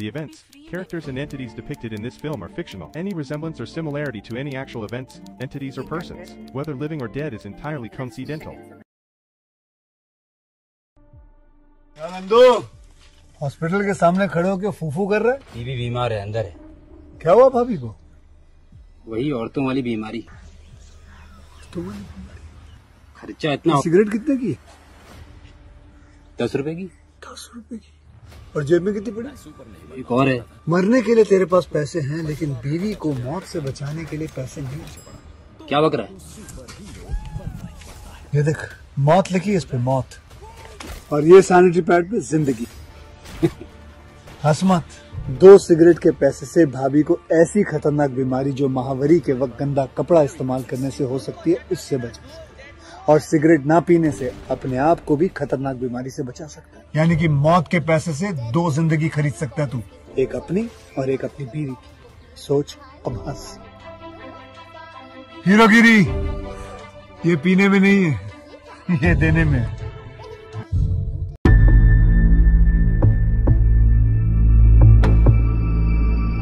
The events, characters and entities depicted in this film are fictional. Any resemblance or similarity to any actual events, entities or persons, whether living or dead is entirely coincidental. Anando hospital के सामने खड़े होकर फूफू कर रहा है बीबी बीमार है अंदर है क्या हुआ भाभी को वही औरतों वाली बीमारी खर्चा इतना सिगरेट कितने की दस रुपए की दस रुपए की और जेब में कितनी पड़ी एक और है मरने के लिए तेरे पास पैसे हैं लेकिन बीवी को मौत से बचाने के लिए पैसे नहीं क्या बक रहा है ये देख मौत लिखी इस पे मौत और ये सैनिटरी पैड पे जिंदगी हसमत दो सिगरेट के पैसे से भाभी को ऐसी खतरनाक बीमारी जो महावरी के वक्त गंदा कपड़ा इस्तेमाल करने से हो सकती है उससे बचा और सिगरेट ना पीने से अपने आप को भी खतरनाक बीमारी से बचा सकता है यानी कि मौत के पैसे से दो जिंदगी खरीद सकता है तू एक अपनी और एक अपनी बीवी की सोच अब हंस हीरोगिरी ये पीने में नहीं है ये देने में है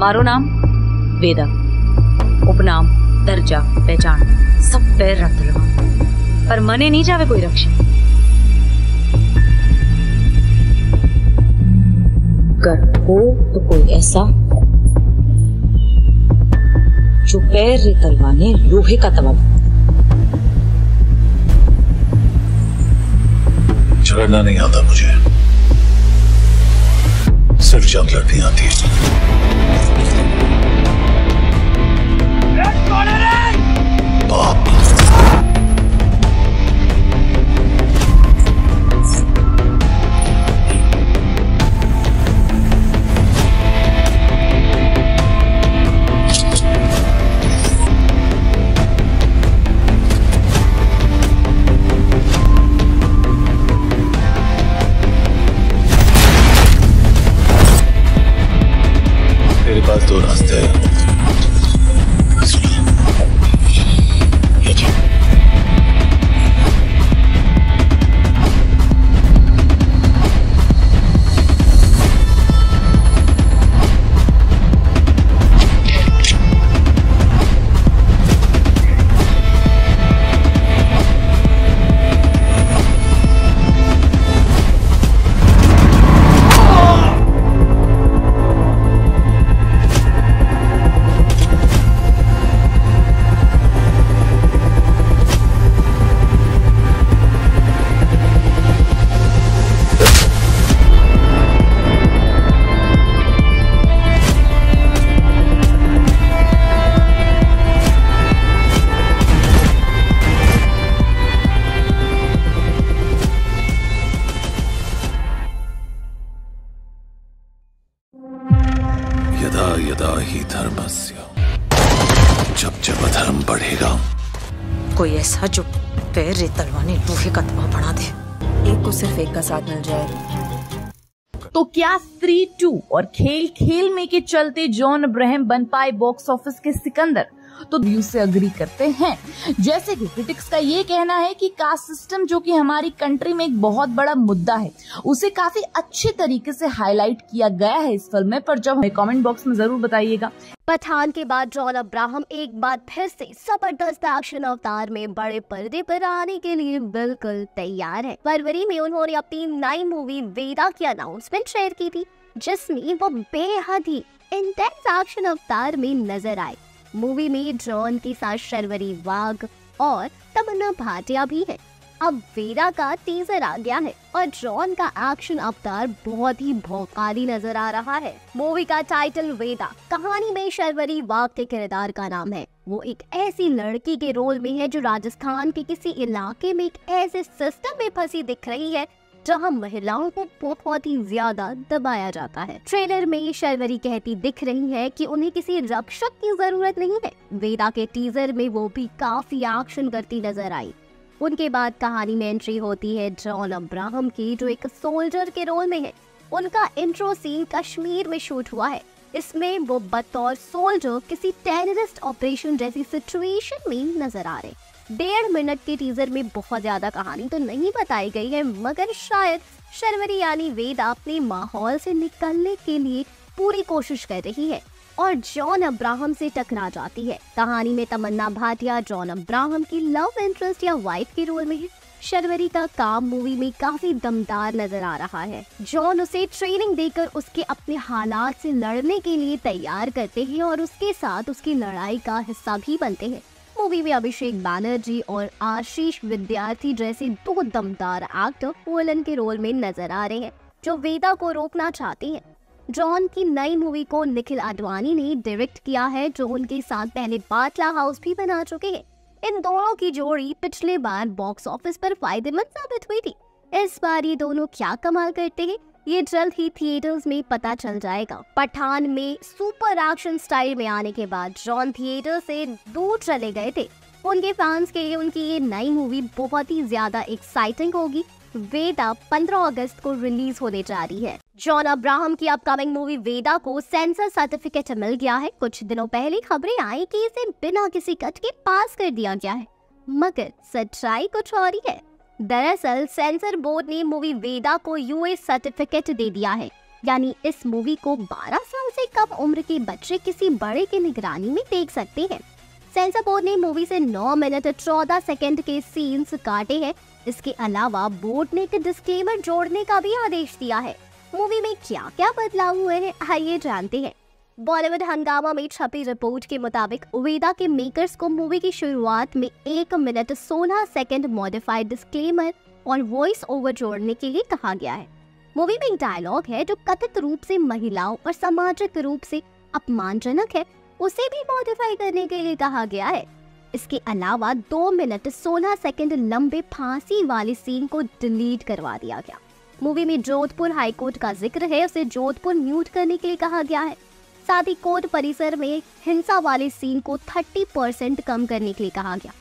मारो नाम वेदा उपनाम दर्जा पहचान सब पैर रख लगा पर मने नहीं जावे कोई કોઈ कर हो तो कोई ऐसा जो पैर रे लोहे का तवा झगड़ना नहीं आता मुझे सिर्फ जंग लड़नी आती है बाप I stay. चलते जॉन अब्राहम बन पाए बॉक्स ऑफिस के सिकंदर तो रिव्यू से अग्री करते हैं जैसे कि क्रिटिक्स का ये कहना है कि कास्ट सिस्टम जो कि हमारी कंट्री में एक बहुत बड़ा मुद्दा है उसे काफी अच्छे तरीके से हाईलाइट किया गया है इस फिल्म में पर जब हमें कमेंट बॉक्स में जरूर बताइएगा पठान के बाद जॉन अब्राहम एक बार फिर से जबरदस्त एक्शन अवतार में बड़े पर्दे पर आने के लिए बिल्कुल तैयार है फरवरी में उन्होंने अपनी नई मूवी वेदा की अनाउंसमेंट शेयर की थी जिसमें वो बेहद ही इंटेंस एक्शन अवतार में नजर आए मूवी में ड्रोन के साथ शर्वरी वाघ और तमन्ना भाटिया भी है अब वेरा का टीजर आ गया है और जॉन का एक्शन अवतार बहुत ही भौकारी नजर आ रहा है मूवी का टाइटल वेदा कहानी में शर्वरी वाघ के किरदार का नाम है वो एक ऐसी लड़की के रोल में है जो राजस्थान के किसी इलाके में एक ऐसे सिस्टम में फंसी दिख रही है जहां महिलाओं को बहुत ही ज्यादा दबाया जाता है ट्रेलर में शर्वरी कहती दिख रही है कि उन्हें किसी रक्षक की जरूरत नहीं है वेदा के टीजर में वो भी काफी एक्शन करती नजर आई उनके बाद कहानी में एंट्री होती है जॉन अब्राहम की जो एक सोल्जर के रोल में है उनका इंट्रो सीन कश्मीर में शूट हुआ है इसमें वो बतौर सोल्जर किसी टेररिस्ट ऑपरेशन जैसी सिचुएशन में नजर आ रहे डेढ़ मिनट के टीजर में बहुत ज़्यादा कहानी तो नहीं बताई गई है मगर शायद शर्वरी यानी वेद अपने माहौल से निकलने के लिए पूरी कोशिश कर रही है और जॉन अब्राहम से टकरा जाती है कहानी में तमन्ना भाटिया जॉन अब्राहम की लव इंटरेस्ट या वाइफ के रोल में है शर्वरी का काम मूवी में काफी दमदार नजर आ रहा है जॉन उसे ट्रेनिंग देकर उसके अपने हालात से लड़ने के लिए तैयार करते हैं और उसके साथ उसकी लड़ाई का हिस्सा भी बनते हैं मूवी में अभिषेक बैनर्जी और आशीष विद्यार्थी जैसे दो दमदार एक्टर पोलन के रोल में नजर आ रहे हैं जो वेदा को रोकना चाहते हैं जॉन की नई मूवी को निखिल आडवाणी ने डायरेक्ट किया है जो उनके साथ पहले बाटला हाउस भी बना चुके हैं इन दोनों की जोड़ी पिछले बार बॉक्स ऑफिस पर फायदेमंद साबित हुई थी इस बार ये दोनों क्या कमाल करते हैं ये जल्द ही थिएटर्स में पता चल जाएगा पठान में सुपर एक्शन स्टाइल में आने के बाद जॉन थिएटर से दूर चले गए थे उनके फैंस के लिए उनकी ये नई मूवी बहुत ही ज्यादा एक्साइटिंग होगी वेदा 15 अगस्त को रिलीज होने जा रही है जॉन अब्राहम की अपकमिंग मूवी वेदा को सेंसर सर्टिफिकेट मिल गया है कुछ दिनों पहले खबरें आई कि इसे बिना किसी कट के पास कर दिया गया है मगर सच्चाई कुछ और ही है दरअसल सेंसर बोर्ड ने मूवी वेदा को यूए सर्टिफिकेट दे दिया है यानी इस मूवी को 12 साल से कम उम्र के बच्चे किसी बड़े के निगरानी में देख सकते हैं सेंसर बोर्ड ने मूवी से 9 मिनट 14 सेकंड के सीन्स काटे हैं इसके अलावा बोर्ड ने एक डिस्क्लेमर जोड़ने का भी आदेश दिया है मूवी में क्या क्या बदलाव हुए हैं आइए जानते हैं बॉलीवुड हंगामा में छपी रिपोर्ट के मुताबिक वेदा के मेकर्स को मूवी की शुरुआत में एक मिनट 16 सेकंड मॉडिफाइड डिस्क्लेमर और वॉइस ओवर जोड़ने के लिए कहा गया है मूवी में एक डायलॉग है जो कथित रूप से महिलाओं और सामाजिक रूप से अपमानजनक है उसे भी मॉडिफाई करने के लिए कहा गया है इसके अलावा दो मिनट सोलह सेकेंड लंबे फांसी वाले सीन को डिलीट करवा दिया गया मूवी में जोधपुर हाईकोर्ट का जिक्र है उसे जोधपुर म्यूट करने के लिए कहा गया है साथ ही कोर्ट परिसर में हिंसा वाले सीन को 30 परसेंट कम करने के लिए कहा गया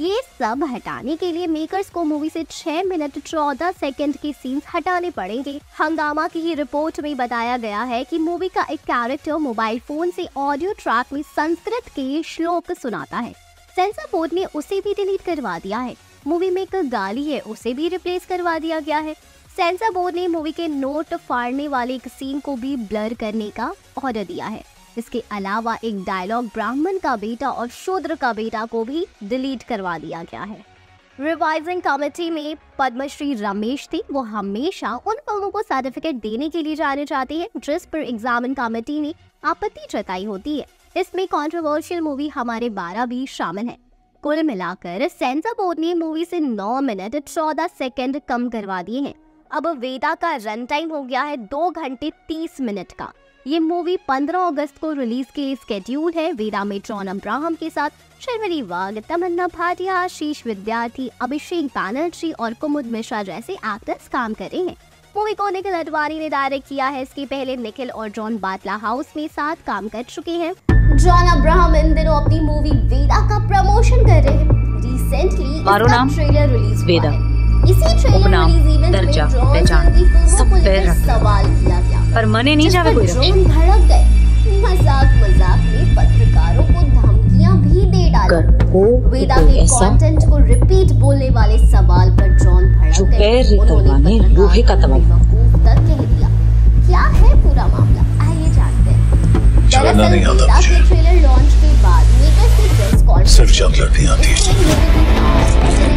ये सब हटाने के लिए मेकर्स को मूवी से 6 मिनट 14 सेकंड के सीन्स हटाने पड़ेंगे हंगामा की रिपोर्ट में बताया गया है कि मूवी का एक कैरेक्टर मोबाइल फोन से ऑडियो ट्रैक में संस्कृत के श्लोक सुनाता है सेंसर बोर्ड ने उसे भी डिलीट करवा दिया है मूवी में एक गाली है उसे भी रिप्लेस करवा दिया गया है सेंसर बोर्ड ने मूवी के नोट फाड़ने वाले एक सीन को भी ब्लर करने का ऑर्डर दिया है इसके अलावा एक डायलॉग ब्राह्मण का बेटा और शूद्र का बेटा को भी डिलीट करवा दिया गया है रिवाइजिंग कमेटी में पद्मश्री रमेश थी वो हमेशा उन फिल्मों को सर्टिफिकेट देने के लिए जाने जाते हैं जिस पर एग्जामिन कमेटी ने आपत्ति जताई होती है इसमें कंट्रोवर्शियल मूवी हमारे बारह भी शामिल है कुल मिलाकर सेंसर बोर्ड ने मूवी से 9 मिनट 14 सेकंड कम करवा दिए हैं अब वेदा का रन टाइम हो गया है दो घंटे तीस मिनट का ये मूवी 15 अगस्त को रिलीज के लिए स्केड्यूल है वेदा में जॉन अब्राहम के साथ शर्वरी वाग तमन्ना भाटिया आशीष विद्यार्थी अभिषेक बैनर्जी और कुमुद मिश्रा जैसे एक्टर्स काम कर रहे हैं मूवी को निखिल अडवाणी ने डायरेक्ट किया है इसके पहले निखिल और जॉन बाटला हाउस में साथ काम कर चुके हैं जॉन अब्राहम इन दिनों अपनी मूवी वेदा का प्रमोशन कर रहे हैं रिसेंटली ट्रेलर रिलीज वेदा उपनाम दर्जा पहचान सब पैर सवाल किया गया पर मने नहीं जावे कोई भड़क गए मजाक मजाक में पत्रकारों को धमकियां भी दे डाली वेदा के कंटेंट को रिपीट बोलने वाले सवाल पर जॉन भड़क गए उन्होंने लोहे का तमाम तक कह दिया क्या है पूरा मामला आइए जानते हैं ट्रेलर लॉन्च के बाद मेकर से प्रेस कॉन्फ्रेंस सिर्फ चॉकलेट नहीं आती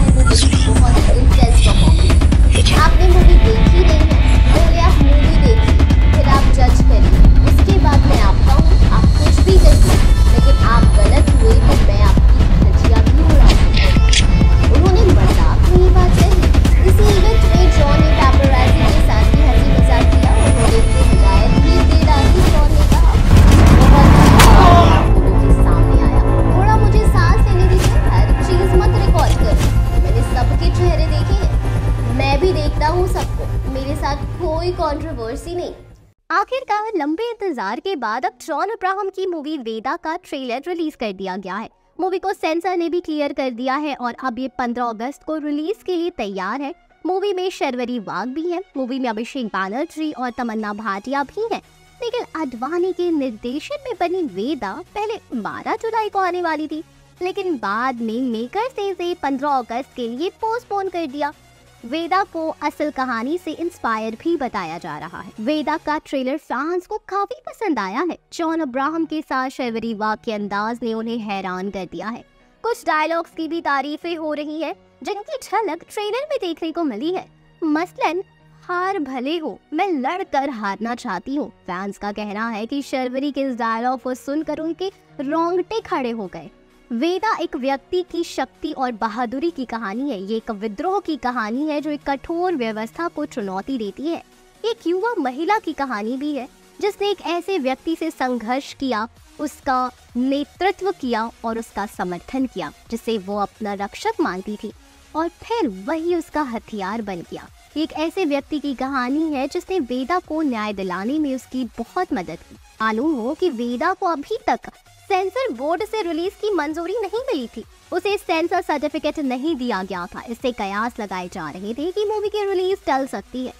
आपने मूवी देखी नहीं है पहले आप मूवी देखिए फिर आप जज करिए उसके बाद मैं आपका हूँ आप कुछ भी कर लेकिन आप गलत हुए तो मैं आप के बाद अब जॉन अब्राहम की मूवी वेदा का ट्रेलर रिलीज कर दिया गया है मूवी को सेंसर ने भी क्लियर कर दिया है और अब ये 15 अगस्त को रिलीज के लिए तैयार है मूवी में शर्वरी वाघ भी है मूवी में अभिषेक बैनर्जी और तमन्ना भाटिया भी है लेकिन अडवाणी के निर्देशन में बनी वेदा पहले 12 जुलाई को आने वाली थी लेकिन बाद में मेकर्स ने इसे 15 अगस्त के लिए पोस्टपोन कर दिया वेदा को असल कहानी से इंस्पायर भी बताया जा रहा है वेदा का ट्रेलर फैंस को काफी पसंद आया है जॉन अब्राहम के साथ शेवरी वाक के अंदाज ने उन्हें हैरान कर दिया है कुछ डायलॉग्स की भी तारीफें हो रही है जिनकी झलक ट्रेलर में देखने को मिली है मसलन हार भले हो मैं लड़कर हारना चाहती हूँ फैंस का कहना है कि शर्वरी के इस डायलॉग को सुनकर उनके रोंगटे खड़े हो गए वेदा एक व्यक्ति की शक्ति और बहादुरी की कहानी है ये एक विद्रोह की कहानी है जो एक कठोर व्यवस्था को चुनौती देती है एक युवा महिला की कहानी भी है जिसने एक ऐसे व्यक्ति से संघर्ष किया उसका नेतृत्व किया और उसका समर्थन किया जिसे वो अपना रक्षक मानती थी और फिर वही उसका हथियार बन गया एक ऐसे व्यक्ति की कहानी है जिसने वेदा को न्याय दिलाने में उसकी बहुत मदद की मालूम हो कि वेदा को अभी तक सेंसर बोर्ड से रिलीज की मंजूरी नहीं मिली थी उसे सेंसर सर्टिफिकेट नहीं दिया गया था इससे कयास लगाए जा रहे थे कि मूवी की रिलीज टल सकती है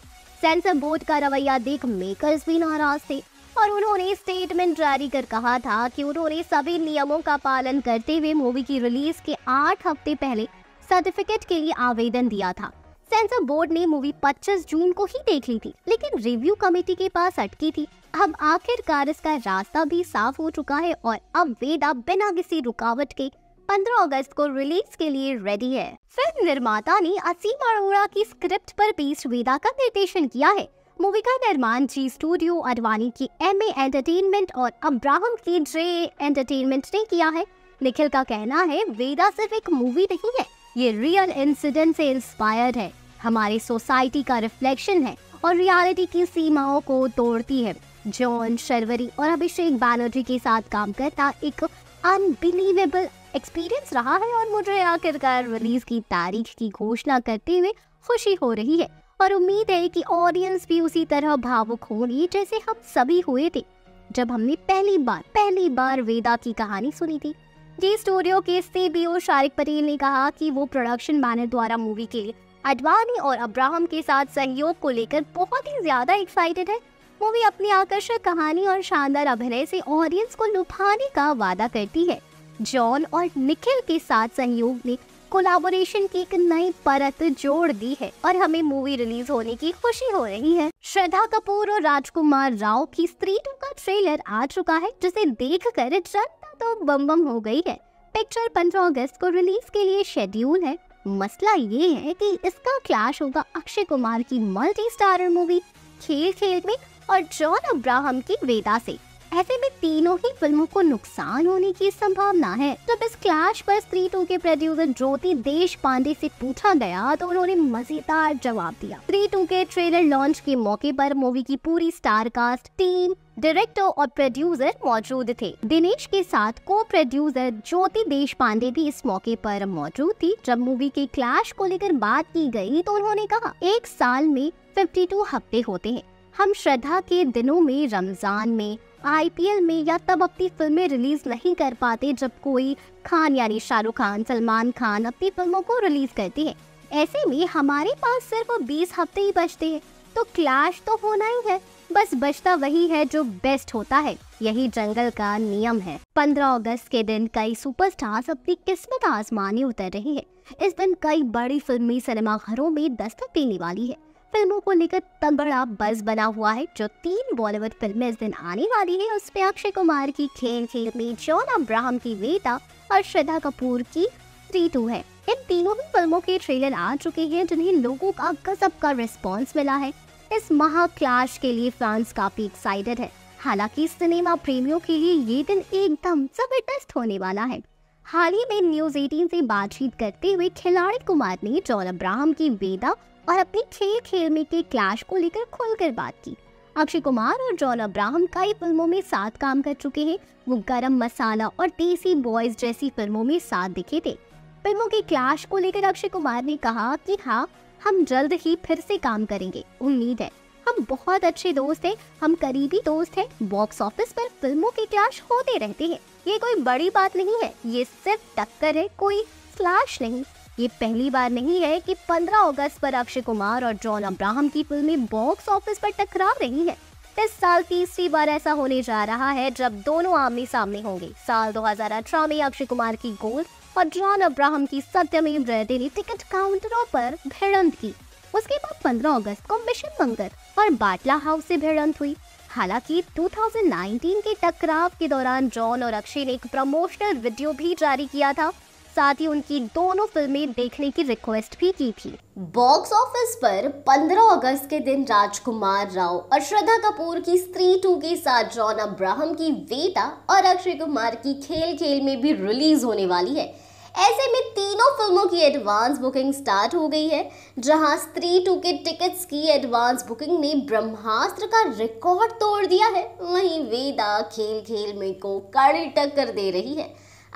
सेंसर बोर्ड का रवैया देख मेकर्स भी नाराज थे और उन्होंने स्टेटमेंट जारी कर कहा था कि उन्होंने सभी नियमों का पालन करते हुए मूवी की रिलीज के आठ हफ्ते पहले सर्टिफिकेट के लिए आवेदन दिया था सेंसर बोर्ड ने मूवी 25 जून को ही देख ली थी लेकिन रिव्यू कमेटी के पास अटकी थी अब आखिरकार इसका रास्ता भी साफ हो चुका है और अब वेदा बिना किसी रुकावट के 15 अगस्त को रिलीज के लिए रेडी है फिल्म निर्माता ने असीम अरोड़ा की स्क्रिप्ट पर बेस्ड वेदा का निर्देशन किया है मूवी का निर्माण जी स्टूडियो अडवाणी की एम एंटरटेनमेंट और अब्राहम की जे एंटरटेनमेंट ने किया है निखिल का कहना है वेदा सिर्फ एक मूवी नहीं है ये रियल इंसिडेंट से इंस्पायर्ड है हमारी सोसाइटी का रिफ्लेक्शन है और रियलिटी की सीमाओं को तोड़ती है जॉन शर्वरी और अभिषेक बैनर्जी के साथ काम करना एक अनबिलीवेबल एक्सपीरियंस रहा है और मुझे आखिरकार रिलीज की तारीख की घोषणा करते हुए खुशी हो रही है और उम्मीद है कि ऑडियंस भी उसी तरह भावुक होगी जैसे हम सभी हुए थे जब हमने पहली बार पहली बार वेदा की कहानी सुनी थी जी स्टूडियो के सीबीओ शारिक पटेल ने कहा कि वो प्रोडक्शन बैनर द्वारा मूवी के लिए अडवाणी और अब्राहम के साथ सहयोग को लेकर बहुत ही ज्यादा एक्साइटेड है मूवी अपनी आकर्षक कहानी और शानदार अभिनय से ऑडियंस को लुभाने का वादा करती है जॉन और निखिल के साथ सहयोग ने कोलाबोरेशन की एक नई परत जोड़ दी है और हमें मूवी रिलीज होने की खुशी हो रही है श्रद्धा कपूर और राजकुमार राव की स्त्री टू का ट्रेलर आ चुका है जिसे देख कर जनता तो बम बम हो गई है पिक्चर 15 अगस्त को रिलीज के लिए शेड्यूल है मसला ये है कि इसका क्लैश होगा अक्षय कुमार की मल्टी स्टारर मूवी खेल खेल में और जॉन अब्राहम की वेदा से। ऐसे में तीनों ही फिल्मों को नुकसान होने की संभावना है जब इस क्लैश पर स्त्री टू के प्रोड्यूसर ज्योति देश पांडे से पूछा गया तो उन्होंने मजेदार जवाब दिया स्त्री टू के ट्रेलर लॉन्च के मौके पर मूवी की पूरी स्टार कास्ट टीम डायरेक्टर और प्रोड्यूसर मौजूद थे दिनेश के साथ को प्रोड्यूसर ज्योति देश पांडे भी इस मौके पर मौजूद थी जब मूवी के क्लैश को लेकर बात की गई तो उन्होंने कहा एक साल में 52 हफ्ते होते हैं हम श्रद्धा के दिनों में रमज़ान में आईपीएल में या तब अपनी फिल्में रिलीज़ नहीं कर पाते जब कोई खान यानी शाहरुख खान सलमान खान अपनी फिल्मों को रिलीज़ करते हैं ऐसे में हमारे पास सिर्फ बीस हफ्ते ही बचते हैं तो क्लैश तो होना ही है बस बचता वही है जो बेस्ट होता है यही जंगल का नियम है 15 अगस्त के दिन कई सुपरस्टार्स अपनी किस्मत आजमाने उतर रहे हैं इस दिन कई बड़ी फिल्मी सिनेमाघरों में दस्तक देने वाली है फिल्मों को लेकर तगड़ा बस बना हुआ है जो तीन बॉलीवुड फिल्में इस दिन आने वाली है उसमें अक्षय कुमार की खेल खेल में जॉन अब्राहम की वेता और श्रद्धा कपूर की रीतू है इन तीनों ही फिल्मों के ट्रेलर आ चुके हैं जिन्हें लोगों का गजब का रिस्पॉन्स मिला है इस महा क्लाश के लिए फैंस काफी एक्साइटेड है हालांकि सिनेमा प्रेमियों के लिए ये दिन एकदम जबरदस्त होने वाला है हाल ही में न्यूज 18 से बातचीत करते हुए खिलाड़ी कुमार ने जॉन अब्राहम की वेदा और अपनी खेल खेल में के क्लैश को लेकर खुलकर बात की अक्षय कुमार और जॉन अब्राहम कई फिल्मों में साथ काम कर चुके हैं वो गरम मसाला और देसी बॉयज जैसी फिल्मों में साथ दिखे थे फिल्मों के क्लैश को लेकर अक्षय कुमार ने कहा कि हाँ हम जल्द ही फिर से काम करेंगे उम्मीद है हम बहुत अच्छे दोस्त हैं हम करीबी दोस्त हैं बॉक्स ऑफिस पर फिल्मों के क्लैश होते रहते हैं ये कोई बड़ी बात नहीं है ये सिर्फ टक्कर है कोई क्लैश नहीं ये पहली बार नहीं है कि 15 अगस्त पर अक्षय कुमार और जॉन अब्राहम की फिल्में बॉक्स ऑफिस पर टकरा रही हैं। इस साल तीसरी बार ऐसा होने जा रहा है जब दोनों आमने सामने होंगे साल 2018 में अक्षय कुमार की गोल्ड और जॉन अब्राहम की सत्यमेव जयते ने टिकट काउंटरों पर भिड़ंत की उसके बाद 15 अगस्त को मिशन मंगल और बाटला हाउस से भिड़ंत हुई हालांकि 2019 के टकराव के दौरान जॉन और अक्षय ने एक प्रमोशनल वीडियो भी जारी किया था साथ ही उनकी दोनों फिल्में देखने की रिक्वेस्ट भी की थी बॉक्स ऑफिस पर 15 अगस्त के दिन राजकुमार राव और श्रद्धा कपूर की स्त्री टू के साथ जॉन अब्राहम की वेटा और अक्षय कुमार की खेल खेल में भी रिलीज होने वाली है ऐसे में तीनों फिल्मों की एडवांस बुकिंग स्टार्ट हो गई है जहां स्त्री टू के टिकट्स की एडवांस बुकिंग ने ब्रह्मास्त्र का रिकॉर्ड तोड़ दिया है वहीं वेदा खेल खेल में को कड़ी टक्कर दे रही है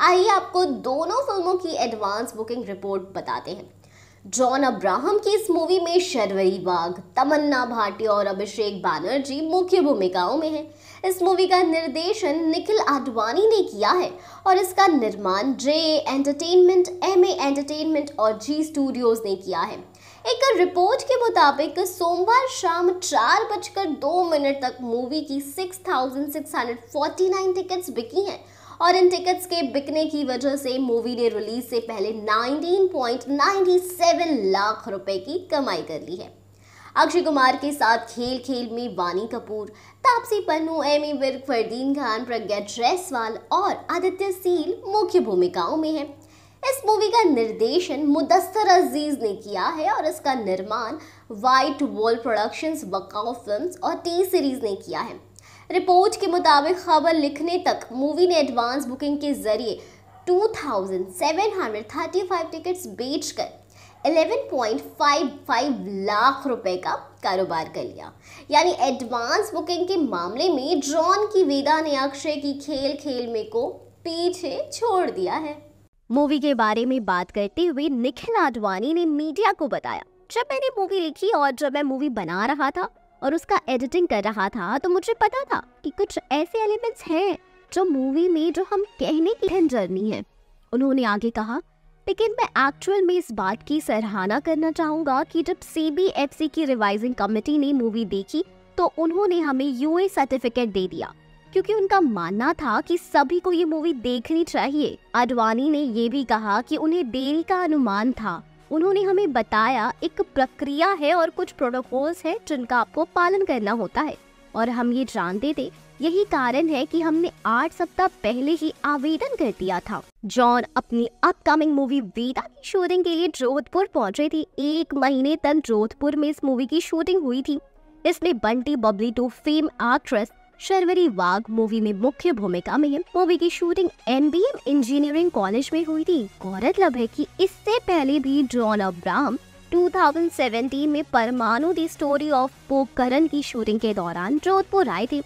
आइए आपको दोनों फिल्मों की एडवांस बुकिंग रिपोर्ट बताते हैं जॉन अब्राहम की इस मूवी में शर्वरी बाग तमन्ना भाटी और अभिषेक बैनर्जी मुख्य भूमिकाओं में हैं। इस मूवी का निर्देशन निखिल आडवाणी ने किया है और इसका निर्माण जे एंटरटेनमेंट एम एंटरटेनमेंट और जी स्टूडियोज ने किया है एक रिपोर्ट के मुताबिक सोमवार शाम चार बजकर दो मिनट तक मूवी की six six thousand hundred forty nine tickets बिकी हैं और इन टिकट्स के बिकने की वजह से मूवी ने रिलीज से पहले 19.97 लाख रुपए की कमाई कर ली है अक्षय कुमार के साथ खेल खेल में वानी कपूर तापसी पन्नू एमी विर्क फरदीन खान प्रज्ञा जायसवाल और आदित्य सील मुख्य भूमिकाओं में हैं इस मूवी का निर्देशन मुदस्तर अजीज ने किया है और इसका निर्माण वाइट वॉल प्रोडक्शंस बकाओ फिल्म्स और टी सीरीज ने किया है रिपोर्ट के मुताबिक खबर लिखने तक मूवी ने एडवांस बुकिंग के जरिए 2,735 टिकट्स बेचकर 11.55 लाख रुपए का कारोबार कर लिया यानी एडवांस बुकिंग के मामले में जॉन की वेदा ने अक्षय की खेल खेल में को पीछे छोड़ दिया है मूवी के बारे में बात करते हुए निखिल आडवाणी ने मीडिया को बताया जब मैंने मूवी लिखी और जब मैं मूवी बना रहा था और उसका एडिटिंग कर रहा था तो मुझे पता था कि कुछ ऐसे एलिमेंट्स हैं जो मूवी में जो हम कहने की जर्नी है उन्होंने आगे कहा लेकिन मैं एक्चुअल में इस बात की सराहना करना चाहूँगा कि जब सी की रिवाइजिंग कमेटी ने मूवी देखी तो उन्होंने हमें यूए सर्टिफिकेट दे दिया क्योंकि उनका मानना था कि सभी को ये मूवी देखनी चाहिए अडवाणी ने ये भी कहा कि उन्हें देरी का अनुमान था उन्होंने हमें बताया एक प्रक्रिया है और कुछ प्रोटोकॉल्स है जिनका आपको पालन करना होता है और हम ये जानते थे यही कारण है कि हमने आठ सप्ताह पहले ही आवेदन कर दिया था जॉन अपनी अपकमिंग मूवी वेदा की शूटिंग के लिए जोधपुर रहे थे एक महीने तक जोधपुर में इस मूवी की शूटिंग हुई थी इसमें Bunty Babli two fame actress Sharvari Wagh movie में मुख्य भूमिका में मूवी की शूटिंग एनबीएम इंजीनियरिंग कॉलेज में हुई थी गौरतलब है कि इससे पहले भी जॉन अब्राम 2017 में परमाणु दी स्टोरी ऑफ पोकरण की शूटिंग के दौरान जोधपुर आए थे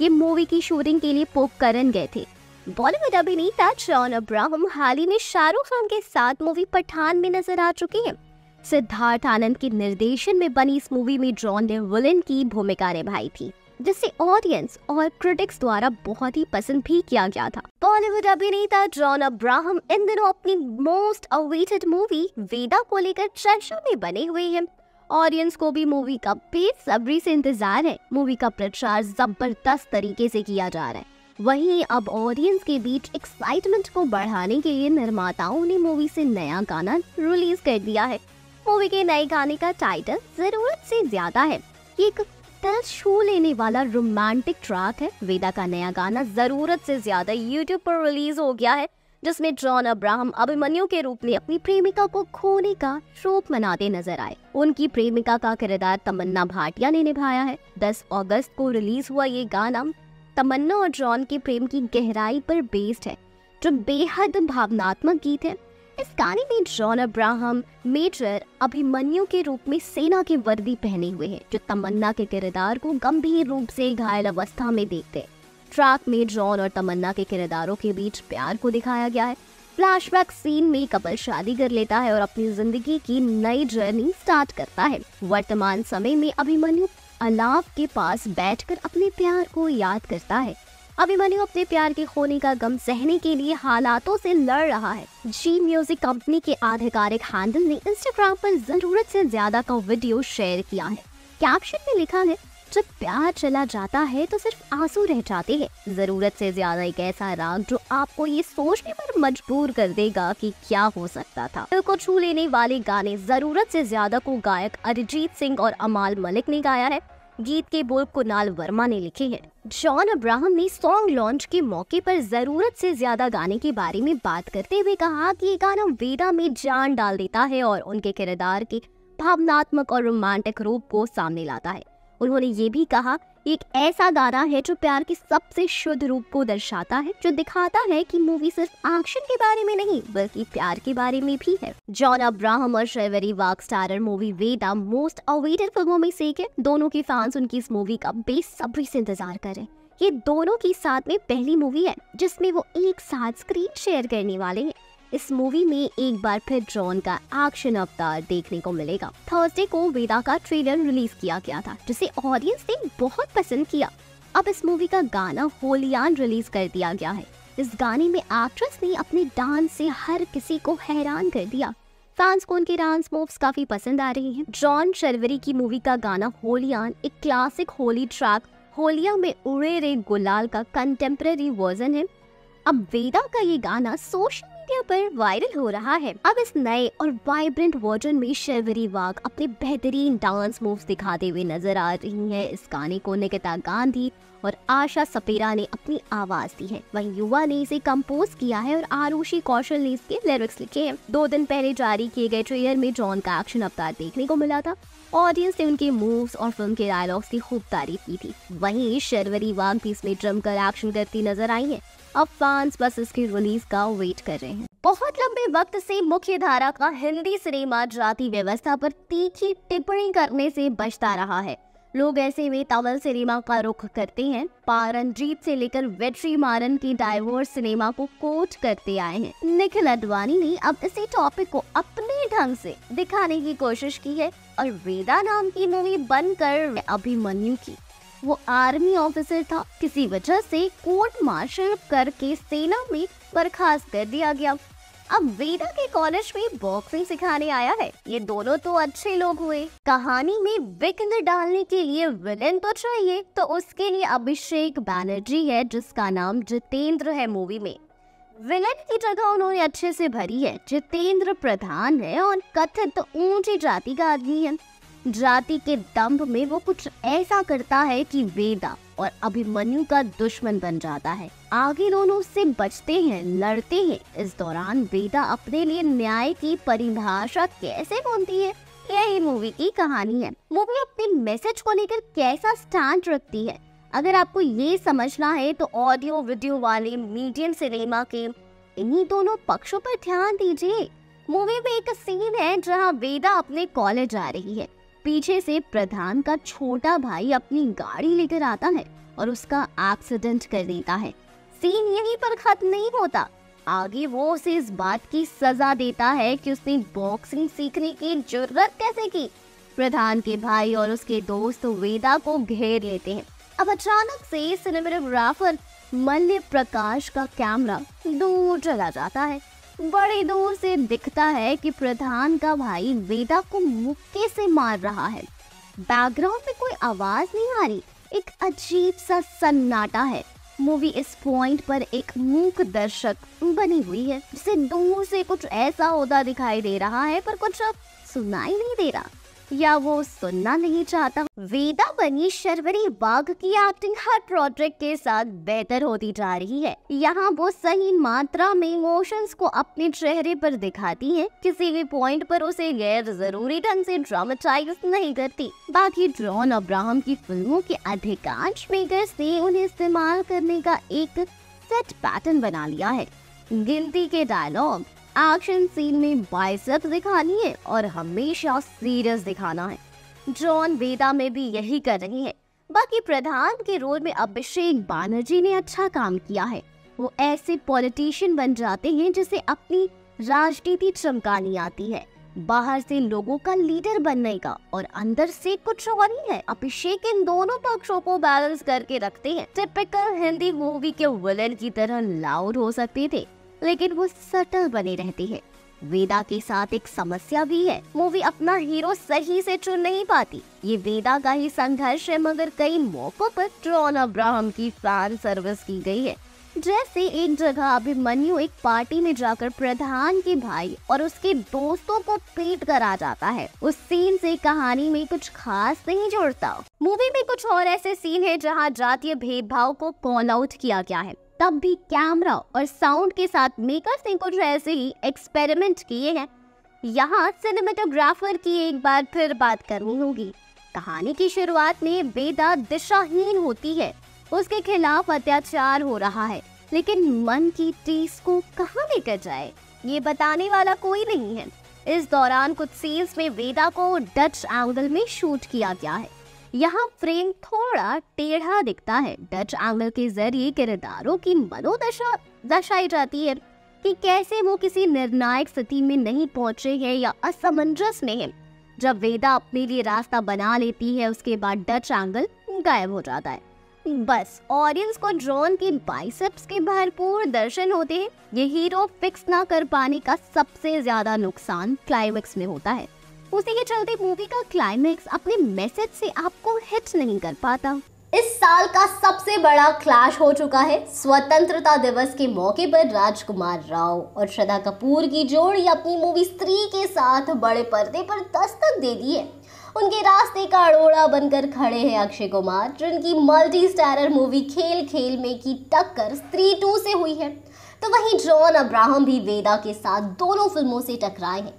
ये मूवी की शूटिंग के लिए पोकरण गए थे बॉलीवुड अभिनेता जॉन अब्राहम हाल ही में शाहरुख खान के साथ मूवी पठान में नजर आ चुके हैं सिद्धार्थ आनंद के निर्देशन में बनी इस मूवी में जॉन ने विलेन की भूमिका निभाई थी जिसे ऑडियंस और क्रिटिक्स द्वारा बहुत ही पसंद भी किया गया था बॉलीवुड अभिनेता जॉन अब्राहम इन दिनों अपनी मोस्ट अवेटेड मूवी वेदा को लेकर चर्चा में बने हुए हैं ऑडियंस को भी मूवी का बेसब्री से इंतजार है मूवी का प्रचार जबरदस्त तरीके से किया जा रहा है वहीं अब ऑडियंस के बीच एक्साइटमेंट को बढ़ाने के लिए निर्माताओं ने मूवी से नया गाना रिलीज कर दिया है मूवी के नए गाने का टाइटल जरूरत से ज्यादा है ये एक दिल छू लेने वाला रोमांटिक ट्रैक है वेदा का नया गाना जरूरत से ज्यादा यूट्यूब पर रिलीज हो गया है जिसमें जॉन अब्राहम अभिमन्यु के रूप में अपनी प्रेमिका को खोने का शोक मनाते नजर आए उनकी प्रेमिका का किरदार तमन्ना भाटिया ने निभाया है 10 अगस्त को रिलीज हुआ ये गाना तमन्ना और जॉन के प्रेम की गहराई पर बेस्ड है जो बेहद भावनात्मक गीत है इस कहानी में जॉन अब्राहम मेजर अभिमन्यु के रूप में सेना की वर्दी पहने हुए हैं जो तमन्ना के किरदार को गंभीर रूप से घायल अवस्था में देखते हैं ट्रैक में जॉन और तमन्ना के किरदारों के बीच प्यार को दिखाया गया है फ्लैशबैक सीन में कपल शादी कर लेता है और अपनी जिंदगी की नई जर्नी स्टार्ट करता है वर्तमान समय में अभिमन्यु अलाव के पास बैठकर अपने प्यार को याद करता है अभिमन्यु अपने प्यार के खोने का गम सहने के लिए हालातों से लड़ रहा है जी म्यूजिक कंपनी के आधिकारिक हैंडल ने इंस्टाग्राम पर जरूरत से ज्यादा का वीडियो शेयर किया है कैप्शन में लिखा है जब प्यार चला जाता है तो सिर्फ आंसू रह जाते हैं जरूरत से ज्यादा एक ऐसा राग जो आपको ये सोचने पर मजबूर कर देगा कि क्या हो सकता था दिल को छू लेने वाले गाने जरूरत से ज्यादा को गायक अरिजीत सिंह और अमाल मलिक ने गाया है गीत के बोल कुणाल वर्मा ने लिखे हैं जॉन अब्राहम ने सॉन्ग लॉन्च के मौके पर जरूरत से ज्यादा गाने के बारे में बात करते हुए कहा कि ये गाना वेदा में जान डाल देता है और उनके किरदार के भावनात्मक और रोमांटिक रूप को सामने लाता है उन्होंने ये भी कहा एक ऐसा गाना है जो प्यार के सबसे शुद्ध रूप को दर्शाता है जो दिखाता है कि मूवी सिर्फ एक्शन के बारे में नहीं बल्कि प्यार के बारे में भी है जॉन अब्राहम और Sharvari Wagh starrer movie Vedaa most awaited फिल्मों में से एक है दोनों के फैंस उनकी इस मूवी का बेसब्री से इंतजार करें ये दोनों की साथ में पहली मूवी है जिसमें वो एक साथ स्क्रीन शेयर करने वाले हैं इस मूवी में एक बार फिर जॉन का एक्शन अवतार देखने को मिलेगा थर्सडे को वेदा का ट्रेलर रिलीज किया गया था जिसे ऑडियंस ने बहुत पसंद किया अब इस मूवी का गाना होलियान रिलीज कर दिया गया है इस गाने में एक्ट्रेस ने अपने डांस से हर किसी को हैरान कर दिया फैंस को उनके डांस मूव्स काफी पसंद आ रही हैं। जॉन शर्वरी की मूवी का गाना होलियान एक क्लासिक होली ट्रैक होलिया में उड़े रे गुलाल का कंटेम्प्रेरी वर्जन है अब वेदा का ये गाना सोशल मीडिया पर वायरल हो रहा है अब इस नए और वाइब्रेंट वर्जन में शेवरी वाघ अपने बेहतरीन डांस मूव दिखाते हुए नजर आ रही है इस गाने को निकिता गांधी और आशा सपेरा ने अपनी आवाज दी है वही युवा ने इसे कंपोज किया है और आरुषि कौशल ने इसके लिरिक्स लिखे हैं दो दिन पहले जारी किए गए ट्रेलर में जॉन का एक्शन अवतार देखने को मिला था ऑडियंस ने उनके मूव्स और फिल्म के डायलॉग्स की खूब तारीफ की थी वहीं शर्वरी वांग भी इसमें कर एक्शन करती नजर आई है अब फैंस बस इसकी रिलीज का वेट कर रहे हैं बहुत लंबे वक्त से मुख्य धारा का हिंदी सिनेमा जाति व्यवस्था पर तीखी टिप्पणी करने से बचता रहा है लोग ऐसे में तमिल सिनेमा का रुख करते हैं पारनजीत से लेकर वेट्री मारन की डाइवोर्स सिनेमा को कोट करते आए हैं निखिल अडवाणी ने अब इसी टॉपिक को अपने ढंग से दिखाने की कोशिश की है और वेदा नाम की मूवी बनकर अभिमन्यु की वो आर्मी ऑफिसर था किसी वजह से कोर्ट मार्शल करके सेना में बर्खास्त कर दिया गया अब वेदा के कॉलेज में बॉक्सिंग सिखाने आया है ये दोनों तो अच्छे लोग हुए कहानी में विकेंद्र डालने के लिए विलेन तो चाहिए तो उसके लिए अभिषेक बैनर्जी है जिसका नाम जितेंद्र है मूवी में विलेन की जगह उन्होंने अच्छे से भरी है जितेंद्र प्रधान है और कथित ऊंची जाति का आदमी है जाति के दम्भ में वो कुछ ऐसा करता है कि वेदा और अभिमन्यु का दुश्मन बन जाता है आगे दोनों उससे बचते हैं लड़ते हैं इस दौरान वेदा अपने लिए न्याय की परिभाषा कैसे बोलती है यही मूवी की कहानी है मूवी अपने मैसेज को लेकर कैसा स्टैंड रखती है अगर आपको ये समझना है तो ऑडियो वीडियो वाले मीडियम सिनेमा के इन्हीं दोनों पक्षों पर ध्यान दीजिए मूवी में एक सीन है जहां वेदा अपने कॉलेज आ रही है पीछे से प्रधान का छोटा भाई अपनी गाड़ी लेकर आता है और उसका एक्सीडेंट कर देता है सीन यहीं पर खत्म नहीं होता आगे वो उसे इस बात की सजा देता है कि उसने बॉक्सिंग सीखने की जरूरत कैसे की प्रधान के भाई और उसके दोस्त वेदा को घेर लेते हैं अब अचानक से सिनेमेटोग्राफर मल्ल प्रकाश का कैमरा दूर चला जाता है बड़ी दूर से दिखता है कि प्रधान का भाई वेदा को मुक्के से मार रहा है बैकग्राउंड में कोई आवाज नहीं आ रही एक अजीब सा सन्नाटा है मूवी इस पॉइंट पर एक मूक दर्शक बनी हुई है जिसे दूर से कुछ ऐसा होता दिखाई दे रहा है पर कुछ अब सुनाई नहीं दे रहा या वो सुनना नहीं चाहता वेदा बनी शर्वरी बाग की एक्टिंग हर प्रोजेक्ट के साथ बेहतर होती जा रही है यहाँ वो सही मात्रा में इमोशंस को अपने चेहरे पर दिखाती है किसी भी पॉइंट पर उसे गैर जरूरी ढंग से ड्रामेटाइज नहीं करती बाकी जॉन अब्राहम की फिल्मों के अधिकांश मेकर्स ने उन्हें इस्तेमाल करने का एक सेट पैटर्न बना लिया है गिनती के डायलॉग एक्शन सीन में बाइसेप दिखानी है और हमेशा सीरियस दिखाना है जॉन वेदा में भी यही कर रही है बाकी प्रधान के रोल में अभिषेक बनर्जी ने अच्छा काम किया है वो ऐसे पॉलिटिशियन बन जाते हैं जिसे अपनी राजनीति चमकानी आती है बाहर से लोगों का लीडर बनने का और अंदर से कुछ और ही है अभिषेक इन दोनों पक्षों को बैलेंस करके रखते हैं टिपिकल हिंदी मूवी के विलन की तरह लाउड हो सकते थे लेकिन वो सटल बनी रहती है वेदा के साथ एक समस्या भी है मूवी अपना हीरो सही से चुन नहीं पाती ये वेदा का ही संघर्ष है मगर कई मौकों पर ट्रॉन अब्राहम की फैन सर्विस की गई है जैसे एक जगह अभिमन्यु एक पार्टी में जाकर प्रधान के भाई और उसके दोस्तों को पीट कर आ जाता है उस सीन से कहानी में कुछ खास नहीं जोड़ता मूवी में कुछ और ऐसे सीन है जहां जातीय भेदभाव को कॉल आउट किया गया है तब भी कैमरा और साउंड के साथ मेकर्स ने कुछ ऐसे ही एक्सपेरिमेंट किए हैं यहाँ सिनेमेटोग्राफर की एक बार फिर बात करनी होगी कहानी की शुरुआत में बेदा दिशाहीन होती है उसके खिलाफ अत्याचार हो रहा है लेकिन मन की टीस को कहाँ लेकर जाए ये बताने वाला कोई नहीं है इस दौरान कुछ सीन्स में वेदा को डच एंगल में शूट किया गया है यहाँ फ्रेम थोड़ा टेढ़ा दिखता है डच एंगल के जरिए किरदारों की मनोदशा दर्शाई जाती है कि कैसे वो किसी निर्णायक स्थिति में नहीं पहुंचे हैं या असमंजस में हैं। जब वेदा अपने लिए रास्ता बना लेती है उसके बाद डच एंगल गायब हो जाता है बस ऑडियंस को जॉन के बाइसेप्स के भरपूर दर्शन होते हैं ये हीरो फिक्स ना कर पाने का सबसे ज्यादा नुकसान क्लाइमेक्स में होता है उसी के चलते मूवी का क्लाइमैक्स अपने मैसेज से आपको हिट नहीं कर पाता इस साल का सबसे बड़ा क्लैश हो चुका है स्वतंत्रता दिवस के मौके पर राजकुमार राव और श्रद्धा कपूर की जोड़ी अपनी मूवी स्त्री के साथ बड़े पर्दे पर दस्तक दे दी है उनके रास्ते का अड़ोड़ा बनकर खड़े हैं अक्षय कुमार जिनकी मल्टी स्टारर मूवी खेल खेल में की टक्कर स्त्री टू से हुई है तो वहीं जॉन अब्राहम भी वेदा के साथ दोनों फिल्मों से टकराए हैं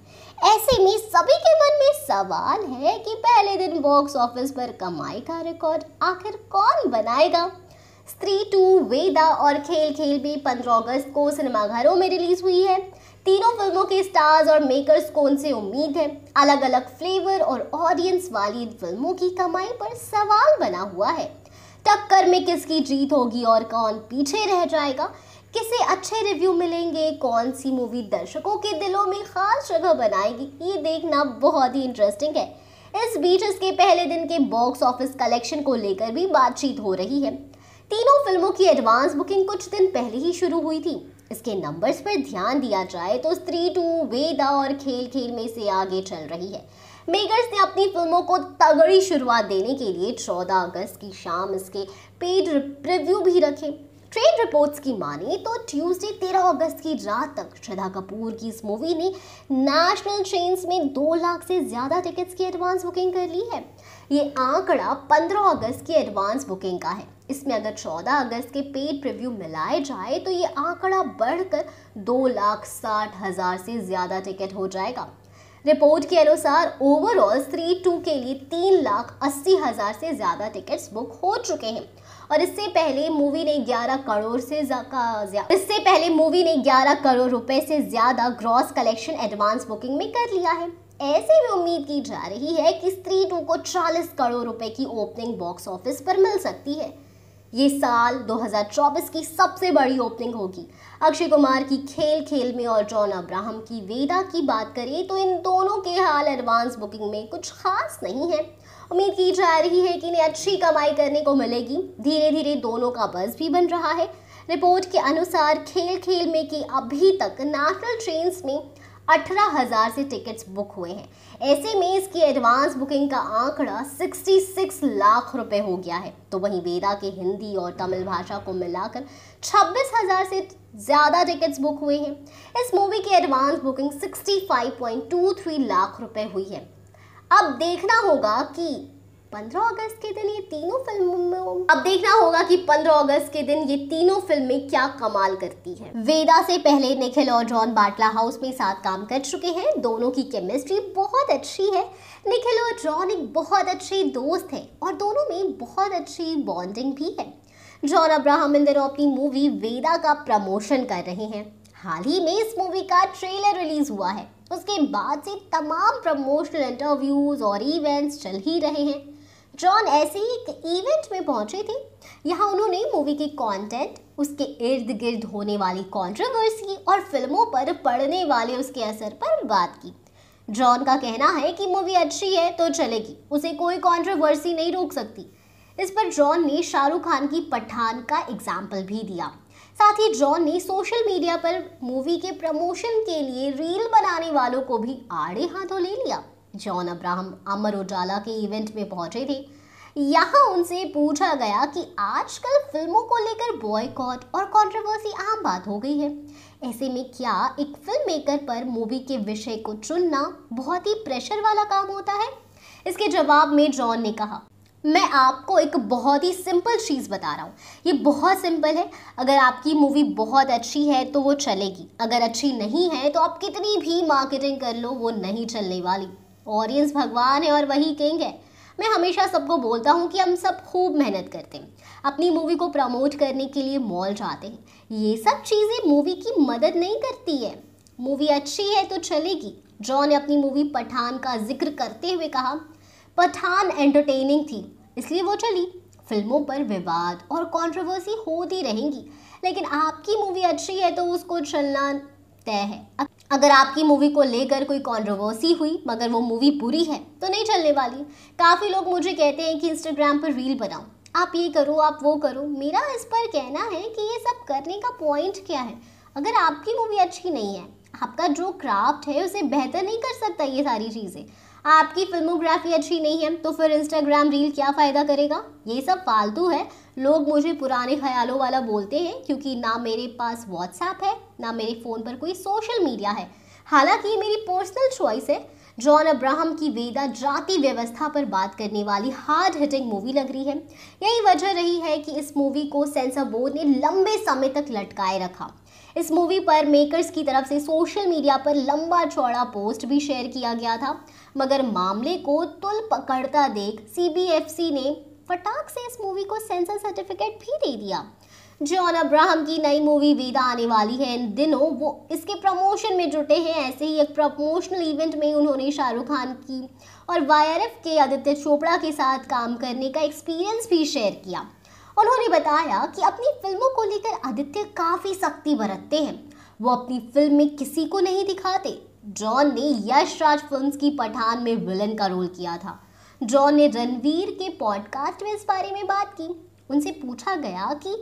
ऐसे में सभी के मन में सवाल है कि पहले दिन बॉक्स ऑफिस पर कमाई का रिकॉर्ड आखिर कौन बनाएगा स्त्री टू वेदा और खेल खेल भी 15 अगस्त को सिनेमाघरों में रिलीज हुई है तीनों फिल्मों के स्टार्स और मेकर्स कौन से उम्मीद है अलग अलग फ्लेवर और ऑडियंस वाली फिल्मों की कमाई पर सवाल बना हुआ है टक्कर में किसकी जीत होगी और कौन पीछे रह जाएगा किसे अच्छे रिव्यू मिलेंगे कौन सी मूवी दर्शकों के दिलों में खास जगह बनाएगी ये देखना बहुत ही इंटरेस्टिंग है इस बीच इसके पहले दिन के बॉक्स ऑफिस कलेक्शन को लेकर भी बातचीत हो रही है तीनों फिल्मों की एडवांस बुकिंग कुछ दिन पहले ही शुरू हुई थी इसके नंबर्स पर ध्यान दिया जाए तो स्त्री टू वेदा और खेल खेल में से आगे चल रही है मेकर्स ने अपनी फिल्मों को तगड़ी शुरुआत देने के लिए 14 अगस्त की शाम इसके पेड रिव्यू भी रखे ट्रेड रिपोर्ट्स की माने तो ट्यूसडे 13 अगस्त की रात तक श्रद्धा कपूर की इस मूवी ने नेशनल ट्रेन्स में दो लाख से ज़्यादा टिकट्स की एडवांस बुकिंग कर ली है ये आंकड़ा 15 अगस्त की एडवांस बुकिंग का है इसमें अगर 14 अगस्त के पेड प्रिव्यू मिलाए जाए तो ये आंकड़ा बढ़कर दो लाख साठ हज़ार से ज़्यादा टिकट हो जाएगा रिपोर्ट के अनुसार ओवरऑल थ्री टू के लिए तीन लाख अस्सी हज़ार से ज़्यादा टिकट्स बुक हो चुके हैं और इससे पहले मूवी ने 11 करोड़ से ज्यादा इससे पहले मूवी ने 11 करोड़ रुपए से ज़्यादा ग्रॉस कलेक्शन एडवांस बुकिंग में कर लिया है ऐसे में उम्मीद की जा रही है कि स्त्री टू को चालीस करोड़ रुपए की ओपनिंग बॉक्स ऑफिस पर मिल सकती है ये साल 2024 की सबसे बड़ी ओपनिंग होगी अक्षय कुमार की खेल खेल में और जॉन अब्राहम की वेदा की बात करें तो इन दोनों के हाल एडवांस बुकिंग में कुछ खास नहीं है उम्मीद की जा रही है कि इन्हें अच्छी कमाई करने को मिलेगी धीरे धीरे दोनों का बस भी बन रहा है रिपोर्ट के अनुसार खेल खेल में कि अभी तक नेशनल ट्रेन में अठारह हजार से टिकट्स बुक हुए हैं ऐसे में इसकी एडवांस बुकिंग का आंकड़ा 66 लाख रुपए हो गया है तो वहीं वेदा के हिंदी और तमिल भाषा को मिलाकर 26,000 हजार से ज़्यादा टिकट्स बुक हुए हैं इस मूवी की एडवांस बुकिंग 65.23 लाख रुपए हुई है अब देखना होगा कि 15 अगस्त के दिन ये तीनों फिल्मों अब देखना होगा कि 15 अगस्त के दिन ये तीनों फिल्में क्या कमाल करती हैं वेदा से पहले निखिल और जॉन बाटला हाउस में साथ काम कर चुके हैं दोनों की केमिस्ट्री बहुत अच्छी है निखिल और जॉन एक बहुत अच्छे दोस्त हैं और दोनों में बहुत अच्छी बॉन्डिंग भी है जॉन अब्राहम इन दिनों अपनी मूवी वेदा का प्रमोशन कर रहे हैं हाल ही में इस मूवी का ट्रेलर रिलीज हुआ है उसके बाद से तमाम प्रमोशनल इंटरव्यूज और इवेंट्स चल ही रहे हैं जॉन ऐसे ही एक इवेंट में पहुंचे थे यहाँ उन्होंने मूवी के कंटेंट, उसके इर्द गिर्द होने वाली कंट्रोवर्सी और फिल्मों पर पड़ने वाले उसके असर पर बात की जॉन का कहना है कि मूवी अच्छी है तो चलेगी उसे कोई कंट्रोवर्सी नहीं रोक सकती इस पर जॉन ने शाहरुख खान की पठान का एग्जाम्पल भी दिया साथ ही जॉन ने सोशल मीडिया पर मूवी के प्रमोशन के लिए रील बनाने वालों को भी आड़े हाथों ले लिया जॉन अब्राहम अमर उजाला के इवेंट में पहुंचे थे यहाँ उनसे पूछा गया कि आजकल फिल्मों को लेकर बॉयकॉट और कंट्रोवर्सी आम बात हो गई है ऐसे में क्या एक फिल्म मेकर पर मूवी के विषय को चुनना बहुत ही प्रेशर वाला काम होता है इसके जवाब में जॉन ने कहा मैं आपको एक बहुत ही सिंपल चीज़ बता रहा हूँ ये बहुत सिंपल है अगर आपकी मूवी बहुत अच्छी है तो वो चलेगी अगर अच्छी नहीं है तो आप कितनी भी मार्केटिंग कर लो वो नहीं चलने वाली ऑडियंस भगवान है और वही किंग है मैं हमेशा सबको बोलता हूँ कि हम सब खूब मेहनत करते हैं अपनी मूवी को प्रमोट करने के लिए मॉल जाते हैं ये सब चीज़ें मूवी की मदद नहीं करती है मूवी अच्छी है तो चलेगी जॉन ने अपनी मूवी पठान का जिक्र करते हुए कहा पठान एंटरटेनिंग थी इसलिए वो चली फिल्मों पर विवाद और कंट्रोवर्सी होती रहेंगी लेकिन आपकी मूवी अच्छी है तो उसको चलना तय है अगर आपकी मूवी को लेकर कोई कंट्रोवर्सी हुई मगर वो मूवी बुरी है तो नहीं चलने वाली काफ़ी लोग मुझे कहते हैं कि इंस्टाग्राम पर रील बनाऊँ आप ये करो आप वो करो मेरा इस पर कहना है कि ये सब करने का पॉइंट क्या है अगर आपकी मूवी अच्छी नहीं है आपका जो क्राफ्ट है उसे बेहतर नहीं कर सकता ये सारी चीज़ें आपकी फिल्मोग्राफी अच्छी नहीं है तो फिर इंस्टाग्राम रील क्या फ़ायदा करेगा ये सब फालतू है लोग मुझे पुराने ख्यालों वाला बोलते हैं क्योंकि ना मेरे पास व्हाट्सएप है ना मेरे फ़ोन पर कोई सोशल मीडिया है हालांकि मेरी पर्सनल चॉइस है जॉन अब्राहम की वेदा जाति व्यवस्था पर बात करने वाली हार्ड हिटिंग मूवी लग रही है यही वजह रही है कि इस मूवी को सेंसर बोर्ड ने लंबे समय तक लटकाए रखा इस मूवी पर मेकर्स की तरफ से सोशल मीडिया पर लंबा चौड़ा पोस्ट भी शेयर किया गया था मगर मामले को तुल पकड़ता देख सीबीएफसी ने फटाक से इस मूवी को सेंसर सर्टिफिकेट भी दे दिया जॉन अब्राहम की नई मूवी वेदा आने वाली है इन दिनों वो इसके प्रमोशन में जुटे हैं ऐसे ही एक प्रमोशनल इवेंट में उन्होंने शाहरुख खान की और वाई के आदित्य चोपड़ा के साथ काम करने का एक्सपीरियंस भी शेयर किया उन्होंने बताया कि अपनी फिल्मों को लेकर आदित्य काफ़ी सख्ती बरतते हैं वो अपनी फिल्म में किसी को नहीं दिखाते जॉन ने यश राज फिल्म की पठान में विलन का रोल किया था जॉन ने रणवीर के पॉडकास्ट में इस बारे में बात की उनसे पूछा गया कि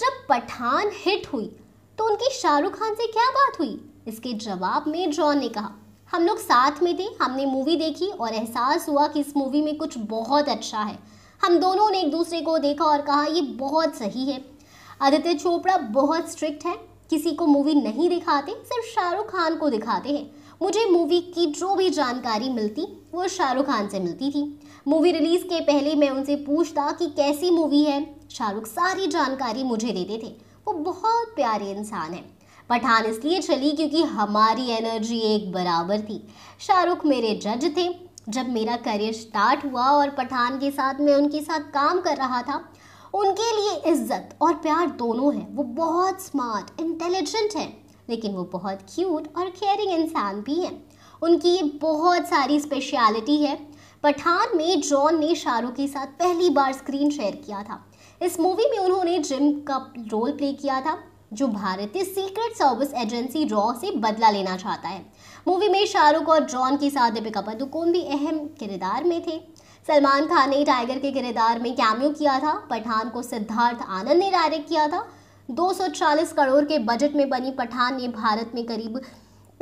जब पठान हिट हुई तो उनकी शाहरुख खान से क्या बात हुई इसके जवाब में जॉन ने कहा हम लोग साथ में थे हमने मूवी देखी और एहसास हुआ कि इस मूवी में कुछ बहुत अच्छा है हम दोनों ने एक दूसरे को देखा और कहा ये बहुत सही है आदित्य चोपड़ा बहुत स्ट्रिक्ट है किसी को मूवी नहीं दिखाते सिर्फ शाहरुख खान को दिखाते हैं मुझे मूवी की जो भी जानकारी मिलती वो शाहरुख खान से मिलती थी मूवी रिलीज़ के पहले मैं उनसे पूछता कि कैसी मूवी है शाहरुख सारी जानकारी मुझे देते थे वो बहुत प्यारे इंसान हैं पठान इसलिए चली क्योंकि हमारी एनर्जी एक बराबर थी शाहरुख मेरे जज थे जब मेरा करियर स्टार्ट हुआ और पठान के साथ मैं उनके साथ काम कर रहा था उनके लिए इज्जत और प्यार दोनों है वो बहुत स्मार्ट इंटेलिजेंट हैं लेकिन वो बहुत क्यूट और केयरिंग इंसान भी हैं उनकी ये बहुत सारी स्पेशलिटी है पठान में जॉन ने शाहरुख के साथ पहली बार स्क्रीन शेयर किया था इस मूवी में उन्होंने जिम का रोल प्ले किया था जो भारतीय सीक्रेट सर्विस एजेंसी रॉ से बदला लेना चाहता है मूवी में शाहरुख और जॉन के साथ दीपिका पादुकोण भी अहम किरदार में थे सलमान खान ने टाइगर के किरदार में कैमियो किया था पठान को सिद्धार्थ आनंद ने डायरेक्ट किया था 240 करोड़ के बजट में बनी पठान ने भारत में करीब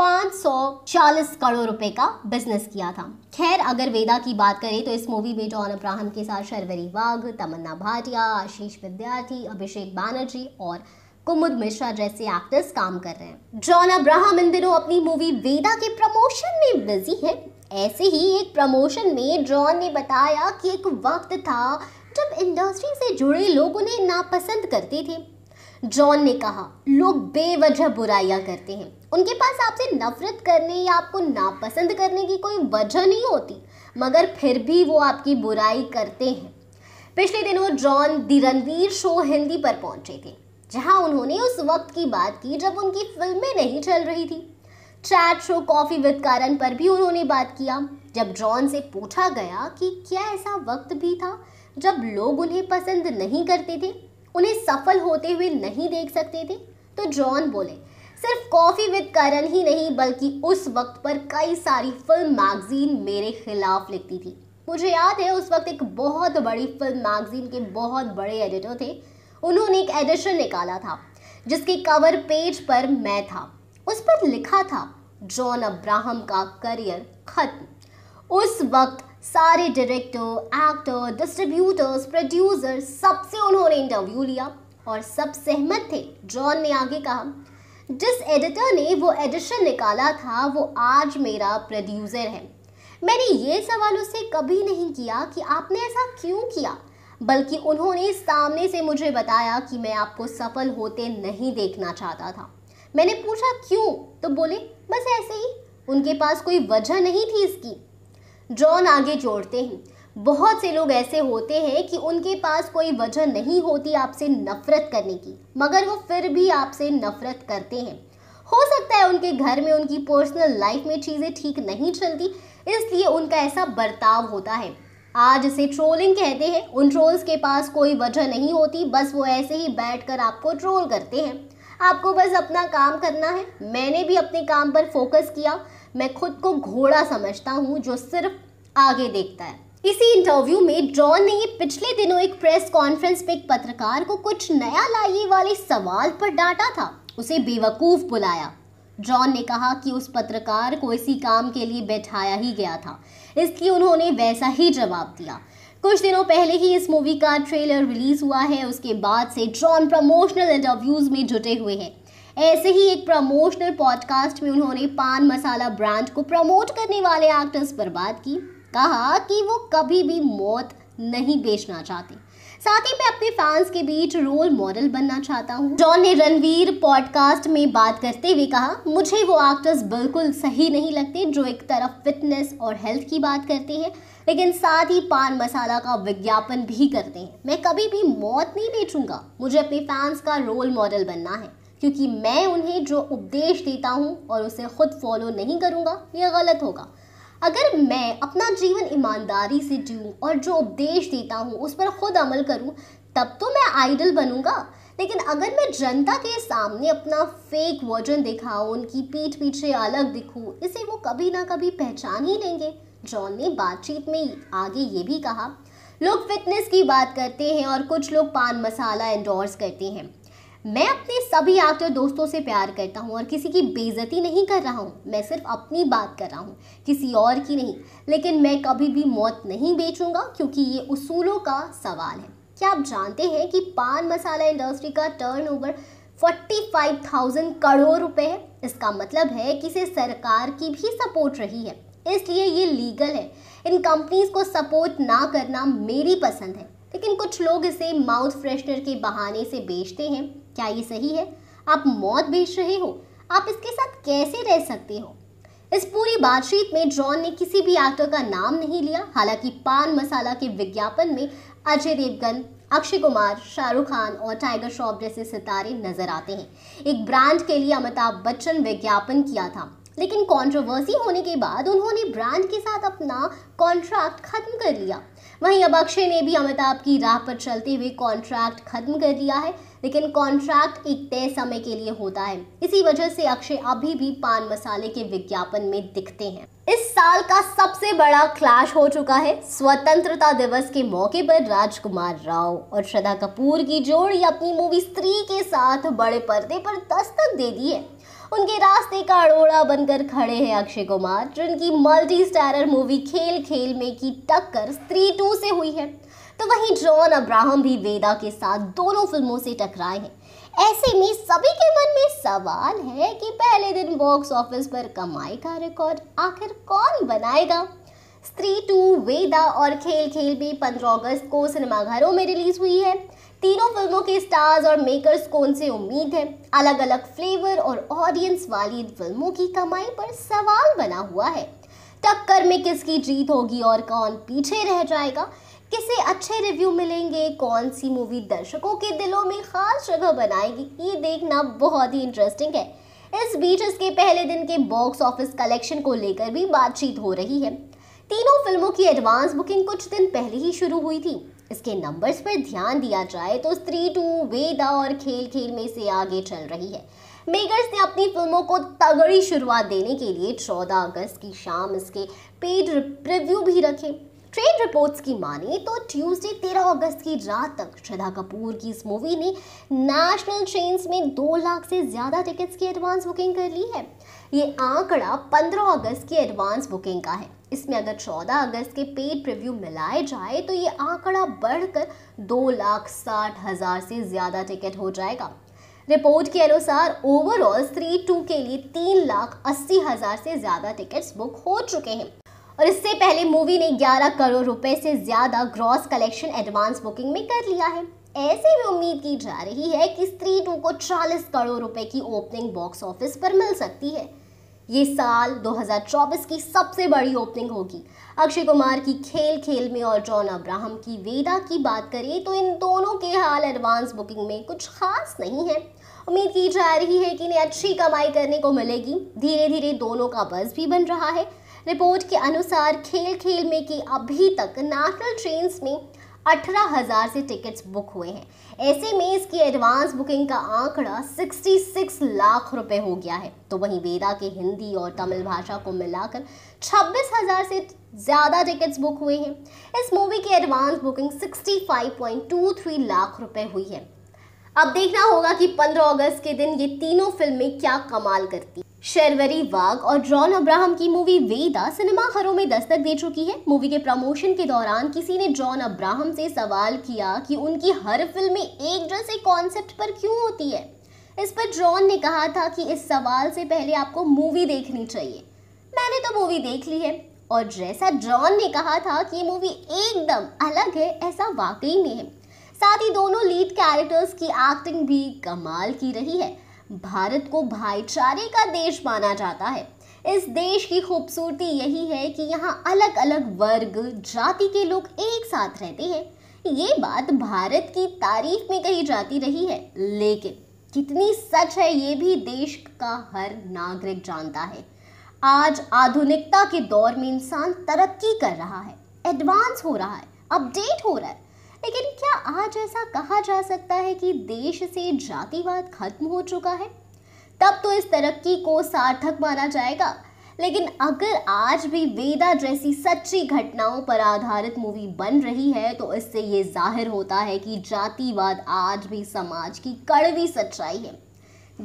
540 करोड़ रुपए का बिजनेस किया था खैर अगर वेदा की बात करें तो इस मूवी में जॉन अब्राहम के साथ शर्वरी वाघ तमन्ना भाटिया आशीष विद्यार्थी अभिषेक बैनर्जी और कुमुद मिश्रा जैसे एक्टर्स काम कर रहे हैं जॉन अब्राहम इन दिनों अपनी मूवी वेदा के प्रमोशन में बिजी है ऐसे ही एक प्रमोशन में जॉन ने बताया कि एक वक्त था जब इंडस्ट्री से जुड़े लोग उन्हें नापसंद करते थे जॉन ने कहा लोग बेवजह बुराइयां करते हैं उनके पास आपसे नफरत करने या आपको नापसंद करने की कोई वजह नहीं होती मगर फिर भी वो आपकी बुराई करते हैं पिछले दिनों John the Ranveer show Hindi पर पहुंचे थे जहां उन्होंने उस वक्त की बात की जब उनकी फिल्में नहीं चल रही थी चैट शो कॉफी विद कारण पर भी उन्होंने बात किया जब जॉन से पूछा गया कि क्या ऐसा वक्त भी था जब लोग उन्हें पसंद नहीं करते थे उन्हें सफल होते हुए नहीं देख सकते थे तो जॉन बोले सिर्फ कॉफ़ी विद करण ही नहीं बल्कि उस वक्त पर कई सारी फिल्म मैगजीन मेरे खिलाफ लिखती थी मुझे याद है उस वक्त एक बहुत बड़ी फिल्म मैगजीन के बहुत बड़े एडिटर थे उन्होंने एक एडिशन निकाला था जिसके कवर पेज पर मैं था उस पर लिखा था जॉन अब्राहम का करियर खत्म उस वक्त सारे डायरेक्टर एक्टर डिस्ट्रीब्यूटर्स प्रोड्यूसर सबसे उन्होंने इंटरव्यू लिया और सब सहमत थे जॉन ने आगे कहा जिस एडिटर ने वो एडिशन निकाला था वो आज मेरा प्रोड्यूसर है मैंने ये सवाल उससे कभी नहीं किया कि आपने ऐसा क्यों किया बल्कि उन्होंने सामने से मुझे बताया कि मैं आपको सफल होते नहीं देखना चाहता था मैंने पूछा क्यों तो बोले बस ऐसे ही उनके पास कोई वजह नहीं थी इसकी जॉन आगे जोड़ते हैं बहुत से लोग ऐसे होते हैं कि उनके पास कोई वजह नहीं होती आपसे नफरत करने की मगर वो फिर भी आपसे नफरत करते हैं हो सकता है उनके घर में उनकी पर्सनल लाइफ में चीज़ें ठीक नहीं चलती इसलिए उनका ऐसा बर्ताव होता है आज इसे ट्रोलिंग कहते हैं उन ट्रोल्स के पास कोई वजह नहीं होती बस वो ऐसे ही बैठ कर आपको ट्रोल करते हैं आपको बस अपना काम करना है मैंने भी अपने काम पर फोकस किया मैं खुद को घोड़ा समझता हूँ जो सिर्फ आगे देखता है इसी इंटरव्यू में जॉन ने पिछले दिनों एक प्रेस कॉन्फ्रेंस में एक पत्रकार को कुछ नया लाइए वाले सवाल पर डांटा था उसे बेवकूफ़ बुलाया जॉन ने कहा कि उस पत्रकार को इसी काम के लिए बैठाया ही गया था इसलिए उन्होंने वैसा ही जवाब दिया कुछ दिनों पहले ही इस मूवी का ट्रेलर रिलीज हुआ है उसके बाद से ड्रॉन प्रमोशनल इंटरव्यूज में जुटे हुए हैं ऐसे ही एक प्रमोशनल पॉडकास्ट में उन्होंने पान मसाला ब्रांड को प्रमोट करने वाले एक्टर्स पर बात की कहा कि वो कभी भी मौत नहीं बेचना चाहते साथ ही मैं अपने फैंस के बीच रोल मॉडल बनना चाहता हूँ जॉन ने रणवीर पॉडकास्ट में बात करते हुए कहा मुझे वो एक्टर्स बिल्कुल सही नहीं लगते जो एक तरफ फिटनेस और हेल्थ की बात करते हैं लेकिन साथ ही पान मसाला का विज्ञापन भी करते हैं मैं कभी भी मौत नहीं बेचूंगा मुझे अपने फैंस का रोल मॉडल बनना है क्योंकि मैं उन्हें जो उपदेश देता हूँ और उसे खुद फॉलो नहीं करूँगा यह गलत होगा अगर मैं अपना जीवन ईमानदारी से जीऊँ और जो उपदेश देता हूँ उस पर खुद अमल करूँ तब तो मैं आइडल बनूंगा लेकिन अगर मैं जनता के सामने अपना फेक वर्जन दिखाऊँ उनकी पीठ पीछे अलग दिखूँ इसे वो कभी ना कभी पहचान ही लेंगे जॉन ने बातचीत में आगे ये भी कहा लोग फिटनेस की बात करते हैं और कुछ लोग पान मसाला एंडोर्स करते हैं मैं अपने सभी एक्टर दोस्तों से प्यार करता हूँ और किसी की बेजती नहीं कर रहा हूँ मैं सिर्फ अपनी बात कर रहा हूँ किसी और की नहीं लेकिन मैं कभी भी मौत नहीं बेचूंगा क्योंकि ये उसूलों का सवाल है क्या आप जानते हैं कि पान मसाला इंडस्ट्री का टर्न ओवर करोड़ रुपये है इसका मतलब है कि इसे सरकार की भी सपोर्ट रही है इसलिए ये लीगल है इन कंपनीज को सपोर्ट ना करना मेरी पसंद है लेकिन कुछ लोग इसे माउथ फ्रेशनर के बहाने से बेचते हैं क्या ये सही है आप मौत बेच रहे हो आप इसके साथ कैसे रह सकते हो इस पूरी बातचीत में जॉन ने किसी भी एक्टर का नाम नहीं लिया हालांकि पान मसाला के विज्ञापन में अजय देवगन अक्षय कुमार शाहरुख खान और टाइगर श्रॉफ जैसे सितारे नजर आते हैं एक ब्रांड के लिए अमिताभ बच्चन विज्ञापन किया था लेकिन कंट्रोवर्सी होने के बाद उन्होंने ब्रांड के साथ अपना कॉन्ट्रैक्ट खत्म कर लिया वहीं अब अक्षय ने भी अमिताभ की राह पर चलते हुए कॉन्ट्रैक्ट खत्म कर दिया है लेकिन कॉन्ट्रैक्ट एक तय समय के लिए होता है इसी वजह से अक्षय अभी भी पान मसाले के विज्ञापन में दिखते हैं इस साल का सबसे बड़ा क्लैश हो चुका है स्वतंत्रता दिवस के मौके पर राजकुमार राव और श्रद्धा कपूर की जोड़ी अपनी मूवी स्त्री के साथ बड़े पर्दे पर दस्तक दे दी है उनके रास्ते का अड़ोड़ा बनकर खड़े हैं अक्षय कुमार जिनकी मल्टी स्टारर मूवी खेल खेल में की टक्कर स्त्री टू से हुई है तो वहीं जॉन अब्राहम भी वेदा के साथ दोनों फिल्मों से टकराए हैं ऐसे में सभी के मन में सवाल है कि पहले दिन बॉक्स ऑफिस पर कमाई का रिकॉर्ड आखिर कौन बनाएगा स्त्री टू वेदा और खेल खेल भी पंद्रह अगस्त को सिनेमाघरों में रिलीज हुई है तीनों फिल्मों के स्टार्स और मेकर्स को उनसे उम्मीद है अलग अलग फ्लेवर और ऑडियंस वाली फिल्मों की कमाई पर सवाल बना हुआ है टक्कर में किसकी जीत होगी और कौन पीछे रह जाएगा किसे अच्छे रिव्यू मिलेंगे कौन सी मूवी दर्शकों के दिलों में खास जगह बनाएगी ये देखना बहुत ही इंटरेस्टिंग है इस बीच इसके पहले दिन के बॉक्स ऑफिस कलेक्शन को लेकर भी बातचीत हो रही है तीनों फिल्मों की एडवांस बुकिंग कुछ दिन पहले ही शुरू हुई थी इसके नंबर्स पर ध्यान दिया जाए तो स्त्री टू वेदा और खेल खेल में से आगे चल रही है मेकर्स ने अपनी फिल्मों को तगड़ी शुरुआत देने के लिए 14 अगस्त की शाम इसके पेड रिव्यू भी रखे ट्रेड रिपोर्ट्स की माने तो ट्यूसडे 13 अगस्त की रात तक श्रद्धा कपूर की इस मूवी ने नेशनल ट्रेन में दो लाख से ज़्यादा टिकट्स की एडवांस बुकिंग कर ली है ये आंकड़ा 15 अगस्त की एडवांस बुकिंग का है इसमें अगर 14 अगस्त के पेड प्रिव्यू मिलाए जाए तो ये आंकड़ा बढ़कर दो लाख साठ हज़ार से ज़्यादा टिकट हो जाएगा रिपोर्ट के अनुसार ओवरऑल थ्री टू के लिए तीन लाख अस्सी हज़ार से ज़्यादा टिकट्स बुक हो चुके हैं और इससे पहले मूवी ने 11 करोड़ रुपए से ज़्यादा ग्रॉस कलेक्शन एडवांस बुकिंग में कर लिया है ऐसे भी उम्मीद की जा रही है कि स्त्री टू को 40 करोड़ रुपए की ओपनिंग बॉक्स ऑफिस पर मिल सकती है ये साल 2024 की सबसे बड़ी ओपनिंग होगी अक्षय कुमार की खेल खेल में और जॉन अब्राहम की वेदा की बात करें तो इन दोनों के हाल एडवांस बुकिंग में कुछ खास नहीं है उम्मीद की जा रही है कि इन्हें अच्छी कमाई करने को मिलेगी धीरे धीरे दोनों का बस भी बन रहा है रिपोर्ट के अनुसार खेल खेल में की अभी तक नेशनल ट्रेन में अठारह हज़ार से टिकट्स बुक हुए हैं ऐसे में इसकी एडवांस बुकिंग का आंकड़ा 66 लाख रुपए हो गया है तो वहीं वेदा के हिंदी और तमिल भाषा को मिलाकर 26,000 से ज़्यादा टिकट्स बुक हुए हैं इस मूवी की एडवांस बुकिंग 65.23 लाख रुपए हुई है अब देखना होगा कि 15 अगस्त के दिन ये तीनों फिल्में क्या कमाल करती शर्वरी वाघ और जॉन अब्राहम की मूवी वेदा सिनेमाघरों में दस्तक दे चुकी है मूवी के प्रमोशन के दौरान किसी ने जॉन अब्राहम से सवाल किया कि उनकी हर फिल्म में एक जैसे कॉन्सेप्ट पर क्यों होती है इस पर जॉन ने कहा था कि इस सवाल से पहले आपको मूवी देखनी चाहिए मैंने तो मूवी देख ली है और जैसा जॉन ने कहा था कि ये मूवी एकदम अलग है ऐसा वाकई में है साथ ही दोनों लीड कैरेक्टर्स की एक्टिंग भी कमाल की रही है भारत को भाईचारे का देश माना जाता है इस देश की खूबसूरती यही है कि यहाँ अलग अलग वर्ग जाति के लोग एक साथ रहते हैं ये बात भारत की तारीफ में कही जाती रही है लेकिन कितनी सच है ये भी देश का हर नागरिक जानता है आज आधुनिकता के दौर में इंसान तरक्की कर रहा है एडवांस हो रहा है अपडेट हो रहा है लेकिन क्या आज ऐसा कहा जा सकता है कि देश से जातिवाद खत्म हो चुका है तब तो इस तरक्की को सार्थक माना जाएगा लेकिन अगर आज भी वेदा जैसी सच्ची घटनाओं पर आधारित मूवी बन रही है तो इससे ये जाहिर होता है कि जातिवाद आज भी समाज की कड़वी सच्चाई है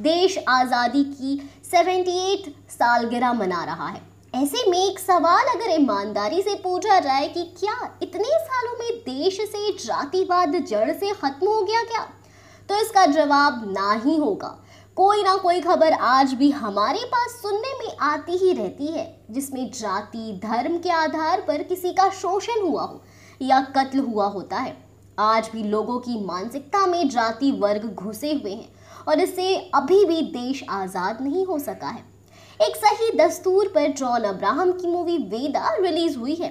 देश आज़ादी की 78 सालगिरह मना रहा है ऐसे में एक सवाल अगर ईमानदारी से पूछा जाए कि क्या इतने सालों में देश से जातिवाद जड़ से खत्म हो गया क्या तो इसका जवाब ना ही होगा कोई ना कोई खबर आज भी हमारे पास सुनने में आती ही रहती है जिसमें जाति धर्म के आधार पर किसी का शोषण हुआ हो या कत्ल हुआ होता है आज भी लोगों की मानसिकता में जाति वर्ग घुसे हुए हैं और इससे अभी भी देश आज़ाद नहीं हो सका है एक सही दस्तूर पर जॉन अब्राहम की मूवी वेदा रिलीज हुई है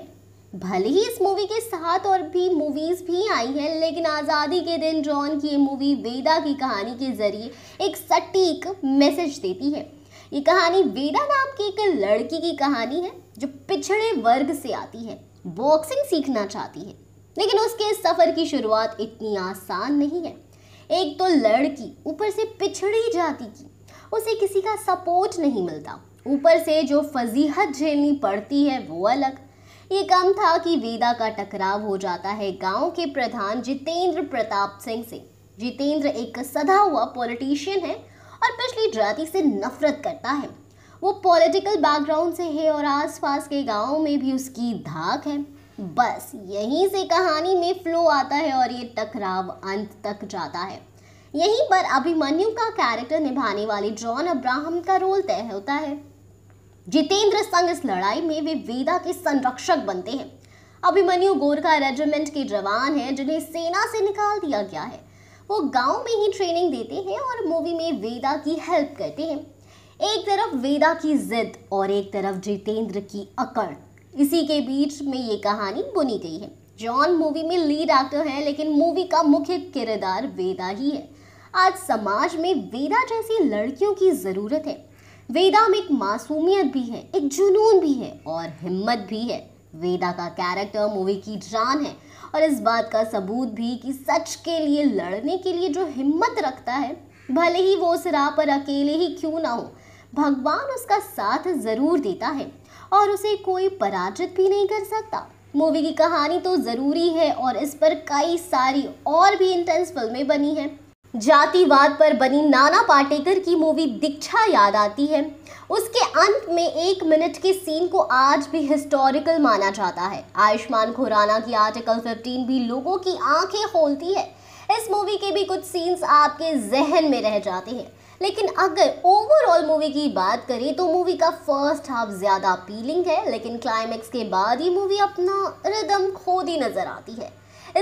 भले ही इस मूवी के साथ और भी मूवीज भी आई हैं लेकिन आज़ादी के दिन जॉन की ये मूवी वेदा की कहानी के जरिए एक सटीक मैसेज देती है ये कहानी वेदा नाम की एक लड़की की कहानी है जो पिछड़े वर्ग से आती है बॉक्सिंग सीखना चाहती है लेकिन उसके सफ़र की शुरुआत इतनी आसान नहीं है एक तो लड़की ऊपर से पिछड़ी जाति की उसे किसी का सपोर्ट नहीं मिलता ऊपर से जो फजीहत झेलनी पड़ती है वो अलग ये कम था कि वेदा का टकराव हो जाता है गांव के प्रधान जितेंद्र प्रताप सिंह से जितेंद्र एक सदा हुआ पॉलिटिशियन है और पिछली जाति से नफरत करता है वो पॉलिटिकल बैकग्राउंड से है और आसपास के गाँव में भी उसकी धाक है बस यहीं से कहानी में फ्लो आता है और ये टकराव अंत तक जाता है यहीं पर अभिमन्यु का कैरेक्टर निभाने वाले जॉन अब्राहम का रोल तय होता है जितेंद्र संग इस लड़ाई में वे वेदा के संरक्षक बनते हैं अभिमन्यु गोरखा रेजिमेंट के जवान हैं जिन्हें सेना से निकाल दिया गया है वो गांव में ही ट्रेनिंग देते हैं और मूवी में वेदा की हेल्प करते हैं एक तरफ वेदा की जिद और एक तरफ जितेंद्र की अकड़ इसी के बीच में ये कहानी बुनी गई है जॉन मूवी में लीड एक्टर है लेकिन मूवी का मुख्य किरदार वेदा ही है आज समाज में वेदा जैसी लड़कियों की ज़रूरत है वेदा में एक मासूमियत भी है एक जुनून भी है और हिम्मत भी है वेदा का कैरेक्टर मूवी की जान है और इस बात का सबूत भी कि सच के लिए लड़ने के लिए जो हिम्मत रखता है भले ही वो उस राह पर अकेले ही क्यों ना हो भगवान उसका साथ ज़रूर देता है और उसे कोई पराजित भी नहीं कर सकता मूवी की कहानी तो ज़रूरी है और इस पर कई सारी और भी इंटेंस फिल्में बनी हैं जातिवाद पर बनी नाना पाटेकर की मूवी दीक्षा याद आती है उसके अंत में एक मिनट के सीन को आज भी हिस्टोरिकल माना जाता है आयुष्मान खुराना की आर्टिकल 15 भी लोगों की आंखें खोलती है इस मूवी के भी कुछ सीन्स आपके जहन में रह जाते हैं लेकिन अगर ओवरऑल मूवी की बात करें तो मूवी का फर्स्ट हाफ ज़्यादा अपीलिंग है लेकिन क्लाइमैक्स के बाद ही मूवी अपना रिदम खोदी नज़र आती है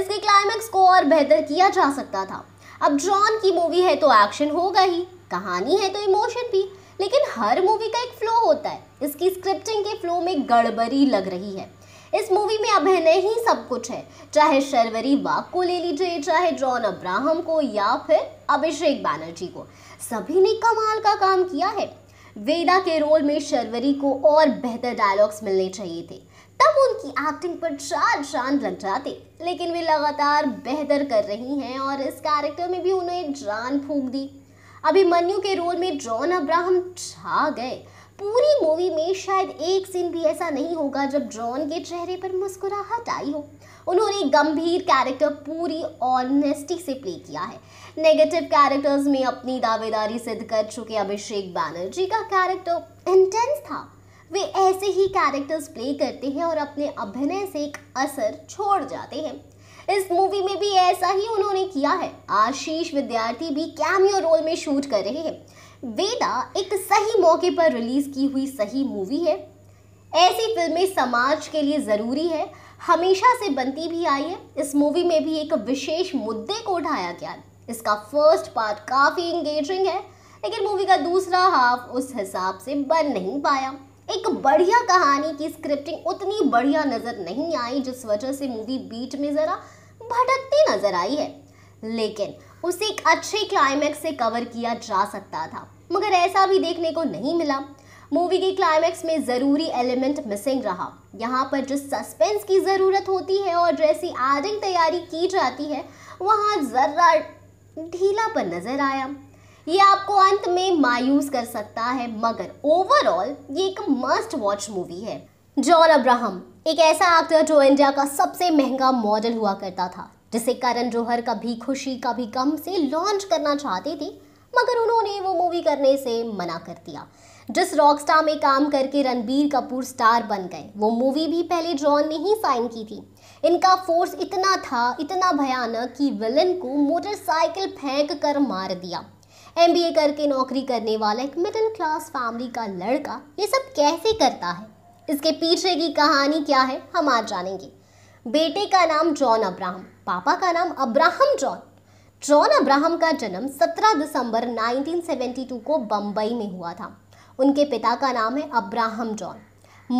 इसके क्लाइमैक्स को और बेहतर किया जा सकता था अब जॉन की मूवी है तो एक्शन होगा ही कहानी है तो इमोशन भी लेकिन हर मूवी का एक फ्लो होता है इसकी स्क्रिप्टिंग के फ्लो में गड़बड़ी लग रही है इस मूवी में अभिनय ही सब कुछ है चाहे शर्वरी वाक को ले लीजिए चाहे जॉन अब्राहम को या फिर अभिषेक बैनर्जी को सभी ने कमाल का काम किया है वेदा के रोल में शर्वरी को और बेहतर डायलॉग्स मिलने चाहिए थे तब उनकी एक्टिंग पर चार चांद लग जाते लेकिन वे लगातार बेहतर कर रही हैं और इस कैरेक्टर में भी उन्हें जान फूक दी मनु के रोल में जॉन अब्राहम छा गए पूरी मूवी में शायद एक सीन भी ऐसा नहीं होगा जब जॉन के चेहरे पर मुस्कुराहट आई हो उन्होंने गंभीर कैरेक्टर पूरी ऑनेस्टी से प्ले किया है नेगेटिव कैरेक्टर्स में अपनी दावेदारी सिद्ध कर चुके अभिषेक बैनर्जी का कैरेक्टर इंटेंस था वे ऐसे ही कैरेक्टर्स प्ले करते हैं और अपने अभिनय से एक असर छोड़ जाते हैं इस मूवी में भी ऐसा ही उन्होंने किया है आशीष विद्यार्थी भी कैमियो रोल में शूट कर रहे हैं वेदा एक सही मौके पर रिलीज की हुई सही मूवी है ऐसी फिल्में समाज के लिए ज़रूरी है हमेशा से बनती भी आई है इस मूवी में भी एक विशेष मुद्दे को उठाया गया है इसका फर्स्ट पार्ट काफ़ी इंगेजिंग है लेकिन मूवी का दूसरा हाफ उस हिसाब से बन नहीं पाया एक बढ़िया कहानी की स्क्रिप्टिंग उतनी बढ़िया नज़र नहीं आई जिस वजह से मूवी बीट में ज़रा भटकती नज़र आई है लेकिन उसे एक अच्छे क्लाइमैक्स से कवर किया जा सकता था मगर ऐसा भी देखने को नहीं मिला मूवी के क्लाइमैक्स में ज़रूरी एलिमेंट मिसिंग रहा यहाँ पर जिस सस्पेंस की ज़रूरत होती है और जैसी एडिंग तैयारी की जाती है वहाँ ज़रा पर नज़र आया ये आपको अंत में मायूस कर सकता है मगर ओवरऑल ये एक मस्ट वॉच मूवी है जॉन अब्राहम एक ऐसा एक्टर जो इंडिया का सबसे महंगा मॉडल हुआ करता था जिसे करण जौहर कभी खुशी कभी गम से लॉन्च करना चाहते थे मगर उन्होंने वो मूवी करने से मना कर दिया जिस रॉकस्टार में काम करके रणबीर कपूर स्टार बन गए वो मूवी भी पहले जॉन ने ही साइन की थी इनका फोर्स इतना था इतना भयानक कि विलन को मोटरसाइकिल फेंक कर मार दिया एमबीए करके नौकरी करने वाला एक मिडिल क्लास फैमिली का लड़का ये सब कैसे करता है इसके पीछे की कहानी क्या है हम आज जानेंगे बेटे का नाम जॉन अब्राहम पापा का नाम अब्राहम जॉन जॉन अब्राहम का जन्म 17 दिसंबर 1972 को बम्बई में हुआ था उनके पिता का नाम है अब्राहम जॉन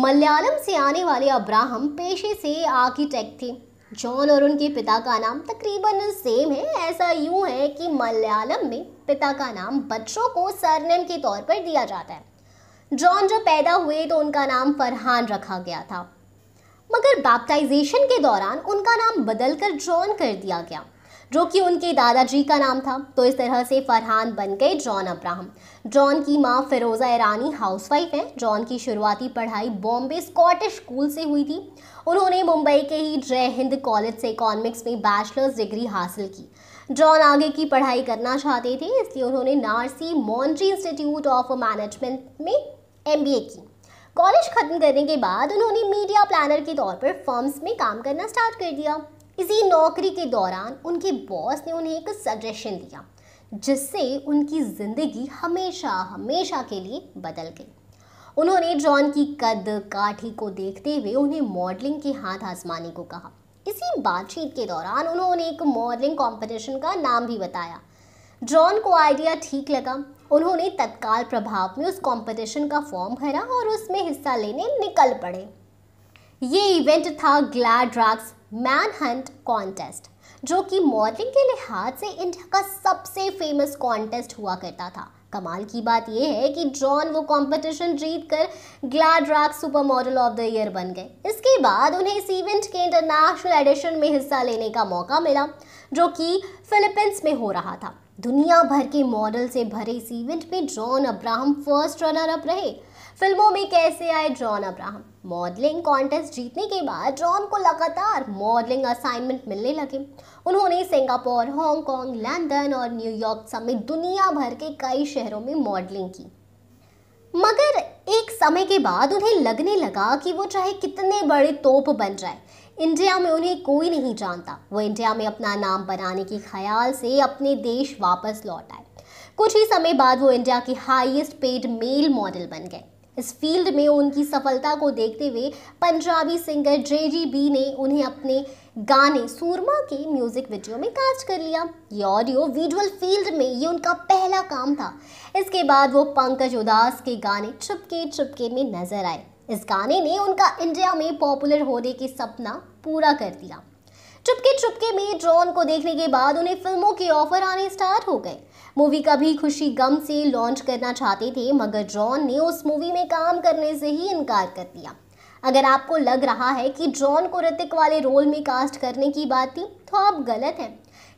मलयालम से आने वाले अब्राहम पेशे से आर्किटेक्ट थे जॉन और उनके पिता का नाम तकरीबन सेम है ऐसा यूं है कि मलयालम में पिता का नाम बच्चों को सरनेम के तौर पर दिया जाता है जॉन जब पैदा हुए तो उनका नाम फरहान रखा गया था मगर बैप्टाइजेशन के दौरान उनका नाम बदलकर जॉन कर दिया गया जो कि उनके दादाजी का नाम था तो इस तरह से फरहान बन गए जॉन अब्राहम जॉन की माँ फिरोज़ा ईरानी हाउसवाइफ हैं जॉन की शुरुआती पढ़ाई बॉम्बे स्कॉटिश स्कूल से हुई थी उन्होंने मुंबई के ही जय हिंद कॉलेज से इकॉनमिक्स में बैचलर्स डिग्री हासिल की जॉन आगे की पढ़ाई करना चाहते थे इसलिए उन्होंने नारसी मॉन्ट्री इंस्टीट्यूट ऑफ मैनेजमेंट में एम की कॉलेज ख़त्म करने के बाद उन्होंने मीडिया प्लानर के तौर पर फर्म्स में काम करना स्टार्ट कर दिया इसी नौकरी के दौरान उनके बॉस ने उन्हें एक सजेशन दिया जिससे उनकी ज़िंदगी हमेशा हमेशा के लिए बदल गई उन्होंने जॉन की कद काठी को देखते हुए उन्हें मॉडलिंग के हाथ आजमाने को कहा इसी बातचीत के दौरान उन्होंने एक मॉडलिंग कंपटीशन का नाम भी बताया जॉन को आइडिया ठीक लगा उन्होंने तत्काल प्रभाव में उस कंपटीशन का फॉर्म भरा और उसमें हिस्सा लेने निकल पड़े ये इवेंट था Gladrags Manhunt contest जो कि मॉडलिंग के लिहाज से इंडिया का सबसे फेमस कॉन्टेस्ट हुआ करता था कमाल की बात यह है कि जॉन वो कंपटीशन कर Gladrags supermodel of the year बन गए इसके बाद उन्हें इस इवेंट के इंटरनेशनल एडिशन में हिस्सा लेने का मौका मिला जो कि फिलीपींस में हो रहा था दुनिया भर के मॉडल से भरे इस इवेंट में John Abraham first runner up रहे फिल्मों में कैसे आए जॉन अब्राहम मॉडलिंग कॉन्टेस्ट जीतने के बाद जॉन को लगातार मॉडलिंग असाइनमेंट मिलने लगे उन्होंने सिंगापुर हांगकॉन्ग लंदन और न्यूयॉर्क समेत दुनिया भर के कई शहरों में मॉडलिंग की मगर एक समय के बाद उन्हें लगने लगा कि वो चाहे कितने बड़े तोप बन जाए इंडिया में उन्हें कोई नहीं जानता वो इंडिया में अपना नाम बनाने के ख्याल से अपने देश वापस लौट आए कुछ ही समय बाद वो इंडिया की हाईएस्ट पेड मेल मॉडल बन गए इस फील्ड में उनकी सफलता को देखते हुए पंजाबी सिंगर जे जी बी ने उन्हें अपने गाने सूरमा के म्यूजिक वीडियो में कास्ट कर लिया ये ऑडियो विजुअल फील्ड में ये उनका पहला काम था इसके बाद वो पंकज उदास के गाने छुपके छुपके में नजर आए इस गाने ने उनका इंडिया में पॉपुलर होने के सपना पूरा कर दिया चुपके चुपके में ड्रोन को देखने के बाद उन्हें फिल्मों के ऑफर आने स्टार्ट हो गए मूवी कभी खुशी गम से लॉन्च करना चाहते थे मगर जॉन ने उस मूवी में काम करने से ही इनकार कर दिया अगर आपको लग रहा है कि जॉन को ऋतिक वाले रोल में कास्ट करने की बात थी तो आप गलत हैं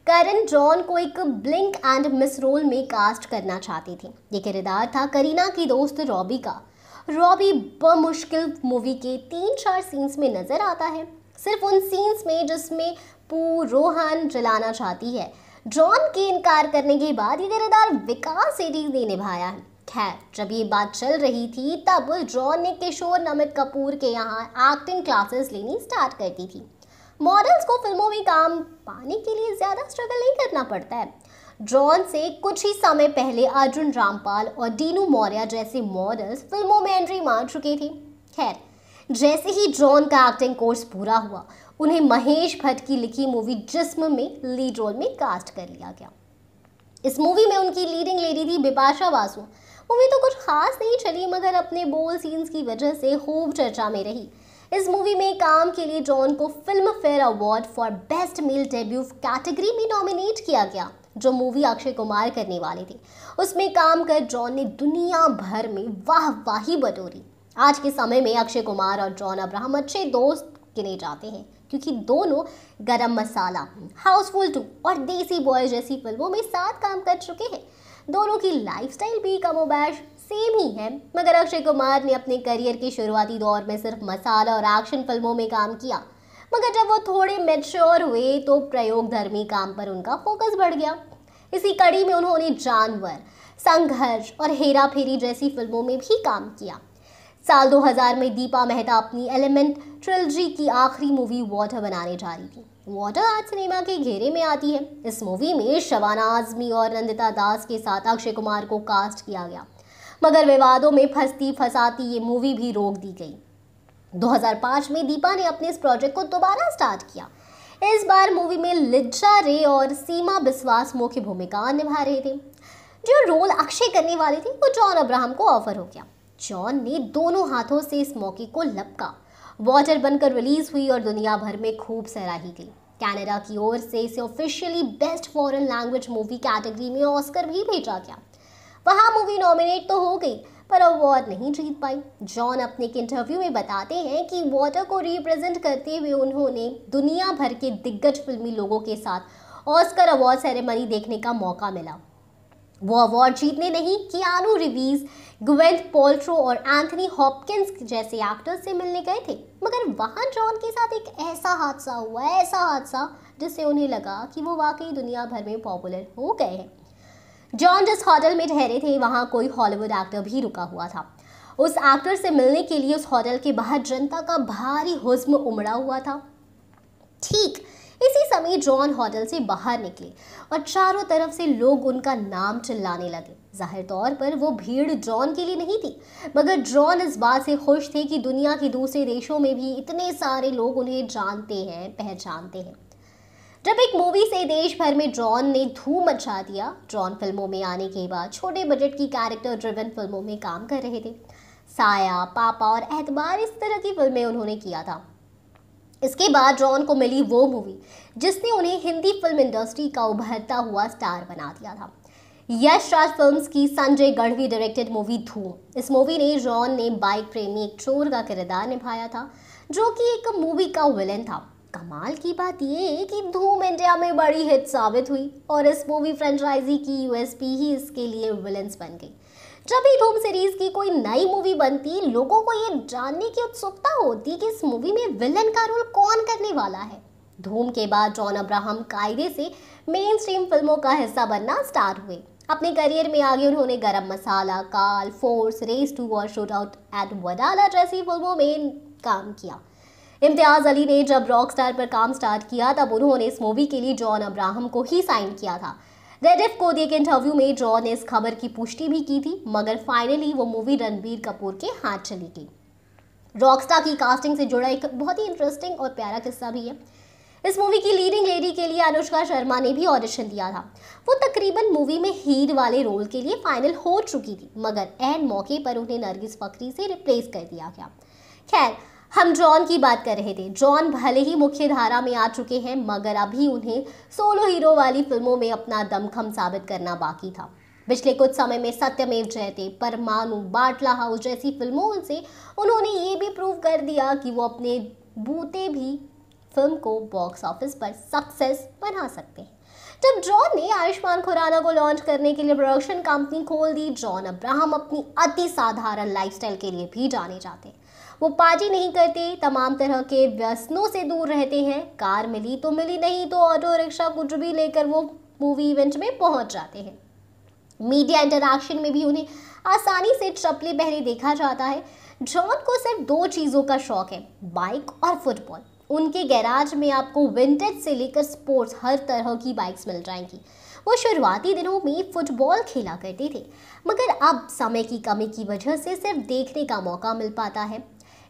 करण जॉन को एक ब्लिंक एंड मिस रोल में कास्ट करना चाहती थी ये किरदार था करीना की दोस्त रॉबी का रॉबी बमुश्किल मूवी के तीन चार सीन्स में नज़र आता है सिर्फ उन सीन्स में जिसमें पू रोहन जलाना चाहती है ड्रोन के इनकार करने के बाद ये किरदार विकास एरीज ने निभाया है खैर जब ये बात चल रही थी तब ड्रोन ने किशोर नमित कपूर के यहाँ एक्टिंग क्लासेस लेनी स्टार्ट कर दी थी मॉडल्स को फिल्मों में काम पाने के लिए ज़्यादा स्ट्रगल नहीं करना पड़ता है ड्रोन से कुछ ही समय पहले अर्जुन रामपाल और डीनू मौर्य जैसे मॉडल्स फिल्मों में एंट्री मार चुके थे खैर जैसे ही ड्रोन का एक्टिंग कोर्स पूरा हुआ उन्हें महेश भट्ट की लिखी मूवी जिस्म में लीड रोल में कास्ट कर लिया गया इस मूवी में उनकी लीडिंग लेडी थी बिपाशा बासु मूवी तो कुछ खास नहीं चली मगर अपने बोल सीन्स की वजह से खूब चर्चा में रही इस मूवी में काम के लिए जॉन को Filmfare award for best male debut category में नॉमिनेट किया गया जो मूवी अक्षय कुमार करने वाले थे उसमें काम कर जॉन ने दुनिया भर में वाह वाही बटोरी आज के समय में अक्षय कुमार और जॉन अब्राहम अच्छे दोस्त गिने जाते हैं क्योंकि दोनों गरम मसाला हाउसफुल टू और देसी बॉय जैसी फिल्मों में साथ काम कर चुके हैं दोनों की लाइफस्टाइल भी कमोबैश सेम ही है मगर अक्षय कुमार ने अपने करियर के शुरुआती दौर में सिर्फ मसाला और एक्शन फिल्मों में काम किया मगर जब वो थोड़े मेच्योर हुए तो प्रयोग धर्मी काम पर उनका फोकस बढ़ गया इसी कड़ी में उन्होंने जानवर संघर्ष और हेरा फेरी जैसी फिल्मों में भी काम किया साल 2000 में दीपा मेहता अपनी एलिमेंट ट्रिलजी की आखिरी मूवी वाटर बनाने जा रही थी वाटर आज सिनेमा के घेरे में आती है इस मूवी में शबाना आजमी और नंदिता दास के साथ अक्षय कुमार को कास्ट किया गया मगर विवादों में फंसती फंसाती ये मूवी भी रोक दी गई 2005 में दीपा ने अपने इस प्रोजेक्ट को दोबारा स्टार्ट किया इस बार मूवी में लिज्जा रे और सीमा बिस्वास मुख्य भूमिका निभा रहे थे जो रोल अक्षय करने वाले थे वो जॉन अब्राहम को ऑफर हो गया जॉन ने दोनों हाथों से इस मौके को लपका वाटर बनकर रिलीज हुई और दुनिया भर में खूब सराही गई कनाडा की ओर से इसे officially best foreign language movie category में ऑस्कर भी भेजा गया वहाँ मूवी नॉमिनेट तो हो गई पर अवार्ड नहीं जीत पाई जॉन अपने एक इंटरव्यू में बताते हैं कि वाटर को रिप्रेजेंट करते हुए उन्होंने दुनिया भर के दिग्गज फिल्मी लोगों के साथ ऑस्कर अवार्ड सेरेमनी देखने का मौका मिला वो अवार्ड जीतने नहीं कियानो रिवीज ग्वेंथ पोल्ट्रो और एंथनी हॉपकिंस जैसे एक्टर्स से मिलने गए थे मगर वहाँ जॉन के साथ एक ऐसा हादसा हुआ ऐसा हादसा जिससे उन्हें लगा कि वो वाकई दुनिया भर में पॉपुलर हो गए हैं जॉन जिस होटल में ठहरे थे वहाँ कोई हॉलीवुड एक्टर भी रुका हुआ था उस एक्टर से मिलने के लिए उस होटल के बाहर जनता का भारी हुज्म उमड़ा हुआ था ठीक इसी समय जॉन होटल से बाहर निकले और चारों तरफ से लोग उनका नाम चिल्लाने लगे जाहिर तौर पर वो भीड़ जॉन के लिए नहीं थी मगर जॉन इस बात से खुश थे कि दुनिया के दूसरे देशों में भी इतने सारे लोग उन्हें जानते हैं पहचानते हैं जब एक मूवी से देश भर में जॉन ने धूम मचा दिया जॉन फिल्मों में आने के बाद छोटे बजट की कैरेक्टर ड्रिवन फिल्मों में काम कर रहे थे साया पापा और एतबार इस तरह की फिल्में उन्होंने किया था इसके बाद जॉन को मिली वो मूवी जिसने उन्हें हिंदी फिल्म इंडस्ट्री का उभरता हुआ स्टार बना दिया था यश राज फिल्म्स की संजय गढ़वी डायरेक्टेड मूवी धूम इस मूवी ने जॉन ने बाइक प्रेमी एक चोर का किरदार निभाया था जो कि एक मूवी का विलन था कमाल की बात ये कि धूम इंडिया में बड़ी हिट साबित हुई और इस मूवी फ्रेंचाइजी की यूएसपी ही इसके लिए विलन्स बन गई जब भी धूम सीरीज की कोई नई मूवी बनती लोगों को ये जानने की उत्सुकता होती कि इस मूवी में विलन का रोल कौन करने वाला है धूम के बाद जॉन अब्राहम कायदे से मेन स्ट्रीम फिल्मों का हिस्सा बनना स्टार हुए अपने करियर में आगे उन्होंने Garam Masala Kaal Force Race Two और शूट आउट एट वडाला जैसी फिल्मों में काम किया इम्तियाज़ अली ने जब रॉक स्टार पर काम स्टार्ट किया तब उन्होंने इस मूवी के लिए जॉन अब्राहम को ही साइन किया था रेडिफ को दिए इंटरव्यू में जॉ ने इस खबर की पुष्टि भी की थी मगर फाइनली वो मूवी रणबीर कपूर के हाथ चली गई रॉकस्टार की कास्टिंग से जुड़ा एक बहुत ही इंटरेस्टिंग और प्यारा किस्सा भी है इस मूवी की लीडिंग लेडी के लिए अनुष्का शर्मा ने भी ऑडिशन दिया था वो तकरीबन मूवी में हीर वाले रोल के लिए फाइनल हो चुकी थी मगर एन मौके पर उन्हें नरगिस फकरी से रिप्लेस कर दिया गया खैर हम जॉन की बात कर रहे थे जॉन भले ही मुख्य धारा में आ चुके हैं मगर अभी उन्हें सोलो हीरो वाली फिल्मों में अपना दमखम साबित करना बाकी था पिछले कुछ समय में सत्यमेव जयते परमाणु बाटला हाउस जैसी फिल्मों से उन्होंने ये भी प्रूव कर दिया कि वो अपने बूते भी फिल्म को बॉक्स ऑफिस पर सक्सेस बना सकते हैं जब जॉन ने आयुष्मान खुराना को लॉन्च करने के लिए प्रोडक्शन कंपनी खोल दी जॉन अब्राहम अपनी अति साधारण लाइफस्टाइल के लिए भी जाने जाते हैं वो पाजी नहीं करते तमाम तरह के व्यसनों से दूर रहते हैं कार मिली तो मिली नहीं तो ऑटो रिक्शा कुछ भी लेकर वो मूवी इवेंट में पहुंच जाते हैं मीडिया इंटरक्शन में भी उन्हें आसानी से चपले पहने देखा जाता है जॉन को सिर्फ दो चीज़ों का शौक है बाइक और फुटबॉल उनके गैराज में आपको विंटेज से लेकर स्पोर्ट्स हर तरह की बाइक्स मिल जाएंगी वो शुरुआती दिनों में फुटबॉल खेला करते थे मगर अब समय की कमी की वजह से सिर्फ देखने का मौका मिल पाता है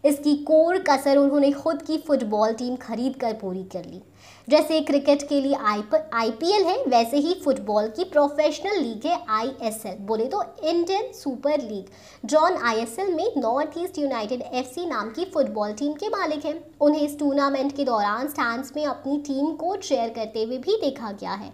इसकी कोर कसर उन्होंने खुद की फुटबॉल टीम खरीद कर पूरी कर ली जैसे क्रिकेट के लिए आई पी है वैसे ही फुटबॉल की प्रोफेशनल लीग है आईएसएल बोले तो Indian Super League John ISL में नॉर्थ ईस्ट यूनाइटेड एफसी नाम की फुटबॉल टीम के मालिक हैं उन्हें इस टूर्नामेंट के दौरान स्टैंड में अपनी टीम को चेयर करते हुए भी देखा गया है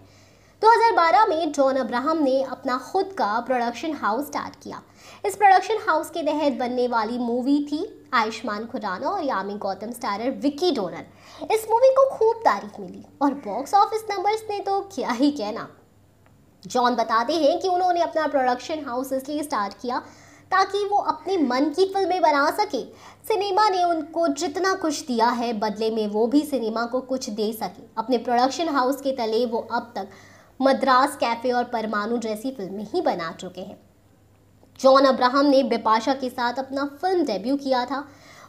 2012 में जॉन अब्राहम ने अपना खुद का प्रोडक्शन हाउस स्टार्ट किया इस प्रोडक्शन हाउस के तहत बनने वाली मूवी थी आयुष्मान खुराना और यामी गौतम स्टारर विकी डोनर इस मूवी को खूब तारीफ मिली और बॉक्स ऑफिस नंबर्स ने तो क्या ही कहना जॉन बताते हैं कि उन्होंने अपना प्रोडक्शन हाउस इसलिए स्टार्ट किया ताकि वो अपने मन की फिल्में बना सके सिनेमा ने उनको जितना कुछ दिया है बदले में वो भी सिनेमा को कुछ दे सके अपने प्रोडक्शन हाउस के तले वो अब तक मद्रास कैफ़े और परमाणु जैसी फिल्में ही बना चुके हैं जॉन अब्राहम ने बिपाशा के साथ अपना फिल्म डेब्यू किया था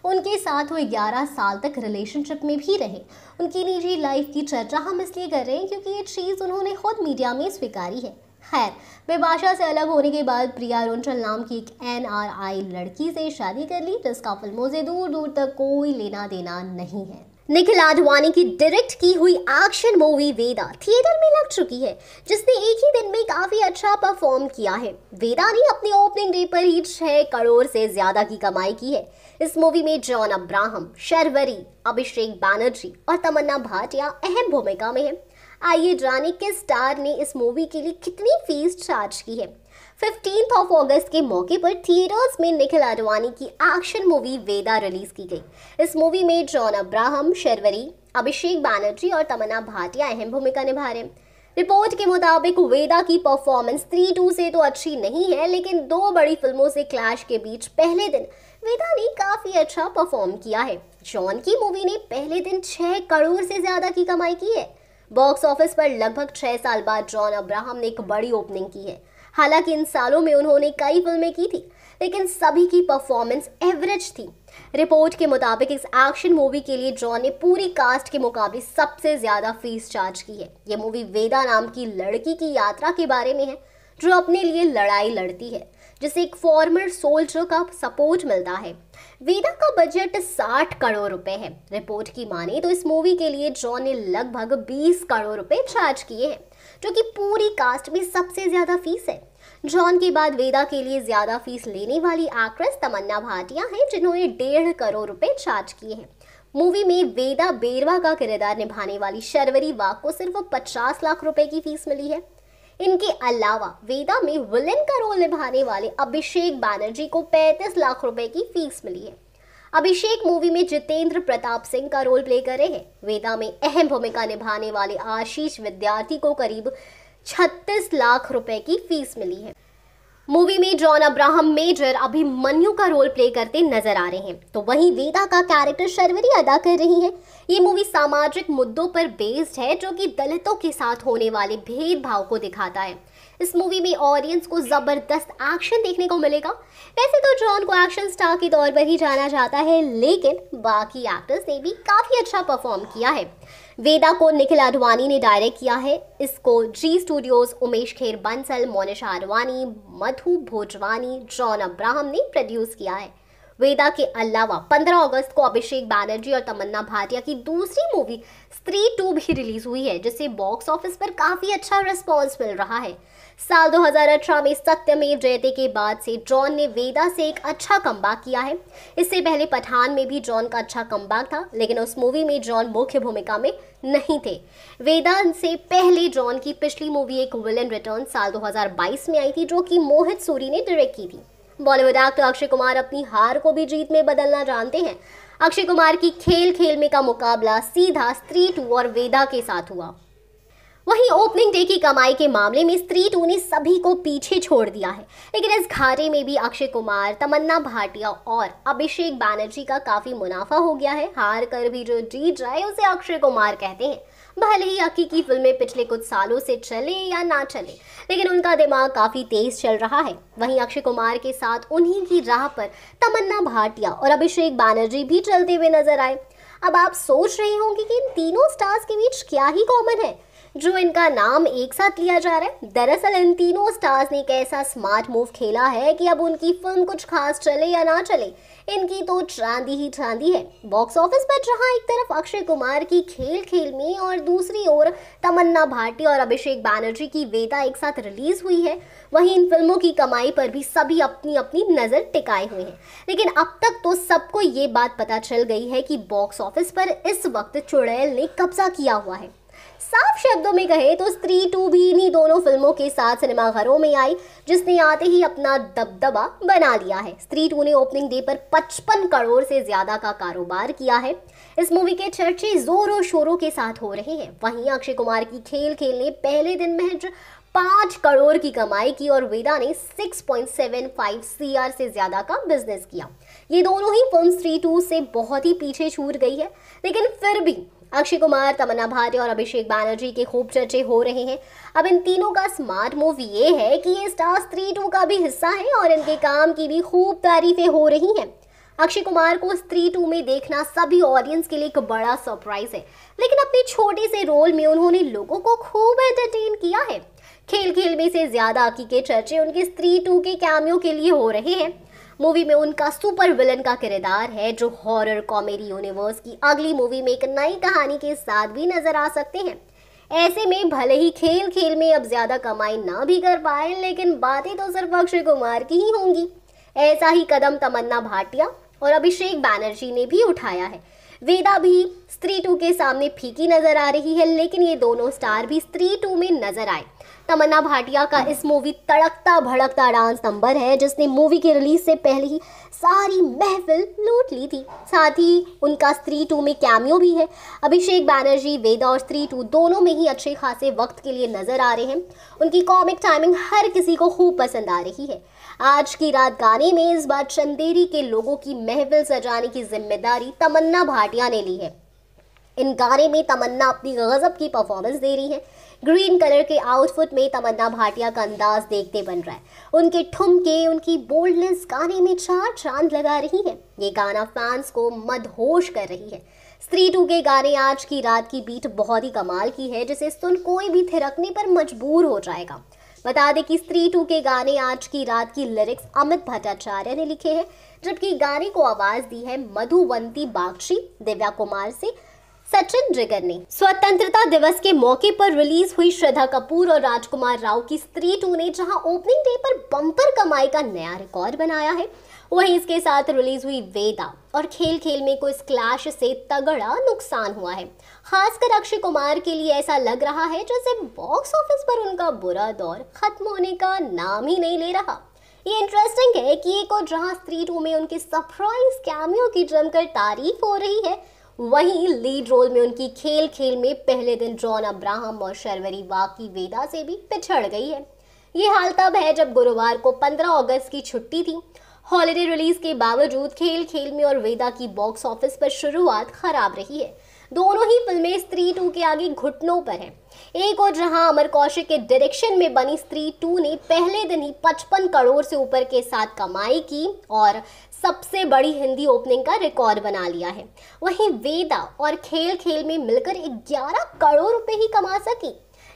उनके साथ वो 11 साल तक रिलेशनशिप में भी रहे उनकी निजी लाइफ की चर्चा हम इसलिए कर रहे हैं क्योंकि ये चीज़ उन्होंने खुद मीडिया में स्वीकारी है खैर बिपाशा से अलग होने के बाद प्रिया रोंचल नाम की एक एनआरआई लड़की से शादी कर ली जिसका फिल्मों से दूर दूर तक कोई लेना देना नहीं है निखिल आडवाणी की डायरेक्ट की हुई एक्शन मूवी वेदा थिएटर में लग चुकी है जिसने एक ही दिन में काफी अच्छा परफॉर्म किया है वेदा ने अपने ओपनिंग डे पर ही छह करोड़ से ज्यादा की कमाई की है इस मूवी में जॉन अब्राहम शर्वरी अभिषेक बैनर्जी और तमन्ना भाटिया अहम भूमिका में है आइए जाने किस स्टार ने इस मूवी के लिए कितनी फीस चार्ज की है 15th ऑफ अगस्त के मौके पर थिएटर्स में निखिल आडवाणी की एक्शन मूवी वेदा रिलीज की गई इस मूवी में जॉन अब्राहम शर्वरी अभिषेक बैनर्जी और तमन्ना भाटिया अहम भूमिका निभा रहे हैं रिपोर्ट के मुताबिक वेदा की परफॉर्मेंस थ्री टू से तो अच्छी नहीं है लेकिन दो बड़ी फिल्मों से क्लैश के बीच पहले दिन वेदा ने काफ़ी अच्छा परफॉर्म किया है जॉन की मूवी ने पहले दिन छः करोड़ से ज़्यादा की कमाई की है बॉक्स ऑफिस पर लगभग छह साल बाद जॉन अब्राहम ने एक बड़ी ओपनिंग की है हालांकि इन सालों में उन्होंने कई फिल्में की थी लेकिन सभी की परफॉर्मेंस एवरेज थी रिपोर्ट के मुताबिक इस एक्शन मूवी के लिए जॉन ने पूरी कास्ट के मुकाबले सबसे ज़्यादा फीस चार्ज की है ये मूवी वेदा नाम की लड़की की यात्रा के बारे में है जो अपने लिए लड़ाई लड़ती है जिसे एक फॉर्मर सोल्जर का सपोर्ट मिलता है वेदा का बजट 60 करोड़ रुपए है रिपोर्ट की माने तो इस मूवी के लिए जॉन ने लगभग बीस करोड़ रुपए चार्ज किए हैं जो कि पूरी कास्ट में सबसे ज़्यादा फीस है जॉन के बाद वेदा के लिए ज़्यादा फीस लेने वाली एक्ट्रेस तमन्ना भाटिया हैं जिन्होंने डेढ़ करोड़ रुपए चार्ज किए हैं मूवी में वेदा बेरवा का किरदार निभाने वाली शर्वरी वाक को सिर्फ पचास लाख रुपए की फीस मिली है इनके अलावा वेदा में विलन का रोल निभाने वाले अभिषेक बैनर्जी को पैंतीस लाख रुपए की फीस मिली है अभिषेक मूवी में जितेंद्र प्रताप सिंह का रोल प्ले कर रहे हैं वेदा में अहम भूमिका निभाने वाले आशीष विद्यार्थी को करीब 36 लाख रुपए की फीस मिली है मूवी में जॉन अब्राहम मेजर अभिमन्यु का रोल प्ले करते नजर आ रहे हैं तो वहीं वेदा का कैरेक्टर शर्वरी अदा कर रही हैं ये मूवी सामाजिक मुद्दों पर बेस्ड है जो कि दलितों के साथ होने वाले भेदभाव को दिखाता है इस मूवी में ऑडियंस को ज़बरदस्त एक्शन देखने को मिलेगा वैसे तो जॉन को एक्शन स्टार के तौर पर ही जाना जाता है लेकिन बाकी एक्टर्स ने भी काफ़ी अच्छा परफॉर्म किया है वेदा को निखिल आडवाणी ने डायरेक्ट किया है इसको जी स्टूडियोज उमेश खेर बंसल मोनिशा आडवाणी मधु भोजवानी जॉन अब्राहम ने प्रोड्यूस किया है वेदा के अलावा 15 अगस्त को अभिषेक बैनर्जी और तमन्ना भाटिया की दूसरी मूवी स्त्री टू भी रिलीज हुई है जिसे बॉक्स ऑफिस पर काफ़ी अच्छा रिस्पॉन्स मिल रहा है साल 2018 में सत्यमेव जयते के बाद से जॉन ने वेदा से एक अच्छा कम किया है इससे पहले पठान में भी जॉन का अच्छा कम था लेकिन उस मूवी में जॉन मुख्य भूमिका में नहीं थे वेदा से पहले जॉन की पिछली मूवी एक विलन रिटर्न साल 2022 में आई थी जो कि मोहित सूरी ने डायरेक्ट की थी बॉलीवुड एक्टर अक्षय कुमार अपनी हार को भी जीत में बदलना जानते हैं अक्षय कुमार की खेल खेल में का मुकाबला सीधा स्त्री टू और वेदा के साथ हुआ वहीं ओपनिंग डे की कमाई के मामले में स्त्री टू ने सभी को पीछे छोड़ दिया है लेकिन इस घाटे में भी अक्षय कुमार तमन्ना भाटिया और अभिषेक बैनर्जी का काफी मुनाफा हो गया है हार कर भी जो जीत जाए उसे अक्षय कुमार कहते हैं भले ही अकी की फिल्में पिछले कुछ सालों से चले या ना चले लेकिन उनका दिमाग काफी तेज चल रहा है वहीं अक्षय कुमार के साथ उन्हीं की राह पर तमन्ना भाटिया और अभिषेक बैनर्जी भी चलते हुए नजर आए अब आप सोच रहे होंगे कि इन तीनों स्टार्स के बीच क्या ही कॉमन है जो इनका नाम एक साथ लिया जा रहा है दरअसल इन तीनों स्टार्स ने एक ऐसा स्मार्ट मूव खेला है कि अब उनकी फिल्म कुछ खास चले या ना चले इनकी तो चांदी ही चांदी है बॉक्स ऑफिस पर जहां एक तरफ अक्षय कुमार की खेल खेल में और दूसरी ओर तमन्ना भाटी और अभिषेक बैनर्जी की वेदा एक साथ रिलीज हुई है वहीं इन फिल्मों की कमाई पर भी सभी अपनी अपनी नज़र टिकाए हुए हैं लेकिन अब तक तो सबको ये बात पता चल गई है कि बॉक्स ऑफिस पर इस वक्त चुड़ैल ने कब्जा किया हुआ है साफ शब्दों में कहें तो स्त्री टू भी इन्हीं दोनों फिल्मों के साथ सिनेमाघरों में आई जिसने आते ही अपना दबदबा बना लिया है स्त्री टू ने ओपनिंग डे पर 55 करोड़ से ज्यादा का कारोबार किया है इस मूवी के चर्चे जोरों शोरों के साथ हो रहे हैं वहीं अक्षय कुमार की खेल खेल ने पहले दिन महज पाँच करोड़ की कमाई की और वेदा ने 6.75 सीआर से ज़्यादा का बिजनेस किया ये दोनों ही फिल्म स्त्री टू से बहुत ही पीछे छूट गई है लेकिन फिर भी अक्षय कुमार तमन्ना भाटी और अभिषेक बैनर्जी के खूब चर्चे हो रहे हैं अब इन तीनों का स्मार्ट मूव ये है कि ये स्टार्स थ्री टू का भी हिस्सा है और इनके काम की भी खूब तारीफें हो रही हैं अक्षय कुमार को स्त्री टू में देखना सभी ऑडियंस के लिए एक बड़ा सरप्राइज है लेकिन अपने छोटे से रोल में उन्होंने लोगों को खूब एंटरटेन किया है खेल खेल में से ज्यादा की के चर्चे उनके स्त्री टू के कैमियो के लिए हो रहे हैं मूवी में उनका सुपर विलन का किरदार है जो हॉरर कॉमेडी यूनिवर्स की अगली मूवी में एक नई कहानी के साथ भी नजर आ सकते हैं ऐसे में भले ही खेल खेल में अब ज्यादा कमाई ना भी कर पाए लेकिन बातें तो सिर्फ अक्षय कुमार की ही होंगी ऐसा ही कदम तमन्ना भाटिया और अभिषेक बैनर्जी ने भी उठाया है वेदा भी स्त्री टू के सामने फीकी नजर आ रही है लेकिन ये दोनों स्टार भी स्त्री टू में नजर आए तमन्ना भाटिया का इस मूवी तड़कता भड़कता डांस नंबर है जिसने मूवी के रिलीज से पहले ही सारी महफिल लूट ली थी साथ ही उनका स्त्री टू में कैमियो भी है अभिषेक बैनर्जी वेदा और स्त्री टू दोनों में ही अच्छे खासे वक्त के लिए नजर आ रहे हैं उनकी कॉमिक टाइमिंग हर किसी को खूब पसंद आ रही है आज की रात गाने में इस बार चंदेरी के लोगों की महफिल सजाने की जिम्मेदारी तमन्ना भाटिया ने ली है इन गाने में तमन्ना अपनी गजब की परफॉर्मेंस दे रही है ग्रीन कलर के आउटफिट में तमन्ना भाटिया का अंदाज देखते बन रहा है उनके ठुमके उनकी बोल्डनेस गाने में चार चांद लगा रही है ये गाना फैंस को मदहोश कर रही है स्त्री टू के गाने आज की रात की बीट बहुत ही कमाल की है जिसे सुन कोई भी थिरकने पर मजबूर हो जाएगा बता दें कि स्त्री टू के गाने आज की रात की लिरिक्स अमित भट्टाचार्य ने लिखे हैं जबकि गाने को आवाज दी है मधुवंती बागची दिव्या कुमार से सचिन जिगर ने स्वतंत्रता दिवस के मौके पर रिलीज हुई श्रद्धा कपूर और राजकुमार राव की स्त्री टू ने जहां ओपनिंग डे पर बम्पर कमाई का नया रिकॉर्ड बनाया है वहीं इसके साथ रिलीज हुई वेदा और खेल खेल में कोई इस क्लैश से तगड़ा नुकसान हुआ है खासकर अक्षय कुमार के लिए ऐसा लग रहा है जैसे बॉक्स ऑफिस पर उनका बुरा दौर खत्म होने का नाम ही नहीं ले रहा ये इंटरेस्टिंग है कि एक और जहां स्त्री टू में उनके सरप्राइज कैमियो की जमकर तारीफ हो रही है वहीं लीड रोल में उनकी खेल खेल में पहले दिन जॉन अब्राहम और शर्वरी वाकी वेदा से भी पिछड़ गई है ये हाल तब है जब गुरुवार को 15 अगस्त की छुट्टी थी हॉलिडे रिलीज के बावजूद खेल खेल में और वेदा की बॉक्स ऑफिस पर शुरुआत खराब रही है दोनों ही फिल्में स्त्री टू के आगे घुटनों पर हैं एक और जहां अमर कौशिक के डायरेक्शन में बनी स्त्री टू ने पहले दिन ही 55 करोड़ से ऊपर के साथ कमाई की और सबसे बड़ी हिंदी ओपनिंग का रिकॉर्ड बना लिया है वहीं वेदा और खेल खेल में मिलकर 11 करोड़ रुपए ही कमा सकी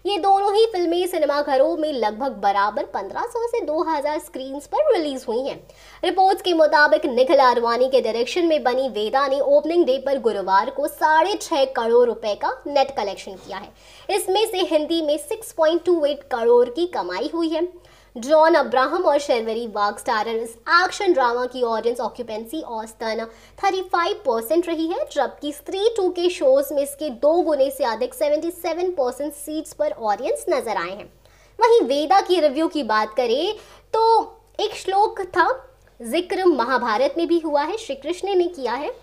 ये दोनों ही फिल्में सिनेमाघरों में लगभग बराबर 1500 से 2000 स्क्रीन्स पर रिलीज हुई हैं रिपोर्ट्स के मुताबिक निखिल आडवाणी के डायरेक्शन में बनी वेदा ने ओपनिंग डे पर गुरुवार को साढ़े छः करोड़ रुपए का नेट कलेक्शन किया है इसमें से हिंदी में 6.28 करोड़ की कमाई हुई है जॉन अब्राहम और शेनवरी वाग स्टारर इस एक्शन ड्रामा की ऑडियंस ऑक्यूपेंसी औसतन 35 परसेंट रही है जबकि स्त्री टू के शोज में इसके दो गुने से अधिक 77 परसेंट सीट्स पर ऑडियंस नजर आए हैं वहीं वेदा की रिव्यू की बात करें तो एक श्लोक था जिक्र महाभारत में भी हुआ है श्री कृष्ण ने किया है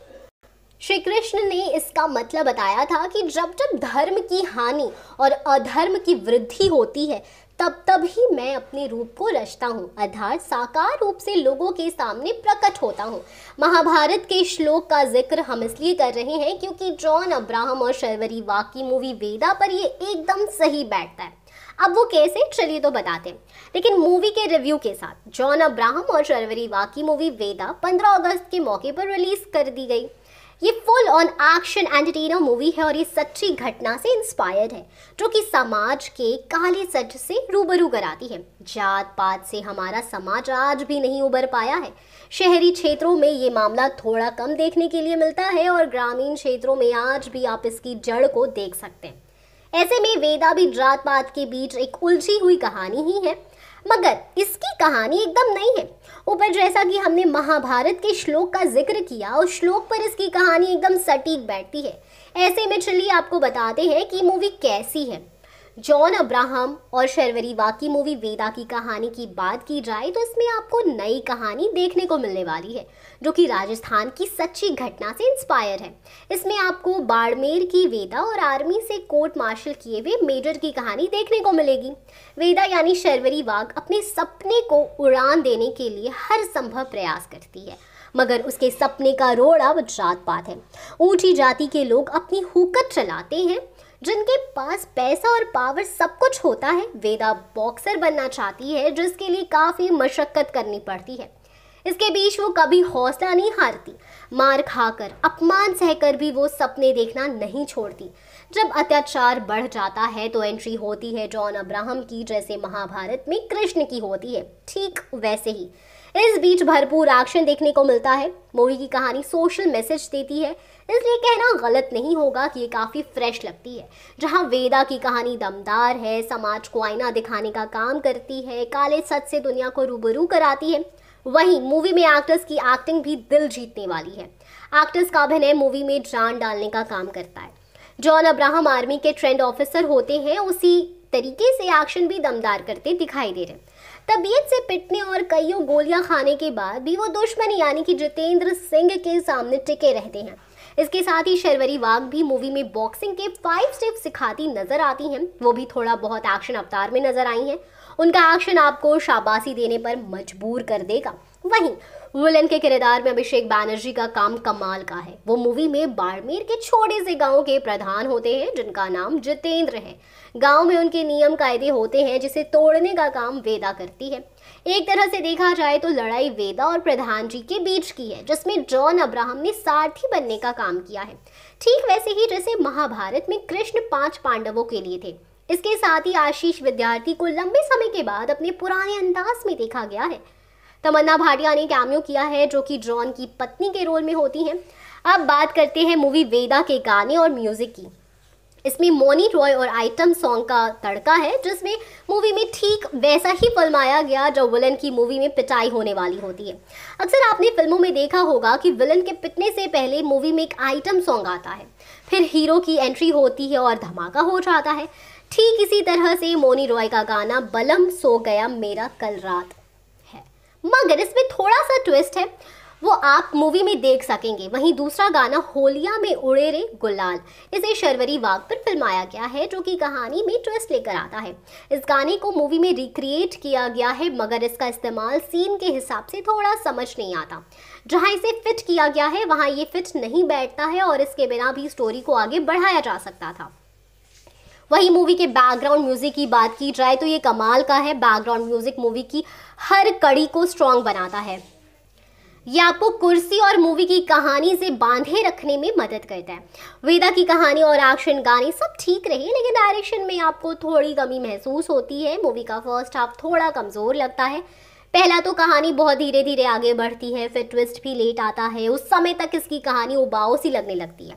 श्री कृष्ण ने इसका मतलब बताया था कि जब जब धर्म की हानि और अधर्म की वृद्धि होती है तब तब ही मैं अपने रूप को रचता हूँ अर्थात साकार रूप से लोगों के सामने प्रकट होता हूँ महाभारत के श्लोक का जिक्र हम इसलिए कर रहे हैं क्योंकि जॉन अब्राहम और शर्वरी वाक की मूवी वेदा पर ये एकदम सही बैठता है अब वो कैसे चलिए तो बताते हैं लेकिन मूवी के रिव्यू के साथ जॉन अब्राहम और शर्वरी वाक की मूवी वेदा 15 अगस्त के मौके पर रिलीज कर दी गई ये full on action entertainer movie है और ये सच्ची घटना से इंस्पायर्ड है जो कि समाज के काले सच से रूबरू कराती है जात पात से हमारा समाज आज भी नहीं उबर पाया है शहरी क्षेत्रों में ये मामला थोड़ा कम देखने के लिए मिलता है और ग्रामीण क्षेत्रों में आज भी आप इसकी जड़ को देख सकते हैं ऐसे में वेदा भी जात पात के बीच एक उलझी हुई कहानी ही है मगर इसकी कहानी एकदम नहीं है ऊपर जैसा कि हमने महाभारत के श्लोक का जिक्र किया उस श्लोक पर इसकी कहानी एकदम सटीक बैठती है ऐसे में चलिए आपको बताते हैं कि मूवी कैसी है जॉन अब्राहम और शर्वरी की मूवी वेदा की कहानी की बात की जाए तो इसमें आपको नई कहानी देखने को मिलने वाली है जो कि राजस्थान की सच्ची घटना से इंस्पायर है इसमें आपको बाड़मेर की वेदा और आर्मी से कोर्ट मार्शल किए हुए मेजर की कहानी देखने को मिलेगी वेदा यानी शर्वरी वाघ अपने सपने को उड़ान देने के लिए हर संभव प्रयास करती है मगर उसके सपने का रोड़ा जात पात है ऊंची जाति के लोग अपनी हुकत चलाते हैं जिनके पास पैसा और पावर सब कुछ होता है वेदा बॉक्सर बनना चाहती है जिसके लिए काफ़ी मशक्क़त करनी पड़ती है इसके बीच वो कभी हौसला नहीं हारती मार खाकर अपमान सहकर भी वो सपने देखना नहीं छोड़ती जब अत्याचार बढ़ जाता है तो एंट्री होती है जॉन अब्राहम की जैसे महाभारत में कृष्ण की होती है ठीक वैसे ही इस बीच भरपूर एक्शन देखने को मिलता है मूवी की कहानी सोशल मैसेज देती है इसलिए कहना गलत नहीं होगा कि ये काफ़ी फ्रेश लगती है जहां वेदा की कहानी दमदार है समाज को आईना दिखाने का काम करती है काले सच से दुनिया को रूबरू कराती है वहीं मूवी में एक्टर्स की एक्टिंग भी दिल जीतने वाली है एक्टर्स का अभिनय मूवी में जान डालने का काम करता है जॉन अब्राहम आर्मी के ट्रेंड ऑफिसर होते हैं उसी तरीके से एक्शन भी दमदार करते दिखाई दे रहे हैं तबीयत से पिटने और कईयों गोलियां खाने के बाद भी वो दुश्मन यानी कि जितेंद्र सिंह के सामने टिके रहते हैं इसके साथ ही शर्वरी वाघ भी मूवी में बॉक्सिंग के फाइव स्टेप सिखाती नजर आती हैं वो भी थोड़ा बहुत एक्शन अवतार में नजर आई हैं उनका एक्शन आपको शाबाशी देने पर मजबूर कर देगा वहीं विलन के किरदार में अभिषेक बैनर्जी का काम कमाल का है वो मूवी में बाड़मेर के छोटे से गांव के प्रधान होते हैं जिनका नाम जितेंद्र है गांव में उनके नियम कायदे होते हैं जिसे तोड़ने का काम वेदा करती है एक तरह से देखा जाए तो लड़ाई वेदा और प्रधान जी के बीच की है जिसमें जॉन अब्राहम ने सारथी बनने का काम किया है ठीक वैसे ही जैसे महाभारत में कृष्ण पांच पांडवों के लिए थे इसके साथ ही आशीष विद्यार्थी को लंबे समय के बाद अपने पुराने अंदाज में देखा गया है तमन्ना भाटिया ने कैमियो किया है जो कि जॉन की पत्नी के रोल में होती हैं अब बात करते हैं मूवी वेदा के गाने और म्यूज़िक की इसमें मोनी रॉय और आइटम सॉन्ग का तड़का है जिसमें मूवी में ठीक वैसा ही फिल्माया गया जो विलन की मूवी में पिटाई होने वाली होती है अक्सर आपने फिल्मों में देखा होगा कि विलन के पिटने से पहले मूवी में एक आइटम सॉन्ग आता है फिर हीरो की एंट्री होती है और धमाका हो जाता है ठीक इसी तरह से मोनी रॉय का गाना बलम सो गया मेरा कल रात मगर इसमें थोड़ा सा ट्विस्ट है वो आप मूवी में देख सकेंगे वहीं दूसरा गाना होलिया में उड़े रे गुलाल इसे शर्वरी वाग पर फिल्माया गया है जो कि कहानी में ट्विस्ट लेकर आता है इस गाने को मूवी में रिक्रिएट किया गया है मगर इसका इस्तेमाल सीन के हिसाब से थोड़ा समझ नहीं आता जहां इसे फिट किया गया है वहां ये फिट नहीं बैठता है और इसके बिना भी स्टोरी को आगे बढ़ाया जा सकता था वही मूवी के बैकग्राउंड म्यूजिक की बात की जाए तो ये कमाल का है बैकग्राउंड म्यूजिक मूवी की हर कड़ी को स्ट्रांग बनाता है यह आपको कुर्सी और मूवी की कहानी से बांधे रखने में मदद करता है वेदा की कहानी और एक्शन गाने सब ठीक रहे लेकिन डायरेक्शन में आपको थोड़ी कमी महसूस होती है मूवी का फर्स्ट हाफ थोड़ा कमज़ोर लगता है पहला तो कहानी बहुत धीरे धीरे आगे बढ़ती है फिर ट्विस्ट भी लेट आता है उस समय तक इसकी कहानी उबाऊ सी लगने लगती है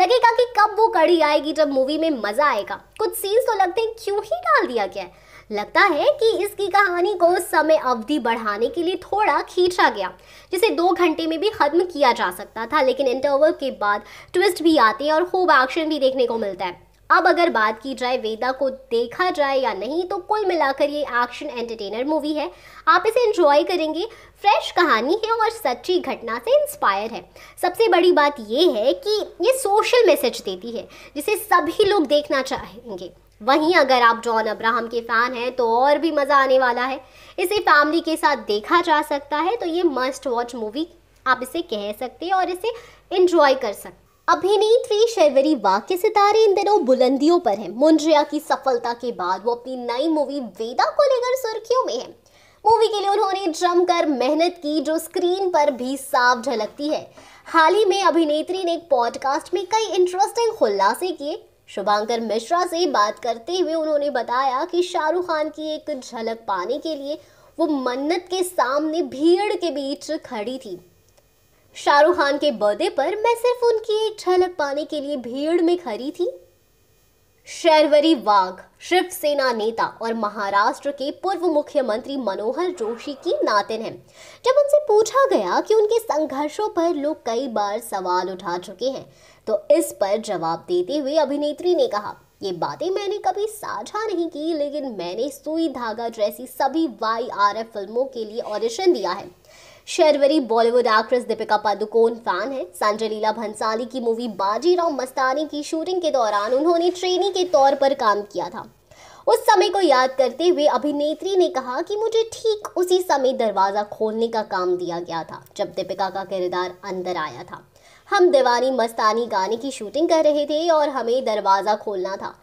लगेगा कि कब वो कड़ी आएगी जब मूवी में मजा आएगा कुछ सीन्स तो लगते हैं क्यों ही डाल दिया गया लगता है कि इसकी कहानी को समय अवधि बढ़ाने के लिए थोड़ा खींचा गया जिसे दो घंटे में भी खत्म किया जा सकता था लेकिन इंटरवल के बाद ट्विस्ट भी आते हैं और खूब एक्शन भी देखने को मिलता है अब अगर बात की जाए वेदा को देखा जाए या नहीं तो कुल मिलाकर ये एक्शन एंटरटेनर मूवी है आप इसे एंजॉय करेंगे फ्रेश कहानी है और सच्ची घटना से इंस्पायर है सबसे बड़ी बात ये है कि ये सोशल मैसेज देती है जिसे सभी लोग देखना चाहेंगे वहीं अगर आप जॉन अब्राहम के फ़ैन हैं तो और भी मज़ा आने वाला है इसे फैमिली के साथ देखा जा सकता है तो ये मस्ट वॉच मूवी आप इसे कह सकते हैं और इसे इन्जॉय कर सकते अभिनेत्री शेवरी वाक्य सितारे इन दिनों बुलंदियों पर हैं मुंड्रिया की सफलता के बाद वो अपनी नई मूवी वेदा को लेकर सुर्खियों में है मूवी के लिए उन्होंने जमकर मेहनत की जो स्क्रीन पर भी साफ झलकती है हाल ही में अभिनेत्री ने एक पॉडकास्ट में कई इंटरेस्टिंग खुलासे किए शुभांकर मिश्रा से बात करते हुए उन्होंने बताया कि शाहरुख खान की एक झलक पाने के लिए वो मन्नत के सामने भीड़ के बीच खड़ी थी शाहरुख खान के बर्थडे पर मैं सिर्फ उनकी एक झलक पाने के लिए भीड़ में खड़ी थी शर्वरी वाघ शिवसेना नेता और महाराष्ट्र के पूर्व मुख्यमंत्री मनोहर जोशी की नातिन हैं जब उनसे पूछा गया कि उनके संघर्षों पर लोग कई बार सवाल उठा चुके हैं तो इस पर जवाब देते हुए अभिनेत्री ने कहा ये बातें मैंने कभी साझा नहीं की लेकिन मैंने सुई धागा जैसी सभी वाई आर एफ फिल्मों के लिए ऑडिशन दिया है शर्वरी बॉलीवुड एक्ट्रेस दीपिका पादुकोण फैन है संजय लीला भंसाली की मूवी बाजीराव मस्तानी की शूटिंग के दौरान उन्होंने ट्रेनी के तौर पर काम किया था उस समय को याद करते हुए अभिनेत्री ने कहा कि मुझे ठीक उसी समय दरवाज़ा खोलने का काम दिया गया था जब दीपिका का किरदार अंदर आया था हम दीवानी मस्तानी गाने की शूटिंग कर रहे थे और हमें दरवाज़ा खोलना था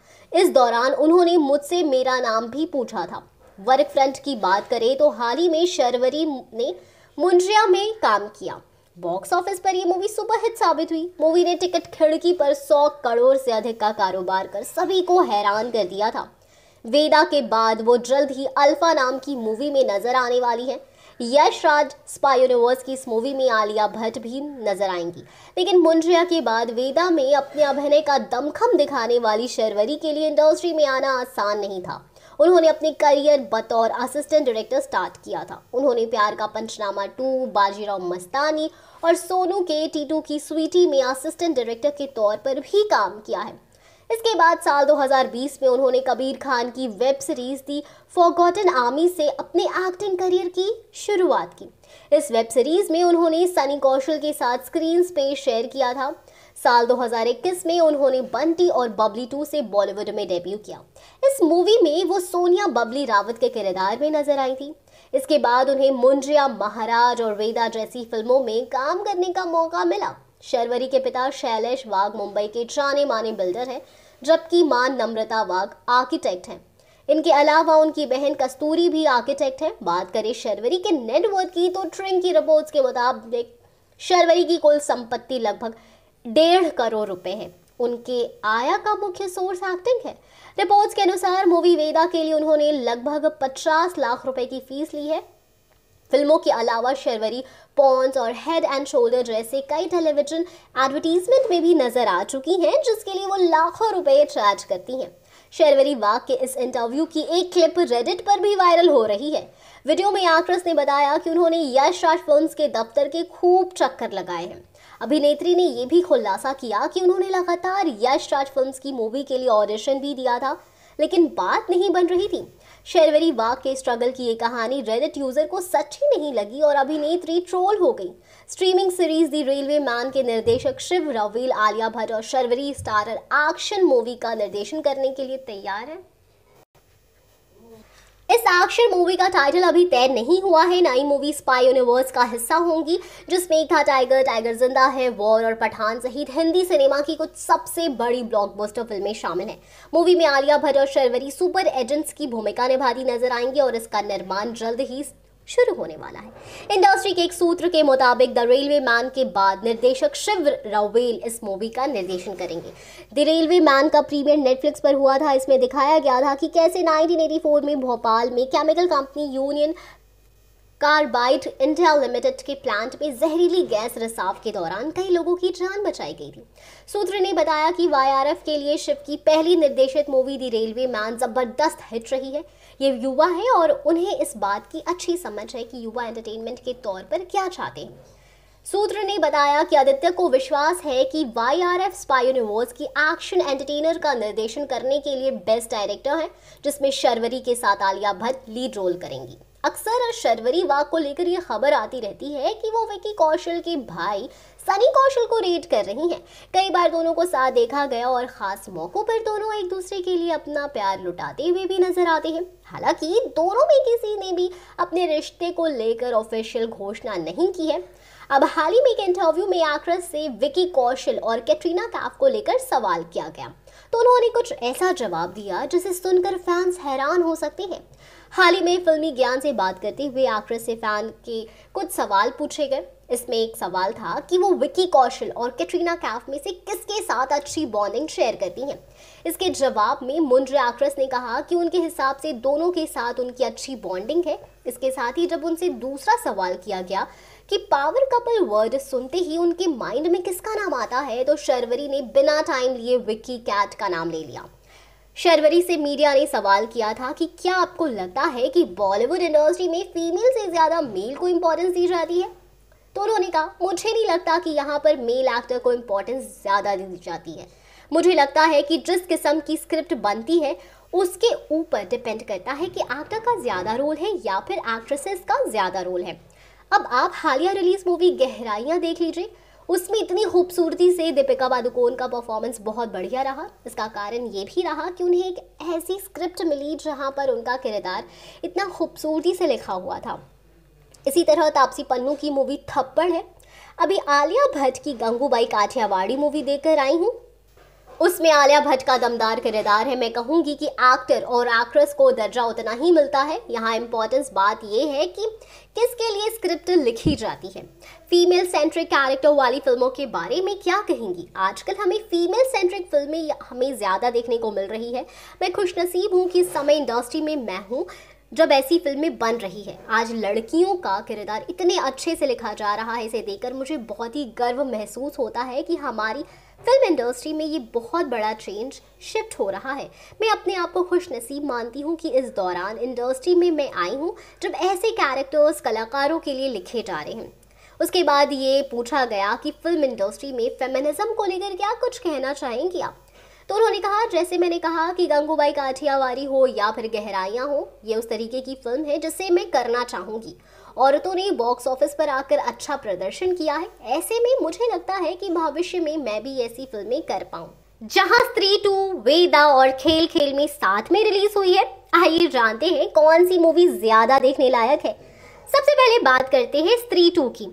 इस दौरान उन्होंने मुझसे मेरा नाम भी पूछा था वर्क फ्रंट की बात करें तो हाल ही में शर्वरी ने मुंड्रिया में काम किया बॉक्स ऑफिस पर यह मूवी सुपरहिट साबित हुई मूवी ने टिकट खिड़की पर 100 करोड़ से अधिक का कारोबार कर सभी को हैरान कर दिया था वेदा के बाद वो जल्द ही अल्फा नाम की मूवी में नजर आने वाली है यश राज स्पाई यूनिवर्स की इस मूवी में आलिया भट्ट भी नजर आएंगी लेकिन मुंड्रिया के बाद वेदा में अपने अभिनय का दमखम दिखाने वाली शर्वरी के लिए इंडस्ट्री में आना आसान नहीं था उन्होंने अपने करियर बतौर असिस्टेंट डायरेक्टर स्टार्ट किया था उन्होंने प्यार का पंचनामा टू बाजीराव मस्तानी और सोनू के टीटू की स्वीटी में असिस्टेंट डायरेक्टर के तौर पर भी काम किया है इसके बाद साल 2020 में उन्होंने कबीर खान की web series the Forgotten Army से अपने एक्टिंग करियर की शुरुआत की इस वेब सीरीज में उन्होंने सनी कौशल के साथ स्क्रीन पे शेयर किया था साल 2021 में उन्होंने बंटी और बबली टू से बॉलीवुड में डेब्यू किया इस मूवी में वो सोनिया बबली रावत के किरदार में नजर आई थी इसके बाद उन्हें मुंड्रिया महाराज और वेदा जैसी फिल्मों में काम करने का मौका मिला शर्वरी के पिता शैलेश वाघ मुंबई के जाने माने बिल्डर हैं जबकि मां नम्रता वाघ आर्किटेक्ट हैं इनके अलावा उनकी बहन कस्तूरी भी आर्किटेक्ट हैं बात करें शर्वरी के नेटवर्थ की तो ट्रेन की रिपोर्ट्स के मुताबिक शर्वरी की कुल संपत्ति लगभग डेढ़ करोड़ रुपए हैं उनके आया का मुख्य सोर्स एक्टिंग है रिपोर्ट्स के अनुसार मूवी वेदा के लिए उन्होंने लगभग 50 लाख रुपए की फीस ली है फिल्मों के अलावा शेरवरी पॉन्स और हेड एंड शोल्डर जैसे कई टेलीविजन एडवर्टीजमेंट में भी नजर आ चुकी हैं जिसके लिए वो लाखों रुपए चार्ज करती हैं शेरवरी वाघ के इस इंटरव्यू की एक क्लिप रेडिट पर भी वायरल हो रही है वीडियो में आक्रस ने बताया कि उन्होंने यश राज फिल्म के दफ्तर के खूब चक्कर लगाए हैं अभिनेत्री ने यह भी खुलासा किया कि उन्होंने लगातार यश राज फिल्म की मूवी के लिए ऑडिशन भी दिया था लेकिन बात नहीं बन रही थी शेरवरी वाघ के स्ट्रगल की ये कहानी रेडिट यूजर को सच्ची नहीं लगी और अभिनेत्री ट्रोल हो गई streaming series the Railway Men के निर्देशक शिव रवील आलिया भट्ट और शर्वरी स्टारर एक्शन मूवी का निर्देशन करने के लिए तैयार है इस एक्शन मूवी का टाइटल अभी तय नहीं हुआ है नई मूवी स्पाई यूनिवर्स का हिस्सा होंगी जिसमें था टाइगर टाइगर जिंदा है वॉर और पठान सहित हिंदी सिनेमा की कुछ सबसे बड़ी ब्लॉकबस्टर फिल्में शामिल हैं मूवी में आलिया भट्ट और शर्वरी सुपर एजेंट्स की भूमिका निभाती नजर आएंगी और इसका निर्माण जल्द ही शुरू होने वाला है इंडस्ट्री के एक सूत्र के मुताबिक द रेलवे मैन के बाद निर्देशक शिव रावेल इस मूवी का निर्देशन करेंगे द रेलवे मैन का प्रीमियर नेटफ्लिक्स पर हुआ था इसमें दिखाया गया था कि कैसे 1984 में भोपाल में chemical company Union Carbide India Limited के प्लांट में जहरीली गैस रिसाव के दौरान कई लोगों की जान बचाई गई थी सूत्र ने बताया कि वाई के लिए शिव की पहली निर्देशित मूवी दी रेलवे मैन जबरदस्त हिट रही है ये युवा हैं और उन्हें इस बात की अच्छी समझ है कि युवा एंटरटेनमेंट के तौर पर क्या चाहते हैं सूत्र ने बताया कि आदित्य को विश्वास है कि Y R F spy universe की एक्शन एंटरटेनर का निर्देशन करने के लिए बेस्ट डायरेक्टर हैं जिसमें शर्वरी के साथ आलिया भट्ट लीड रोल करेंगी अक्सर शर्वरी वाक को लेकर यह खबर आती रहती है कि वो विकी कौशल के भाई सनी कौशल को रीड कर रही हैं कई बार दोनों को साथ देखा गया और खास मौक़ों पर दोनों एक दूसरे के लिए अपना प्यार लुटाते हुए भी नजर आते हैं हालांकि दोनों में किसी ने भी अपने रिश्ते को लेकर ऑफिशियल घोषणा नहीं की है अब हाल ही में एक इंटरव्यू में आक्रस से विकी कौशल और कैटरीना कैफ को लेकर सवाल किया गया तो उन्होंने कुछ ऐसा जवाब दिया जिसे सुनकर फैंस हैरान हो सकते हैं हाल ही में फिल्मी ज्ञान से बात करते हुए एक्ट्रेस से फैन के कुछ सवाल पूछे गए इसमें एक सवाल था कि वो विकी कौशल और कैटरीना कैफ में से किसके साथ अच्छी बॉन्डिंग शेयर करती हैं इसके जवाब में मुंड्र एक्ट्रेस ने कहा कि उनके हिसाब से दोनों के साथ उनकी अच्छी बॉन्डिंग है इसके साथ ही जब उनसे दूसरा सवाल किया गया कि पावर कपल वर्ड सुनते ही उनके माइंड में किसका नाम आता है तो शर्वरी ने बिना टाइम लिए विक्की कैट का नाम ले लिया शर्वरी से मीडिया ने सवाल किया था कि क्या आपको लगता है कि बॉलीवुड इंडस्ट्री में फीमेल से ज़्यादा मेल को इम्पोर्टेंस दी जाती है तो उन्होंने कहा मुझे नहीं लगता कि यहाँ पर मेल एक्टर को इम्पोर्टेंस ज़्यादा दी जाती है मुझे लगता है कि जिस किस्म की स्क्रिप्ट बनती है उसके ऊपर डिपेंड करता है कि एक्टर का ज़्यादा रोल है या फिर एक्ट्रेसेस का ज़्यादा रोल है अब आप हालिया रिलीज मूवी गहराइयाँ देख लीजिए उसमें इतनी खूबसूरती से दीपिका पादुकोण का परफॉर्मेंस बहुत बढ़िया रहा इसका कारण ये भी रहा कि उन्हें एक ऐसी स्क्रिप्ट मिली जहाँ पर उनका किरदार इतना खूबसूरती से लिखा हुआ था इसी तरह तापसी पन्नू की मूवी थप्पड़ है अभी आलिया भट्ट की गंगूबाई काठियावाड़ी मूवी देखकर आई हूँ उसमें आलिया भट्ट का दमदार किरदार है मैं कहूँगी कि एक्टर और एक्ट्रेस को दर्जा उतना ही मिलता है यहाँ इम्पोर्टेंस बात यह है कि किसके लिए स्क्रिप्ट लिखी जाती है फीमेल सेंट्रिक कैरेक्टर वाली फिल्मों के बारे में क्या कहेंगी आजकल हमें फीमेल सेंट्रिक फिल्में हमें ज़्यादा देखने को मिल रही है मैं खुशनसीब हूँ कि समय इंडस्ट्री में मैं हूँ जब ऐसी फिल्में बन रही है आज लड़कियों का किरदार इतने अच्छे से लिखा जा रहा है इसे देखकर मुझे बहुत ही गर्व महसूस होता है कि हमारी फिल्म इंडस्ट्री में ये बहुत बड़ा चेंज शिफ्ट हो रहा है मैं अपने आप को खुश नसीब मानती हूँ कि इस दौरान इंडस्ट्री में मैं आई हूँ जब ऐसे कैरेक्टर्स कलाकारों के लिए लिखे जा रहे हैं उसके बाद ये पूछा गया कि फिल्म इंडस्ट्री में फेमिनिज्म को लेकर क्या कुछ कहना चाहेंगी आप तो उन्होंने कहा जैसे मैंने कहा कि गंगूबाई काठियावाड़ी हो या फिर गहराइयाँ हो ये उस तरीके की फिल्म है जिसे मैं करना चाहूँगी औरतों ने बॉक्स ऑफिस पर आकर अच्छा प्रदर्शन किया है ऐसे में मुझे लगता है कि भविष्य में मैं भी ऐसी फिल्में कर पाऊँ जहां स्त्री टू वेदा और खेल खेल में साथ में रिलीज हुई है आइए जानते हैं कौन सी मूवी ज्यादा देखने लायक है सबसे पहले बात करते हैं स्त्री टू की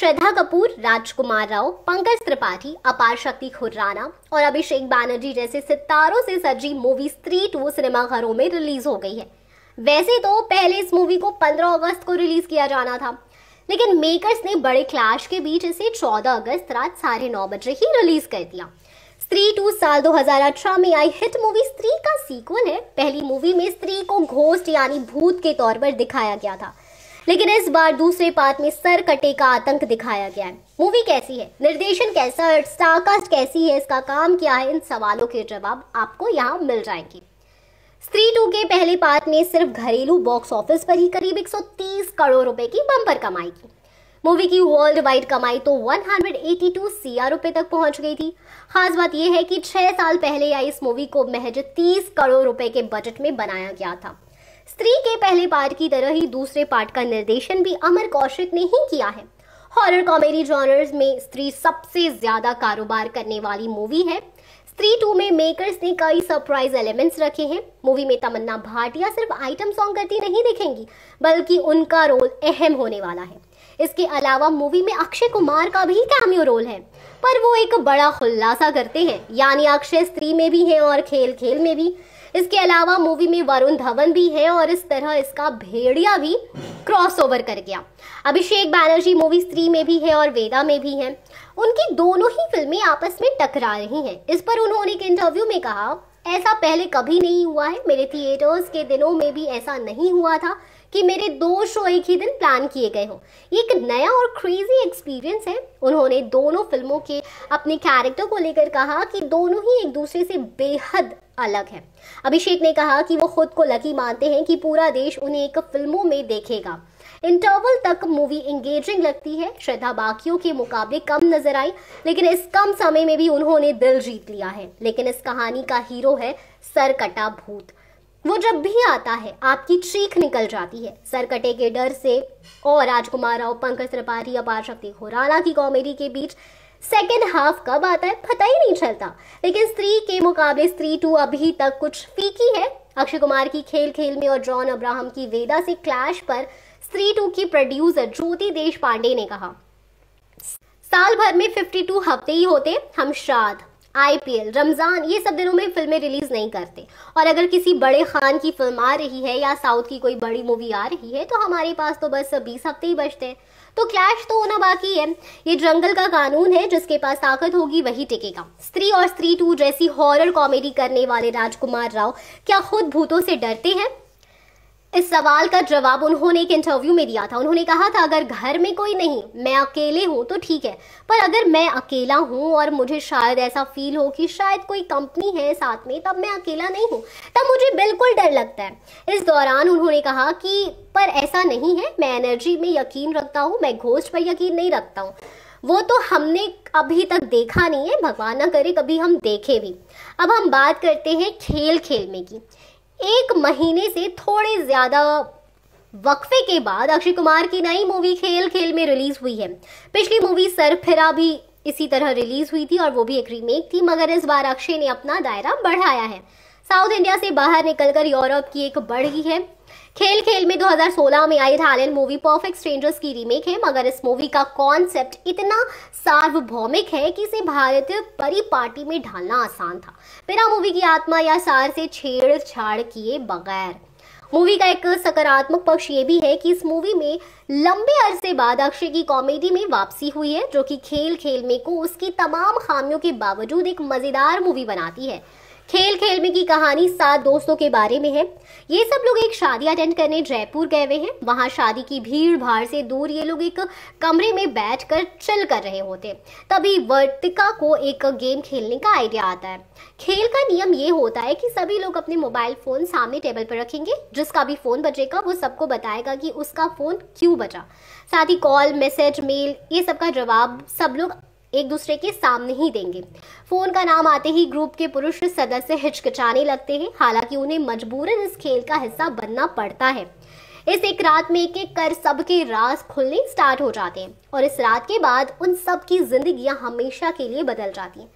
श्रद्धा कपूर राजकुमार राव पंकज त्रिपाठी अपार शक्ति खुर्राना और अभिषेक बैनर्जी जैसे सितारों से सजी मूवी स्त्री टू सिनेमाघरों में रिलीज हो गई है वैसे तो पहले इस मूवी को 15 अगस्त को रिलीज किया जाना था लेकिन मेकर्स ने बड़े क्लैश के बीच इसे 14 अगस्त रात साढ़े नौ बजे ही रिलीज कर दिया स्त्री टू साल 2018 में आई हिट मूवी स्त्री का सीक्वल है पहली मूवी में स्त्री को घोस्ट यानी भूत के तौर पर दिखाया गया था लेकिन इस बार दूसरे पार्ट में सर कटे का आतंक दिखाया गया है मूवी कैसी है निर्देशन कैसा है स्टारकास्ट कैसी है इसका काम क्या है इन सवालों के जवाब आपको यहाँ मिल जाएंगे स्त्री टू के पहले पार्ट ने सिर्फ घरेलू बॉक्स ऑफिस पर ही करीब 130 करोड़ रुपए की बम्पर कमाई की मूवी की वर्ल्ड वाइड कमाई तो 182 सीआर रुपए तक पहुंच गई थी खास बात यह है कि छह साल पहले आई इस मूवी को महज 30 करोड़ रुपए के बजट में बनाया गया था स्त्री के पहले पार्ट की तरह ही दूसरे पार्ट का निर्देशन भी अमर कौशिक ने ही किया है हॉरर कॉमेडी जॉनर्स में स्त्री सबसे ज्यादा कारोबार करने वाली मूवी है स्त्री टू में मेकर्स ने कई सरप्राइज एलिमेंट्स रखे हैं मूवी में तमन्ना भाटिया सिर्फ आइटम सॉन्ग करती नहीं दिखेंगी बल्कि उनका रोल अहम होने वाला है इसके अलावा मूवी में अक्षय कुमार का भी कैमियो रोल है पर वो एक बड़ा खुलासा करते हैं यानी अक्षय स्त्री में भी हैं और खेल खेल में भी इसके अलावा मूवी में वरुण धवन भी हैं और इस तरह इसका भेड़िया भी क्रॉसओवर कर गया अभिषेक बैनर्जी मूवी स्त्री में भी है और वेदा में भी है उनकी दोनों ही फिल्में आपस में टकरा रही हैं इस पर उन्होंने एक इंटरव्यू में कहा ऐसा पहले कभी नहीं हुआ है मेरे थिएटर्स के दिनों में भी ऐसा नहीं हुआ था कि मेरे दो शो एक ही दिन प्लान किए गए हों एक नया और क्रेजी एक्सपीरियंस है उन्होंने दोनों फिल्मों के अपने कैरेक्टर को लेकर कहा कि दोनों ही एक दूसरे से बेहद अलग है अभिषेक ने कहा कि वो खुद को लकी मानते हैं कि पूरा देश उन्हें एक फिल्मों में देखेगा इंटरवल तक मूवी इंगेजिंग लगती है श्रद्धा बाकियों के मुकाबले कम नजर आई लेकिन इस कम समय में भी उन्होंने दिल जीत लिया है लेकिन इस कहानी का हीरो है सरकटा भूत वो जब भी आता है आपकी चीख निकल जाती है सरकटे के डर से और राजकुमार राव पंकज त्रिपाठी अपार शक्ति खुराना की कॉमेडी के बीच सेकेंड हाफ कब आता है पता ही नहीं चलता लेकिन स्त्री के मुकाबले स्त्री टू अभी तक कुछ फीकी है अक्षय कुमार की खेल खेल में और जॉन अब्राहम की वेदा से क्लैश पर स्त्री टू की प्रोड्यूसर ज्योति देश पांडे ने कहा साल भर में 52 हफ्ते ही होते हम श्राद्ध आईपीएल रमजान ये सब दिनों में फिल्में रिलीज नहीं करते और अगर किसी बड़े खान की फिल्म आ रही है या साउथ की कोई बड़ी मूवी आ रही है तो हमारे पास तो बस बीस हफ्ते ही बचते हैं तो क्लैश तो होना बाकी है ये जंगल का कानून है जिसके पास ताकत होगी वही टिकेगा स्त्री और स्त्री टू जैसी हॉरर कॉमेडी करने वाले राजकुमार राव क्या खुद भूतों से डरते हैं इस सवाल का जवाब उन्होंने एक इंटरव्यू में दिया था उन्होंने कहा था अगर घर में कोई नहीं मैं अकेले हूँ तो ठीक है पर अगर मैं अकेला हूँ और मुझे शायद ऐसा फील हो कि शायद कोई कंपनी है साथ में तब मैं अकेला नहीं हूँ तब मुझे बिल्कुल डर लगता है इस दौरान उन्होंने कहा कि पर ऐसा नहीं है मैं एनर्जी में यकीन रखता हूँ मैं घोष्ट पर यकीन नहीं रखता हूँ वो तो हमने अभी तक देखा नहीं है भगवान ना करे कभी हम देखे भी अब हम बात करते हैं खेल खेलने की एक महीने से थोड़े ज्यादा वक्फे के बाद अक्षय कुमार की नई मूवी खेल खेल में रिलीज हुई है पिछली मूवी सर फिरा भी इसी तरह रिलीज हुई थी और वो भी एक रीमेक थी मगर इस बार अक्षय ने अपना दायरा बढ़ाया है साउथ इंडिया से बाहर निकलकर यूरोप की एक बढ़ी है खेल खेल में 2016 में आई इटालियन मूवी परफेक्ट स्ट्रेंजर्स की रीमेक है मगर इस मूवी का कॉन्सेप्ट इतना सार्वभौमिक है कि इसे भारतीय परिपाटी में ढालना आसान था बिना मूवी की आत्मा या सार से छेड़छाड़ किए बगैर मूवी का एक सकारात्मक पक्ष ये भी है कि इस मूवी में लंबे अरसे बाद अक्षय की कॉमेडी में वापसी हुई है जो कि खेल खेल में को उसकी तमाम खामियों के बावजूद एक मजेदार मूवी बनाती है खेल खेल में की कहानी सात दोस्तों के बारे में है ये सब लोग एक शादी अटेंड करने जयपुर गए हुए हैं वहाँ शादी की भीड़ भाड़ से दूर ये लोग एक कमरे में बैठ कर चल कर रहे होते तभी वर्तिका को एक गेम खेलने का आइडिया आता है खेल का नियम ये होता है कि सभी लोग अपने मोबाइल फ़ोन सामने टेबल पर रखेंगे जिसका भी फ़ोन बजेगा वो सबको बताएगा कि उसका फ़ोन क्यों बचा साथ ही कॉल मैसेज मेल ये सबका जवाब सब लोग एक दूसरे के सामने ही देंगे फोन का नाम आते ही ग्रुप के पुरुष सदस्य हिचकिचाने लगते हैं हालांकि उन्हें मजबूरन इस खेल का हिस्सा बनना पड़ता है इस एक रात में एक एक कर सबके राज खुलने स्टार्ट हो जाते हैं और इस रात के बाद उन सब की हमेशा के लिए बदल जाती हैं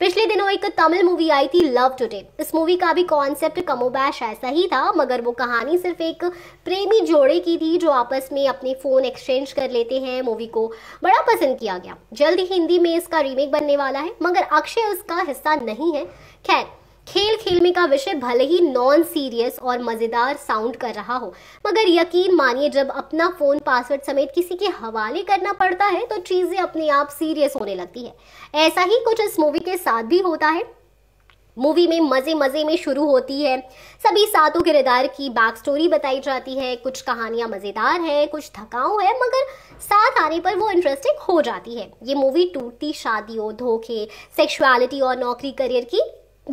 पिछले दिनों एक तमिल मूवी आई थी लव टुडे इस मूवी का भी कॉन्सेप्ट कमोबैश ऐसा ही था मगर वो कहानी सिर्फ एक प्रेमी जोड़े की थी जो आपस में अपने फ़ोन एक्सचेंज कर लेते हैं मूवी को बड़ा पसंद किया गया जल्द हिंदी में इसका रीमेक बनने वाला है मगर अक्षय उसका हिस्सा नहीं है खैर खेल खेल में का विषय भले ही नॉन सीरियस और मजेदार साउंड कर रहा हो मगर यकीन मानिए जब अपना फोन पासवर्ड समेत किसी के हवाले करना पड़ता है तो चीजें अपने आप सीरियस होने लगती है ऐसा ही कुछ इस मूवी के साथ भी होता है मूवी में मज़े मज़े में शुरू होती है सभी सातों किरदार की बैक स्टोरी बताई जाती है कुछ कहानियां मज़ेदार हैं कुछ थकाऊ है मगर साथ आने पर वो इंटरेस्टिंग हो जाती है ये मूवी टूटती शादियों धोखे सेक्सुअलिटी और नौकरी करियर की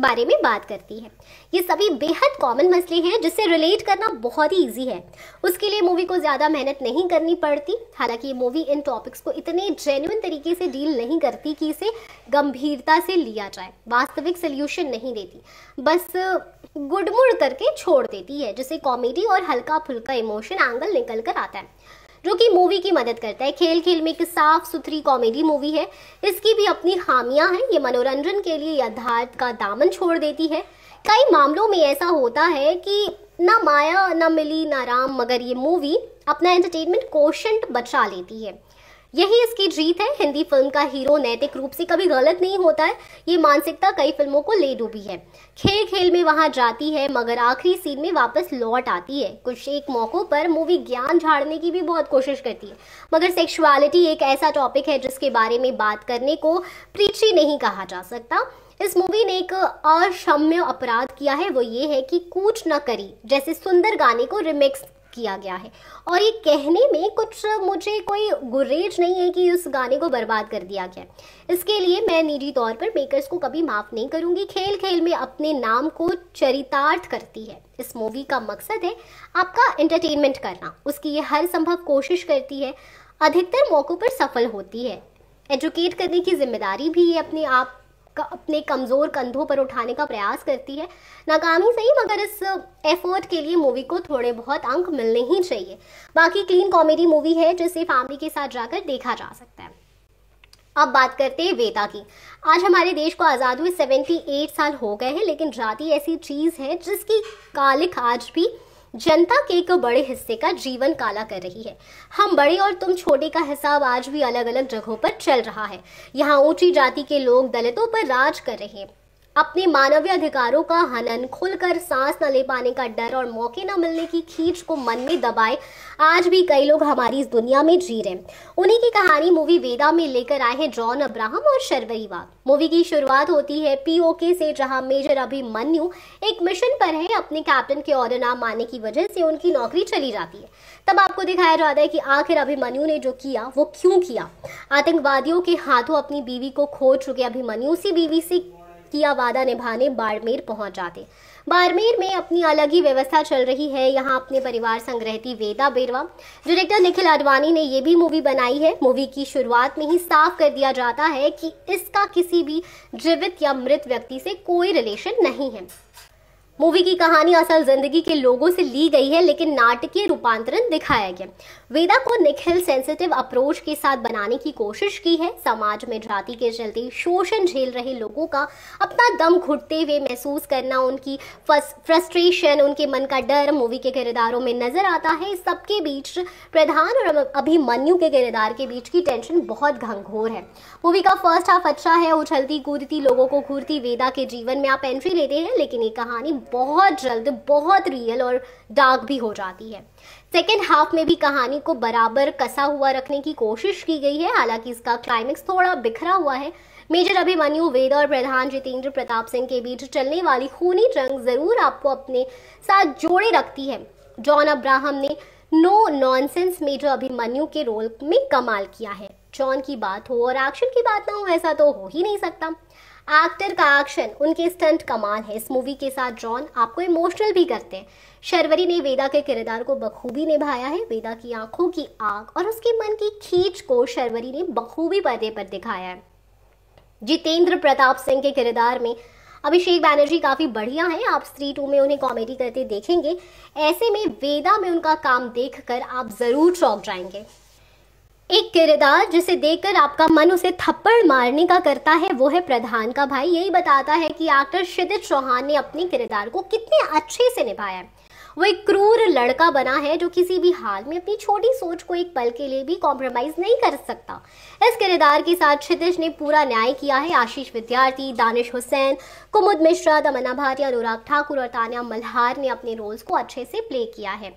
बारे में बात करती है ये सभी बेहद कॉमन मसले हैं जिससे रिलेट करना बहुत ही इजी है उसके लिए मूवी को ज़्यादा मेहनत नहीं करनी पड़ती हालांकि ये मूवी इन टॉपिक्स को इतने जेन्यून तरीके से डील नहीं करती कि इसे गंभीरता से लिया जाए वास्तविक सोल्यूशन नहीं देती बस गुड़मुड़ करके छोड़ देती है जिसे कॉमेडी और हल्का फुल्का इमोशन एंगल निकल कर आता है जो कि मूवी की मदद करता है खेल खेल में एक साफ सुथरी कॉमेडी मूवी है इसकी भी अपनी खामियां हैं ये मनोरंजन के लिए यथार्थ का दामन छोड़ देती है कई मामलों में ऐसा होता है कि ना माया ना मिली ना राम मगर ये मूवी अपना एंटरटेनमेंट कोशंट बचा लेती है यही इसकी जीत है हिंदी फिल्म का हीरो नैतिक रूप से कभी गलत नहीं होता है ये मानसिकता कई फिल्मों को ले डूबी है खेल खेल में वहां जाती है मगर आखिरी सीन में वापस लौट आती है कुछ एक मौकों पर मूवी ज्ञान झाड़ने की भी बहुत कोशिश करती है मगर सेक्सुअलिटी एक ऐसा टॉपिक है जिसके बारे में बात करने को प्रीची नहीं कहा जा सकता इस मूवी ने एक असम्य अपराध किया है वो ये है कि कूच न करी जैसे सुंदर गाने को रिमिक्स किया गया है और ये कहने में कुछ मुझे कोई गुरेज नहीं है कि उस गाने को बर्बाद कर दिया गया इसके लिए मैं निजी तौर पर मेकर्स को कभी माफ़ नहीं करूंगी खेल खेल में अपने नाम को चरितार्थ करती है इस मूवी का मकसद है आपका एंटरटेनमेंट करना उसकी ये हर संभव कोशिश करती है अधिकतर मौक़ों पर सफल होती है एजुकेट करने की जिम्मेदारी भी ये अपने आप अपने कमज़ोर कंधों पर उठाने का प्रयास करती है नाकामी सही मगर इस एफर्ट के लिए मूवी को थोड़े बहुत अंक मिलने ही चाहिए बाकी क्लीन कॉमेडी मूवी है जिसे फैमिली के साथ जाकर देखा जा सकता है अब बात करते हैं वेदा की आज हमारे देश को आज़ाद हुए 78 साल हो गए हैं लेकिन जाति ऐसी चीज़ है जिसकी कालिक आज भी जनता के एक बड़े हिस्से का जीवन काला कर रही है हम बड़े और तुम छोटे का हिसाब आज भी अलग अलग जगहों पर चल रहा है यहाँ ऊंची जाति के लोग दलितों पर राज कर रहे हैं अपने मानवीय अधिकारों का हनन खुलकर सांस न ले पाने का डर और मौके न मिलने की खींच को मन में दबाए आज भी कई लोग हमारी इस दुनिया में जी रहे हैं उन्हीं की कहानी मूवी वेदा में लेकर आए हैं जॉन अब्राहम और शर्वरीवा मूवी की शुरुआत होती है पीओके से जहां मेजर अभिमन्यु एक मिशन पर है अपने कैप्टन के ऑर्डर ना मानने की वजह से उनकी नौकरी चली जाती है तब आपको दिखाया जाता है कि आखिर अभिमन्यु ने जो किया वो क्यों किया आतंकवादियों के हाथों अपनी बीवी को खो चुके अभिमन्यु उसी बीवी से किया वादा निभाने बाड़मेर पहुंच जाते बाड़मेर में अपनी अलग ही व्यवस्था चल रही है यहाँ अपने परिवार संग रहती वेदा बेरवा डायरेक्टर निखिल आडवाणी ने यह भी मूवी बनाई है मूवी की शुरुआत में ही साफ कर दिया जाता है कि इसका किसी भी जीवित या मृत व्यक्ति से कोई रिलेशन नहीं है मूवी की कहानी असल जिंदगी के लोगों से ली गई है लेकिन नाटकीय रूपांतरण दिखाया गया वेदा को निखिल सेंसिटिव अप्रोच के साथ बनाने की कोशिश की है समाज में जाति के चलते शोषण झेल रहे लोगों का अपना दम घुटते हुए महसूस करना उनकी फ्रस्ट्रेशन उनके मन का डर मूवी के किरदारों में नजर आता है इस सबके बीच प्रधान और अभिमन्यु के किरदार के बीच की टेंशन बहुत घंघोर है मूवी का फर्स्ट हाफ अच्छा है उछलती कूदती लोगों को घूरती वेदा के जीवन में आप एंट्री लेते हैं लेकिन ये कहानी बहुत जल्द बहुत रियल और डार्क भी हो जाती है सेकेंड हाफ में भी कहानी को बराबर कसा हुआ रखने की कोशिश की गई है हालांकि इसका क्लाइमेक्स थोड़ा बिखरा हुआ है मेजर अभिमन्यु वेद और प्रधान जितेंद्र प्रताप सिंह के बीच चलने वाली खूनी जंग जरूर आपको अपने साथ जोड़े रखती है जॉन अब्राहम ने नो नॉनसेंस मेजर अभिमन्यु के रोल में कमाल किया है जॉन की बात हो और एक्शन की बात ना हो ऐसा तो हो ही नहीं सकता एक्टर का एक्शन उनके स्टंट कमाल है इस मूवी के साथ जॉन आपको इमोशनल भी करते हैं शर्वरी ने वेदा के किरदार को बखूबी निभाया है वेदा की आंखों की आग और उसके मन की खींच को शर्वरी ने बखूबी पर्दे पर दिखाया है जितेंद्र प्रताप सिंह के किरदार में अभिषेक बैनर्जी काफ़ी बढ़िया हैं आप स्त्री टू में उन्हें कॉमेडी करते देखेंगे ऐसे में वेदा में उनका काम देखकर आप ज़रूर चौंक जाएंगे एक किरदार जिसे देखकर आपका मन उसे थप्पड़ मारने का करता है वो है प्रधान का भाई यही बताता है कि एक्टर शिदित चौहान ने अपने किरदार को कितने अच्छे से निभाया है वो एक क्रूर लड़का बना है जो किसी भी हाल में अपनी छोटी सोच को एक पल के लिए भी कॉम्प्रोमाइज नहीं कर सकता इस किरदार के साथ क्षितिश ने पूरा न्याय किया है आशीष विद्यार्थी दानिश हुसैन कुमुद मिश्रा दमना भाटिया अनुराग ठाकुर और तानिया मल्हार ने अपने रोल्स को अच्छे से प्ले किया है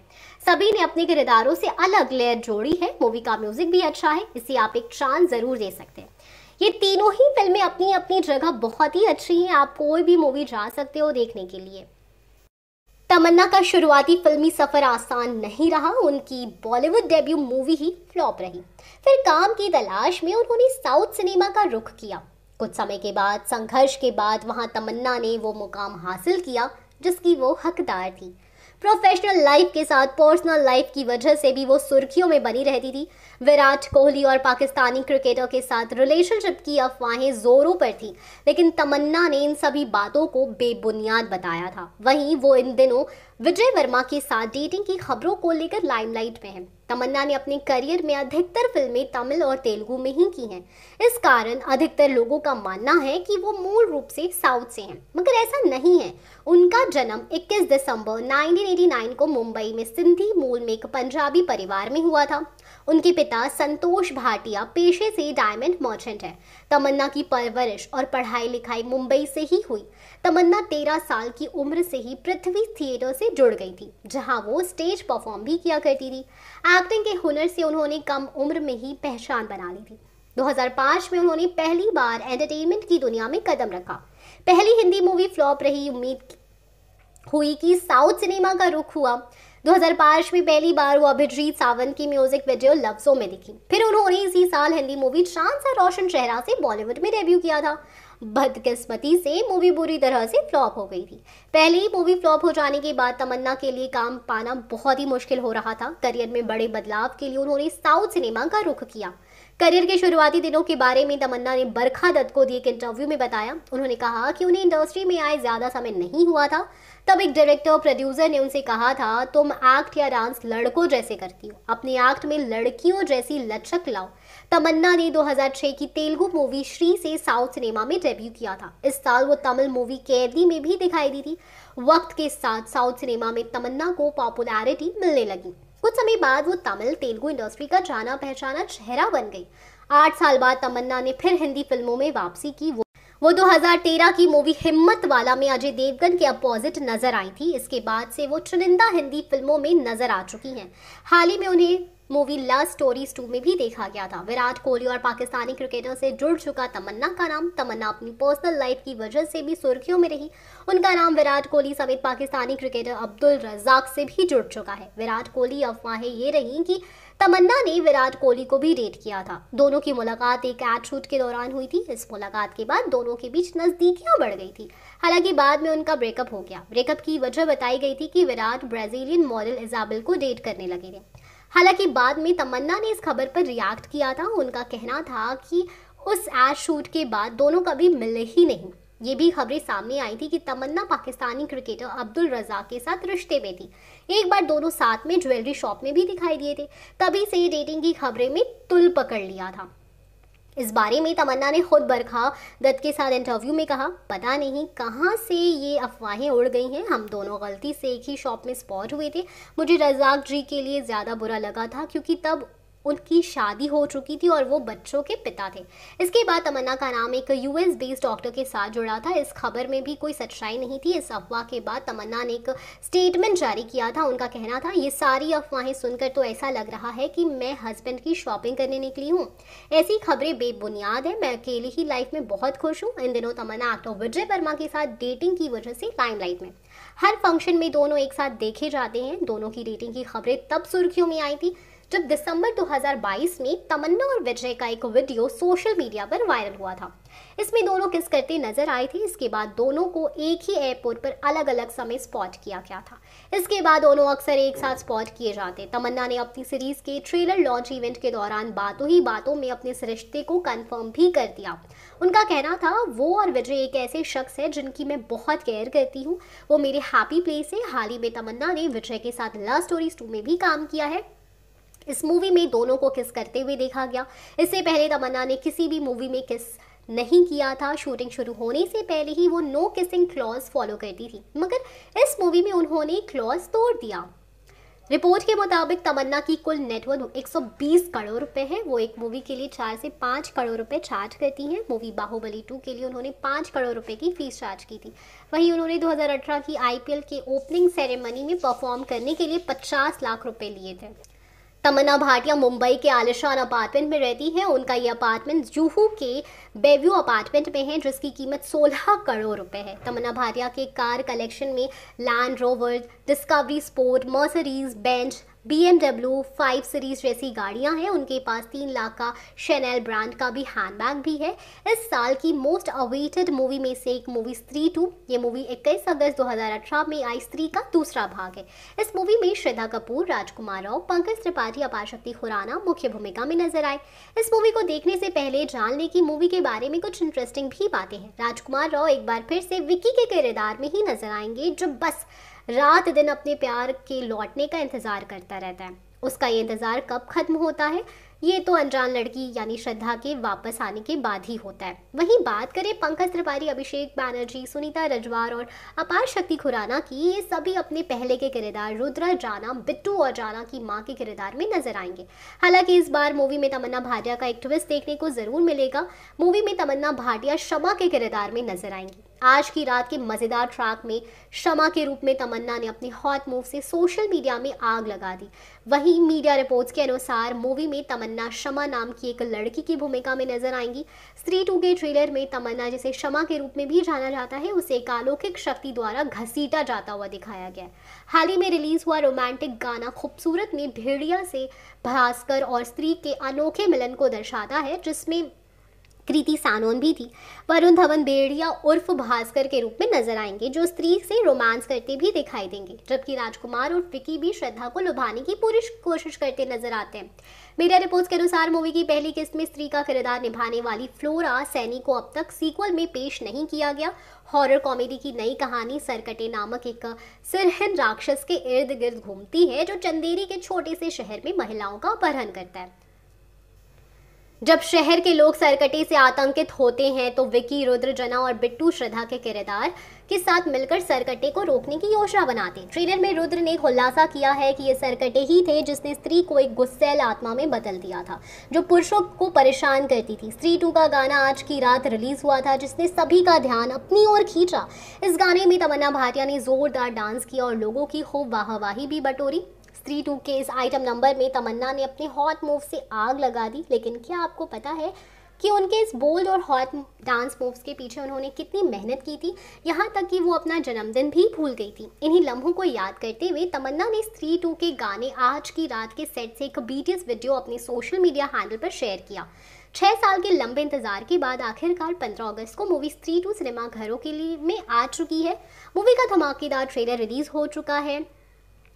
सभी ने अपने किरदारों से अलग लेयर जोड़ी है मूवी का म्यूजिक भी अच्छा है इसे आप एक चांस जरूर दे सकते हैं ये तीनों ही फिल्में अपनी अपनी जगह बहुत ही अच्छी हैं आप कोई भी मूवी जा सकते हो देखने के लिए तमन्ना का शुरुआती फिल्मी सफ़र आसान नहीं रहा उनकी बॉलीवुड डेब्यू मूवी ही फ्लॉप रही फिर काम की तलाश में उन्होंने साउथ सिनेमा का रुख किया कुछ समय के बाद संघर्ष के बाद वहां तमन्ना ने वो मुकाम हासिल किया जिसकी वो हकदार थी प्रोफेशनल लाइफ के साथ पर्सनल लाइफ की वजह से भी वो सुर्खियों में बनी रहती थी विराट कोहली और पाकिस्तानी क्रिकेटर के साथ रिलेशनशिप की अफवाहें जोरों पर थी लेकिन तमन्ना ने इन सभी बातों को बेबुनियाद बताया था वहीं वो इन दिनों विजय वर्मा के साथ डेटिंग की खबरों को लेकर लाइमलाइट में है तमन्ना ने अपने करियर में अधिकतर फिल्में तमिल और तेलुगु में ही की हैं इस कारण अधिकतर लोगों का मानना है कि वो मूल रूप से साउथ से हैं मगर ऐसा नहीं है उनका जन्म 21 दिसंबर 1989 को मुंबई में सिंधी मूल में एक पंजाबी परिवार में हुआ था उनके पिता संतोष भाटिया पेशे से डायमंड मर्चेंट है तमन्ना की परवरिश और पढ़ाई लिखाई मुंबई से ही हुई तमन्ना तेरह साल की उम्र से ही पृथ्वी थिएटर से जुड़ गई थी जहां वो स्टेज परफॉर्म भी किया करती थी एक्टिंग के हुनर से उन्होंने कम उम्र में ही पहचान बना ली थी 2005 में उन्होंने पहली बार एंटरटेनमेंट की दुनिया में कदम रखा पहली हिंदी मूवी फ्लॉप रही उम्मीद हुई कि साउथ सिनेमा का रुख हुआ 2005 में पहली बार वो अभिजीत सावंत की म्यूजिक वीडियो लफ्जों में दिखी फिर उन्होंने इसी साल हिंदी मूवी चांद सा रोशन चेहरा से बॉलीवुड में डेब्यू किया था बदकिस्मती से मूवी बुरी तरह से फ्लॉप हो गई थी पहले ही मूवी फ्लॉप हो जाने के बाद तमन्ना के लिए काम पाना बहुत ही मुश्किल हो रहा था करियर में बड़े बदलाव के लिए उन्होंने साउथ सिनेमा का रुख किया करियर के शुरुआती दिनों के बारे में तमन्ना ने बरखा दत्त को दिए एक इंटरव्यू में बताया उन्होंने कहा कि उन्हें इंडस्ट्री में आए ज़्यादा समय नहीं हुआ था तब एक डायरेक्टर प्रोड्यूसर ने उनसे कहा था तुम एक्ट या डांस लड़कों जैसे करती हो अपने एक्ट में लड़कियों जैसी लचक लाओ तमन्ना ने 2006 की तेलुगु मूवी श्री से साउथ सिनेमा में डेब्यू किया था इस साल वो तमिल मूवी कैदी में भी दिखाई दी थी वक्त के साथ साउथ सिनेमा में तमन्ना को पॉपुलैरिटी मिलने लगी कुछ समय बाद वो तमिल तेलुगु इंडस्ट्री का जाना पहचाना चेहरा बन गई आठ साल बाद तमन्ना ने फिर हिंदी फिल्मों में वापसी की वो 2013 की मूवी हिम्मत वाला में अजय देवगन के अपोजिट नजर आई थी इसके बाद से वो चुनिंदा हिंदी फिल्मों में नजर आ चुकी हैं हाल ही में उन्हें मूवी लव स्टोरीज टू में भी देखा गया था विराट कोहली और पाकिस्तानी क्रिकेटर से जुड़ चुका तमन्ना का नाम तमन्ना अपनी पर्सनल लाइफ की वजह से भी सुर्खियों में रही उनका नाम विराट कोहली समेत पाकिस्तानी क्रिकेटर अब्दुल रजाक से भी जुड़ चुका है विराट कोहली अफवाहें ये रही कि तमन्ना ने विराट कोहली को भी डेट किया था दोनों की मुलाकात एक एड शूट के दौरान हुई थी इस मुलाकात के बाद दोनों के बीच नज़दीकियां बढ़ गई थी हालांकि बाद में उनका ब्रेकअप हो गया ब्रेकअप की वजह बताई गई थी कि विराट ब्राजीलियन मॉडल इजाबल को डेट करने लगे थे हालांकि बाद में तमन्ना ने इस खबर पर रिएक्ट किया था उनका कहना था कि उस एड शूट के बाद दोनों कभी मिले ही नहीं ये भी खबरें सामने आई थी कि तमन्ना पाकिस्तानी क्रिकेटर अब्दुल रजाक के साथ रिश्ते में थी एक बार दोनों साथ में ज्वेलरी शॉप में भी दिखाई दिए थे तभी से डेटिंग की खबरें में तुल पकड़ लिया था इस बारे में तमन्ना ने खुद बरखा दत्त के साथ इंटरव्यू में कहा पता नहीं कहाँ से ये अफवाहें उड़ गई हैं हम दोनों गलती से एक ही शॉप में स्पॉट हुए थे मुझे रजाक जी के लिए ज़्यादा बुरा लगा था क्योंकि तब उनकी शादी हो चुकी थी और वो बच्चों के पिता थे इसके बाद तमन्ना का नाम एक यूएस बेस्ड डॉक्टर के साथ जुड़ा था इस खबर में भी कोई सच्चाई नहीं थी इस अफवाह के बाद तमन्ना ने एक स्टेटमेंट जारी किया था उनका कहना था ये सारी अफवाहें सुनकर तो ऐसा लग रहा है कि मैं हस्बैंड की शॉपिंग करने निकली हूँ ऐसी खबरें बेबुनियाद है मैं अकेली ही लाइफ में बहुत खुश हूँ इन दिनों तमन्ना एक्टर विजय वर्मा के साथ डेटिंग की वजह से लाइमलाइट में हर फंक्शन में दोनों एक साथ देखे जाते हैं दोनों की डेटिंग की खबरें तब सुर्खियों में आई थी जब तो दिसंबर 2022 में तमन्ना और विजय का एक वीडियो सोशल मीडिया पर वायरल हुआ था इसमें दोनों किस करते नजर आए थे इसके बाद दोनों को एक ही एयरपोर्ट पर अलग अलग समय स्पॉट किया गया था इसके बाद दोनों अक्सर एक साथ स्पॉट किए जाते तमन्ना ने अपनी सीरीज के ट्रेलर लॉन्च इवेंट के दौरान बातों ही बातों में अपने इस रिश्ते को कंफर्म भी कर दिया उनका कहना था वो और विजय एक ऐसे शख्स है जिनकी मैं बहुत केयर करती हूँ वो मेरे हैप्पी प्लेस है हाल ही में तमन्ना ने विजय के साथ लव स्टोरीज टू में भी काम किया है इस मूवी में दोनों को किस करते हुए देखा गया इससे पहले तमन्ना ने किसी भी मूवी में किस नहीं किया था शूटिंग शुरू होने से पहले ही वो नो किसिंग क्लॉज फॉलो करती थी मगर इस मूवी में उन्होंने क्लॉज तोड़ दिया रिपोर्ट के मुताबिक तमन्ना की कुल नेटवर्क 120 करोड़ रुपए है वो एक मूवी के लिए चार से पाँच करोड़ रुपए चार्ज करती हैं मूवी बाहुबली टू के लिए उन्होंने पाँच करोड़ रुपए की फीस चार्ज की थी वहीं उन्होंने 2018 की आईपीएल के ओपनिंग सेरेमनी में परफॉर्म करने के लिए 50 लाख रुपए लिए थे तमन्ना भाटिया मुंबई के आलिशान अपार्टमेंट में रहती हैं उनका ये अपार्टमेंट जूहू के बेव्यू अपार्टमेंट में है जिसकी कीमत 16 करोड़ रुपए है तमन्ना भाटिया के कार कलेक्शन में Land Rover Discovery Sport Mercedes Benz B M W five series जैसी गाड़ियाँ हैं उनके पास तीन लाख का शेनेल ब्रांड का भी हैंडबैग भी है इस साल की मोस्ट अवेटेड मूवी में से एक मूवी स्त्री टू ये मूवी इक्कीस अगस्त 2018 में आई स्त्री का दूसरा भाग है इस मूवी में श्रद्धा कपूर राजकुमार राव पंकज त्रिपाठी शक्ति खुराना मुख्य भूमिका में नजर आए इस मूवी को देखने से पहले जान लें कि मूवी के बारे में कुछ इंटरेस्टिंग भी बातें हैं राजकुमार राव एक बार फिर से विकी के किरदार में ही नजर आएंगे जो बस रात दिन अपने प्यार के लौटने का इंतज़ार करता रहता है उसका ये इंतज़ार कब ख़त्म होता है ये तो अनजान लड़की यानी श्रद्धा के वापस आने के बाद ही होता है वहीं बात करें पंकज त्रिपाठी अभिषेक बैनर्जी सुनीता रजवार और अपार शक्ति खुराना की ये सभी अपने पहले के किरदार रुद्रा जाना बिट्टू और जाना की माँ के किरदार में नजर आएंगे हालांकि इस बार मूवी में तमन्ना भाटिया का एक ट्विस्ट देखने को जरूर मिलेगा मूवी में तमन्ना भाटिया शमा के किरदार में नजर आएंगी आज की रात के मज़ेदार ट्रैक में शमा के रूप में तमन्ना ने अपने हॉट मूव से सोशल मीडिया में आग लगा दी वहीं मीडिया रिपोर्ट्स के अनुसार मूवी में तमन्ना शमा नाम की एक लड़की की भूमिका में नजर आएंगी स्त्री टू के ट्रेलर में तमन्ना जिसे शमा के रूप में भी जाना जाता है उसे एक अलौकिक शक्ति द्वारा घसीटा जाता हुआ दिखाया गया हाल ही में रिलीज हुआ रोमांटिक गाना खूबसूरत में भेड़िया से भास्कर और स्त्री के अनोखे मिलन को दर्शाता है जिसमें कृति सानोन भी थी वरुण धवन बेड़िया उर्फ भास्कर के रूप में नजर आएंगे जो स्त्री से रोमांस करते भी दिखाई देंगे जबकि राजकुमार और विकी भी श्रद्धा को लुभाने की पूरी कोशिश करते नजर आते हैं मीडिया रिपोर्ट्स के अनुसार मूवी की पहली किस्त में स्त्री का किरदार निभाने वाली फ्लोरा सैनी को अब तक सीक्वल में पेश नहीं किया गया हॉरर कॉमेडी की नई कहानी सरकटे नामक एक सिरहन राक्षस के इर्द गिर्द घूमती है जो चंदेरी के छोटे से शहर में महिलाओं का अपहरण करता है जब शहर के लोग सरकटे से आतंकित होते हैं तो विकी रुद्रजना और बिट्टू श्रद्धा के किरदार के साथ मिलकर सरकटे को रोकने की योजना बनाते हैं ट्रेलर में रुद्र ने खुलासा किया है कि ये सरकटे ही थे जिसने स्त्री को एक गुस्सेल आत्मा में बदल दिया था जो पुरुषों को परेशान करती थी स्त्री टू का गाना आज की रात रिलीज हुआ था जिसने सभी का ध्यान अपनी ओर खींचा इस गाने में तमन्ना भाटिया ने जोरदार डांस किया और लोगों की खूब वाहवाही भी बटोरी स्त्री टू के इस आइटम नंबर में तमन्ना ने अपने हॉट मूव से आग लगा दी लेकिन क्या आपको पता है कि उनके इस बोल्ड और हॉट डांस मूव्स के पीछे उन्होंने कितनी मेहनत की थी यहाँ तक कि वो अपना जन्मदिन भी भूल गई थी इन्हीं लम्हों को याद करते हुए तमन्ना ने स्त्री टू के गाने आज की रात के सेट से एक बीटीएस वीडियो अपने सोशल मीडिया हैंडल पर शेयर किया छः साल के लंबे इंतजार के बाद आखिरकार 15 अगस्त को मूवी स्त्री टू सिनेमा घरों के लिए में आ चुकी है मूवी का धमाकेदार ट्रेलर रिलीज हो चुका है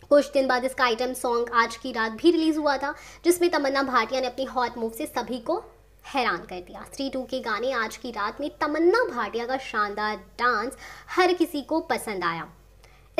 कुछ दिन बाद इसका आइटम सॉन्ग आज की रात भी रिलीज़ हुआ था जिसमें तमन्ना भाटिया ने अपनी हॉट मूव से सभी को हैरान कर दिया थ्री टू के गाने आज की रात में तमन्ना भाटिया का शानदार डांस हर किसी को पसंद आया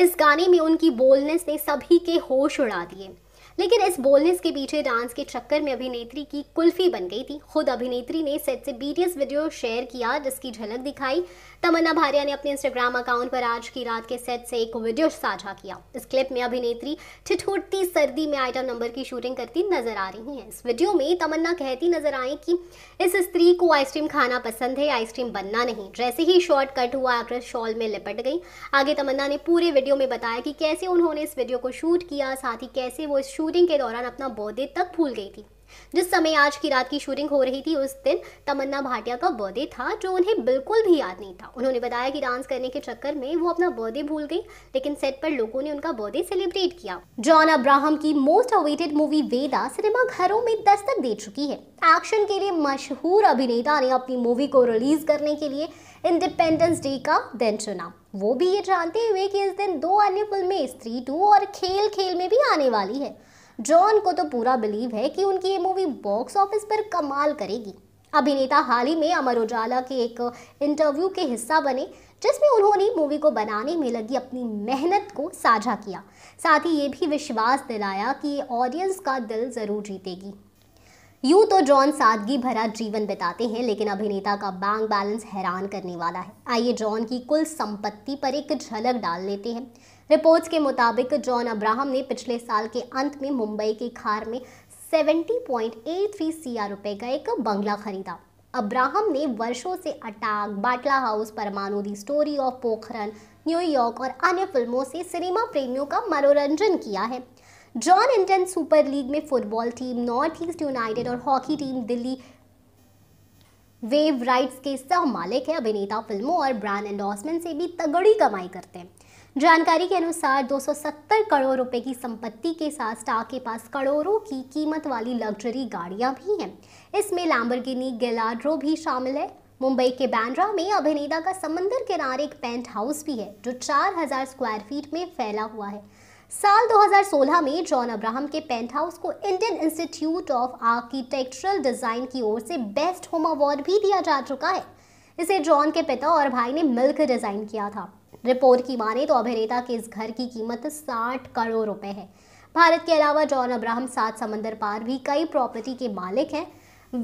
इस गाने में उनकी बोलनेस ने सभी के होश उड़ा दिए लेकिन इस बोलनेस के पीछे डांस के चक्कर में अभिनेत्री की कुल्फी बन गई थी खुद अभिनेत्री ने सेट से बीटीएस वीडियो शेयर किया जिसकी झलक दिखाई तमन्ना भारिया ने अपने इंस्टाग्राम अकाउंट पर आज की रात के सेट से एक वीडियो साझा किया इस क्लिप में अभिनेत्री ठिठुरती सर्दी में आइटम नंबर की शूटिंग करती नजर आ रही हैं इस वीडियो में तमन्ना कहती नजर आई कि इस स्त्री को आइसक्रीम खाना पसंद है आइसक्रीम बनना नहीं जैसे ही शॉर्ट कट हुआ एक्ट्रेस शॉल में लिपट गई आगे तमन्ना ने पूरे वीडियो में बताया कि कैसे उन्होंने इस वीडियो को शूट किया साथ ही कैसे वो इस शूटिंग के दौरान अपना बौद्धे तक भूल गई थी जिस समय आज की रात की शूटिंग हो रही थी उस दिन तमन्ना भाटिया का बर्थडे था जो उन्हें बिल्कुल भी याद नहीं था उन्होंने बताया कि डांस करने के चक्कर में वो अपना बर्थडे भूल गई लेकिन सेट पर लोगों ने उनका बर्थडे सेलिब्रेट किया जॉन अब्राहम की मोस्ट अवेटेड मूवी वेदा सिनेमा घरों में दस्तक दे चुकी है एक्शन के लिए मशहूर अभिनेता ने अपनी मूवी को रिलीज करने के लिए इंडिपेंडेंस डे का दिन चुना वो भी ये जानते हुए कि इस दिन दो अन्य फिल्में स्त्री टू और खेल खेल में भी आने वाली है जॉन को तो पूरा बिलीव है कि उनकी ये मूवी बॉक्स ऑफिस पर कमाल करेगी अभिनेता हाल ही में अमर उजाला के एक इंटरव्यू के हिस्सा बने जिसमें उन्होंने मूवी को बनाने में लगी अपनी मेहनत को साझा किया साथ ही ये भी विश्वास दिलाया कि ऑडियंस का दिल ज़रूर जीतेगी यूं तो जॉन सादगी भरा जीवन बिताते हैं लेकिन अभिनेता का बैंक बैलेंस हैरान करने वाला है आइए जॉन की कुल संपत्ति पर एक झलक डाल लेते हैं रिपोर्ट्स के मुताबिक जॉन अब्राहम ने पिछले साल के अंत में मुंबई की खार में 70.83 पॉइंट रुपए का एक बंगला खरीदा अब्राहम ने वर्षों से अटाक Batla House Parmanu the Story of Pokhran New York और अन्य फिल्मों से सिनेमा प्रेमियों का मनोरंजन किया है जॉन इंटन सुपर लीग में football team North East United और hockey team Delhi Wave Riders के सह मालिक है अभिनेता फिल्मों और ब्रांड एंडोसमेंट से भी तगड़ी कमाई करते हैं जानकारी के अनुसार 270 करोड़ रुपए की संपत्ति के साथ स्टार के पास करोड़ों की कीमत वाली लग्जरी गाड़ियां भी हैं इसमें लैम्बरगिनी गेलाड्रो भी शामिल है मुंबई के बैंड्रा में अभिनेता का समंदर किनारे एक पेंट हाउस भी है जो 4000 स्क्वायर फीट में फैला हुआ है साल 2016 में जॉन अब्राहम के पेंट हाउस को Indian Institute of Architectural Design की ओर से बेस्ट होम अवार्ड भी दिया जा चुका है इसे जॉन के पिता और भाई ने मिलकर डिज़ाइन किया था रिपोर्ट की माने तो अभिनेता के इस घर की कीमत साठ करोड़ रुपए है भारत के अलावा जॉन अब्राहम सात समंदर पार भी कई प्रॉपर्टी के मालिक हैं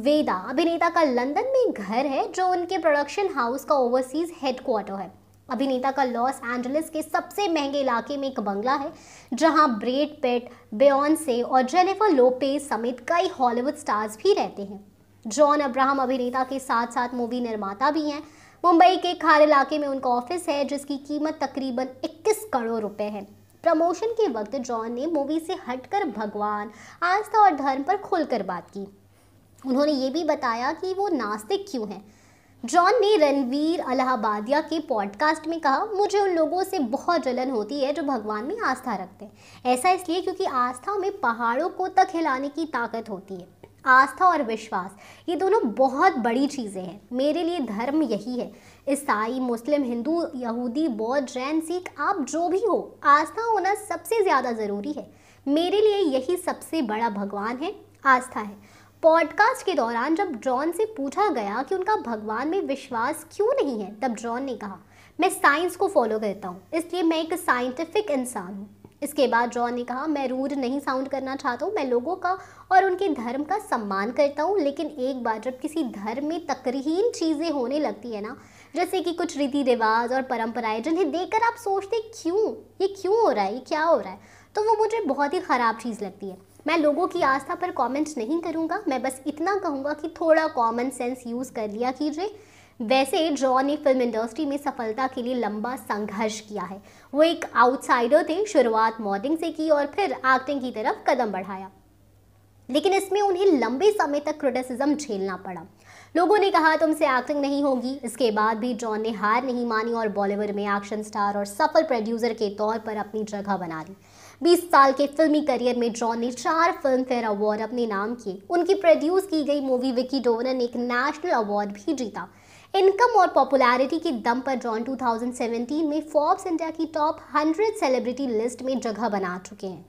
वेदा अभिनेता का लंदन में घर है जो उनके प्रोडक्शन हाउस का ओवरसीज हेडक्वार्टर है अभिनेता का लॉस एंजलिस के सबसे महंगे इलाके में एक बंगला है जहां ब्रेड पेट बेन से और जेनिफर लोपेज समेत कई हॉलीवुड स्टार्स भी रहते हैं जॉन अब्राहम अभिनेता के साथ साथ मूवी निर्माता भी हैं मुंबई के खार इलाके में उनका ऑफिस है जिसकी कीमत तकरीबन 21 करोड़ रुपए है प्रमोशन के वक्त जॉन ने मूवी से हटकर भगवान आस्था और धर्म पर खुलकर बात की उन्होंने ये भी बताया कि वो नास्तिक क्यों हैं जॉन ने रणवीर अलाहाबादिया के पॉडकास्ट में कहा मुझे उन लोगों से बहुत जलन होती है जो भगवान में आस्था रखते हैं ऐसा इसलिए क्योंकि आस्था में पहाड़ों को तक हिलाने की ताकत होती है आस्था और विश्वास ये दोनों बहुत बड़ी चीज़ें हैं मेरे लिए धर्म यही है ईसाई मुस्लिम हिंदू यहूदी बौद्ध जैन सिख आप जो भी हो आस्था होना सबसे ज़्यादा ज़रूरी है मेरे लिए यही सबसे बड़ा भगवान है आस्था है पॉडकास्ट के दौरान जब जॉन से पूछा गया कि उनका भगवान में विश्वास क्यों नहीं है तब जॉन ने कहा मैं साइंस को फॉलो करता हूँ इसलिए मैं एक साइंटिफिक इंसान हूँ इसके बाद जॉन ने कहा मैं रूड नहीं साउंड करना चाहता हूँ मैं लोगों का और उनके धर्म का सम्मान करता हूँ लेकिन एक बार जब किसी धर्म में तकरीन चीज़ें होने लगती है ना जैसे कि कुछ रीति रिवाज और परंपराएं जिन्हें देखकर आप सोचते क्यों ये क्यों हो रहा है ये क्या हो रहा है तो वो मुझे बहुत ही ख़राब चीज़ लगती है मैं लोगों की आस्था पर कॉमेंट नहीं करूँगा मैं बस इतना कहूँगा कि थोड़ा कॉमन सेंस यूज़ कर लिया कीजिए वैसे जॉन ने फिल्म इंडस्ट्री में सफलता के लिए लंबा संघर्ष किया है वो एक आउटसाइडर थे शुरुआत मॉडलिंग से की और फिर एक्टिंग की तरफ कदम बढ़ाया लेकिन इसमें उन्हें लंबे समय तक क्रिटिसिज्म झेलना पड़ा लोगों ने कहा तुमसे एक्टिंग नहीं होगी इसके बाद भी जॉन ने हार नहीं मानी और बॉलीवुड में एक्शन स्टार और सफल प्रोड्यूसर के तौर पर अपनी जगह बना ली बीस साल के फिल्मी करियर में जॉन ने चार फिल्म फेयर अवार्ड अपने नाम किए उनकी प्रोड्यूस की गई मूवी विकी ने एक नेशनल अवार्ड भी जीता इनकम और पॉपुलैरिटी के दम पर जॉन 2017 में फोर्ब्स इंडिया की टॉप 100 सेलिब्रिटी लिस्ट में जगह बना चुके हैं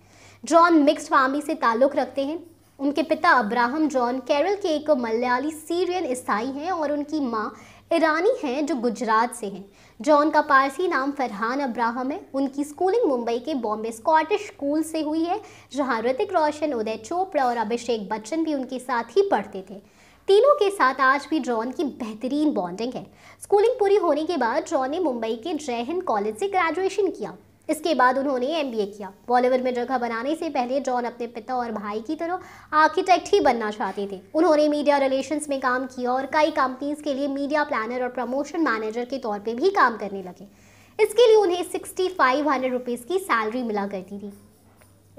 जॉन मिक्स्ड फैमिली से ताल्लुक़ रखते हैं उनके पिता अब्राहम जॉन केरल के एक मलयाली सीरियन ईसाई हैं और उनकी माँ ईरानी हैं जो गुजरात से हैं जॉन का पारसी नाम फरहान अब्राहम है उनकी स्कूलिंग मुंबई के बॉम्बे स्कॉटिश स्कूल से हुई है जहां ऋतिक रोशन उदय चोपड़ा और अभिषेक बच्चन भी उनके साथ ही पढ़ते थे तीनों के साथ आज भी जॉन की बेहतरीन बॉन्डिंग है स्कूलिंग पूरी होने के बाद जॉन ने मुंबई के जय हिंद कॉलेज से ग्रेजुएशन किया इसके बाद उन्होंने एम किया बॉलीवुड में जगह बनाने से पहले जॉन अपने पिता और भाई की तरह आर्किटेक्ट ही बनना चाहते थे उन्होंने मीडिया रिलेशंस में काम किया और कई कंपनीज के लिए मीडिया प्लानर और प्रमोशन मैनेजर के तौर पे भी काम करने लगे इसके लिए उन्हें सिक्सटी फाइव हंड्रेड रुपीज़ की सैलरी मिला करती थी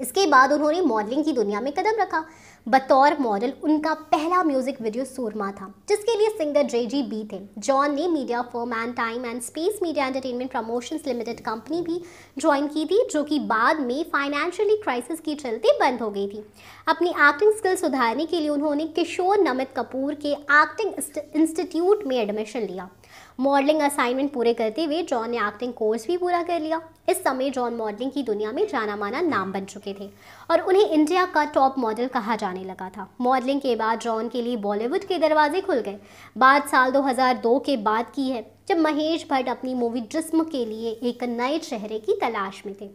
इसके बाद उन्होंने मॉडलिंग की दुनिया में कदम रखा बतौर मॉडल उनका पहला म्यूजिक वीडियो सूरमा था जिसके लिए सिंगर ड्रेजी बी थे जॉन ने media for man time and space media entertainment promotions limited company भी ज्वाइन की थी जो कि बाद में फाइनेंशियली क्राइसिस के चलते बंद हो गई थी अपनी एक्टिंग स्किल सुधारने के लिए उन्होंने किशोर नमित कपूर के एक्टिंग इंस्टीट्यूट में एडमिशन लिया मॉडलिंग असाइनमेंट पूरे करते हुए जॉन ने एक्टिंग कोर्स भी पूरा कर लिया इस समय जॉन मॉडलिंग की दुनिया में जाना माना नाम बन चुके थे और उन्हें इंडिया का टॉप मॉडल कहा जाने लगा था मॉडलिंग के बाद जॉन के लिए बॉलीवुड के दरवाजे खुल गए बाद साल 2002 के बाद की है जब महेश भट्ट अपनी मूवी जिसम के लिए एक नए चेहरे की तलाश में थे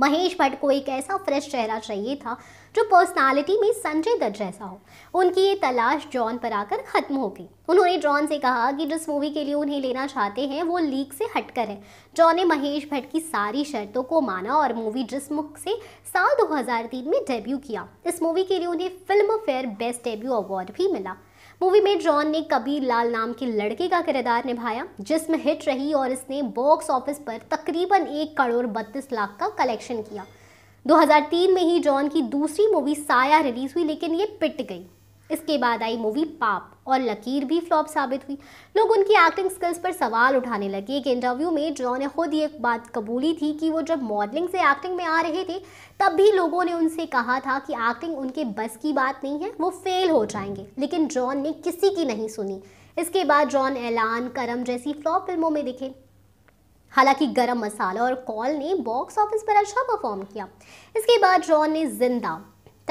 महेश भट्ट को एक ऐसा फ्रेश चेहरा चाहिए था जो पर्सनालिटी में संजय दत्त जैसा हो उनकी ये तलाश जॉन पर आकर ख़त्म हो गई उन्होंने जॉन से कहा कि जिस मूवी के लिए उन्हें लेना चाहते हैं वो लीक से हटकर है जॉन ने महेश भट्ट की सारी शर्तों को माना और मूवी जिस मुख से साल 2003 में डेब्यू किया इस मूवी के लिए उन्हें Filmfare best debut award भी मिला मूवी में जॉन ने कबीर लाल नाम के लड़के का किरदार निभाया जिसमें हिट रही और इसने बॉक्स ऑफिस पर तकरीबन एक करोड़ बत्तीस लाख का कलेक्शन किया 2003 में ही जॉन की दूसरी मूवी साया रिलीज हुई लेकिन ये पिट गई इसके बाद आई मूवी पाप और लकीर भी फ्लॉप साबित हुई लोग उनकी एक्टिंग स्किल्स पर सवाल उठाने लगे एक इंटरव्यू में जॉन ने खुद ये बात कबूली थी कि वो जब मॉडलिंग से एक्टिंग में आ रहे थे तब भी लोगों ने उनसे कहा था कि एक्टिंग उनके बस की बात नहीं है वो फेल हो जाएंगे लेकिन जॉन ने किसी की नहीं सुनी इसके बाद जॉन एलान करम जैसी फ्लॉप फिल्मों में दिखे हालांकि गरम मसाला और कॉल ने बॉक्स ऑफिस पर अच्छा परफॉर्म किया इसके बाद जॉन ने जिंदा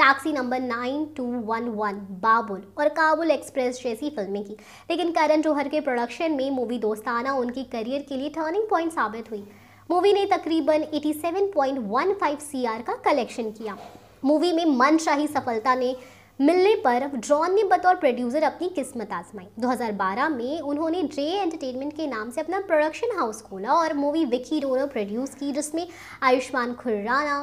टैक्सी नंबर 9211, बाबुल और काबुल एक्सप्रेस जैसी फिल्में की लेकिन करण जौहर के प्रोडक्शन में मूवी दोस्ताना उनके करियर के लिए टर्निंग पॉइंट साबित हुई मूवी ने तकरीबन 87.15 सीआर का कलेक्शन किया मूवी में मनशाही सफलता ने मिलने पर जॉन ने बतौर प्रोड्यूसर अपनी किस्मत आजमाई 2012 में उन्होंने जे एंटरटेनमेंट के नाम से अपना प्रोडक्शन हाउस खोला और मूवी विकी रोनो प्रोड्यूस की जिसमें आयुष्मान खुर्राना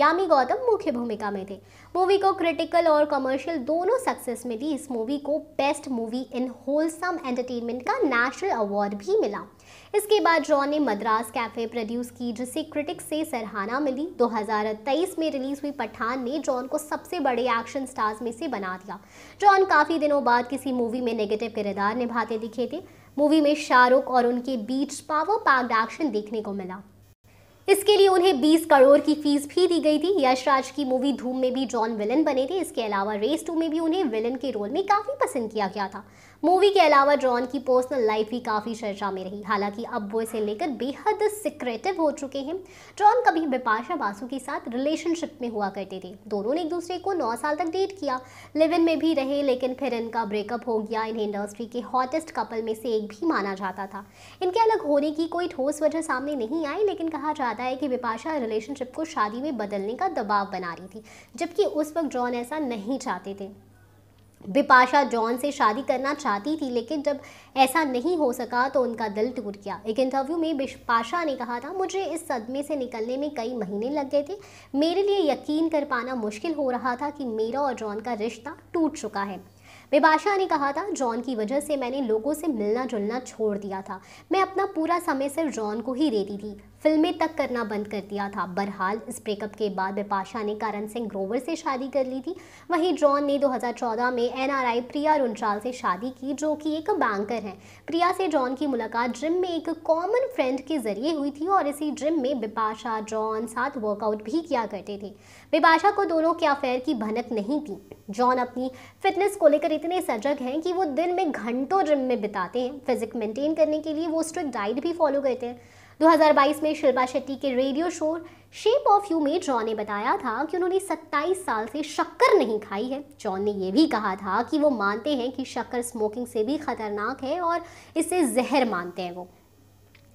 यामी गौतम मुख्य भूमिका में थे मूवी को क्रिटिकल और कमर्शियल दोनों सक्सेस मिली इस मूवी को best movie in wholesome entertainment का नेशनल अवार्ड भी मिला इसके बाद जॉन ने मद्रास कैफे प्रोड्यूस की जिसे क्रिटिक्स से सराहना मिली 2023 में रिलीज हुई पठान ने जॉन को सबसे बड़े एक्शन स्टार्स में से बना दिया जॉन काफ़ी दिनों बाद किसी मूवी में नेगेटिव किरदार निभाते दिखे थे मूवी में शाहरुख और उनके बीच पावर पैक्ड एक्शन देखने को मिला इसके लिए उन्हें 20 करोड़ की फीस भी दी गई थी यशराज की मूवी धूम में भी जॉन विलन बने थे इसके अलावा रेस टू में भी उन्हें विलन के रोल में काफ़ी पसंद किया गया था मूवी के अलावा जॉन की पर्सनल लाइफ भी काफ़ी चर्चा में रही हालांकि अब वो इसे लेकर बेहद सिक्रेटिव हो चुके हैं जॉन कभी बिपाशा बासु के साथ रिलेशनशिप में हुआ करते थे दोनों ने एक दूसरे को नौ साल तक डेट किया लिव इन में भी रहे लेकिन फिर इनका ब्रेकअप हो गया इन्हें इंडस्ट्री के हॉटेस्ट कपल में से एक भी माना जाता था इनके अलग होने की कोई ठोस वजह सामने नहीं आई लेकिन कहा जाता है कि विपाशा रिलेशनशिप को शादी में बदलने का दबाव बना रही थी जबकि उस वक्त जॉन ऐसा नहीं चाहते थे बिपाशा जॉन से शादी करना चाहती थी लेकिन जब ऐसा नहीं हो सका तो उनका दिल टूट गया एक इंटरव्यू में बिपाशा ने कहा था मुझे इस सदमे से निकलने में कई महीने लग गए थे मेरे लिए यकीन कर पाना मुश्किल हो रहा था कि मेरा और जॉन का रिश्ता टूट चुका है बिपाशा ने कहा था जॉन की वजह से मैंने लोगों से मिलना जुलना छोड़ दिया था मैं अपना पूरा समय सिर्फ जॉन को ही देती थी फिल्में तक करना बंद कर दिया था बहरहाल इस ब्रेकअप के बाद बिपाशा ने करण सिंह ग्रोवर से शादी कर ली थी वहीं जॉन ने 2014 में एनआरआई प्रिया रुंचाल से शादी की जो कि एक बैंकर हैं प्रिया से जॉन की मुलाकात जिम में एक कॉमन फ्रेंड के जरिए हुई थी और इसी जिम में बिपाशा जॉन साथ वर्कआउट भी किया करते थे बिपाशा को दोनों के अफेयर की भनक नहीं थी जॉन अपनी फिटनेस को लेकर इतने सजग हैं कि वो दिन में घंटों जिम में बिताते हैं फिजिक मेंटेन करने के लिए वो स्ट्रिक्ट डाइट भी फॉलो करते हैं 2022 में शिल्पा शेट्टी के radio show Shape of You में जॉन ने बताया था कि उन्होंने 27 साल से शक्कर नहीं खाई है जॉन ने यह भी कहा था कि वो मानते हैं कि शक्कर स्मोकिंग से भी खतरनाक है और इसे जहर मानते हैं वो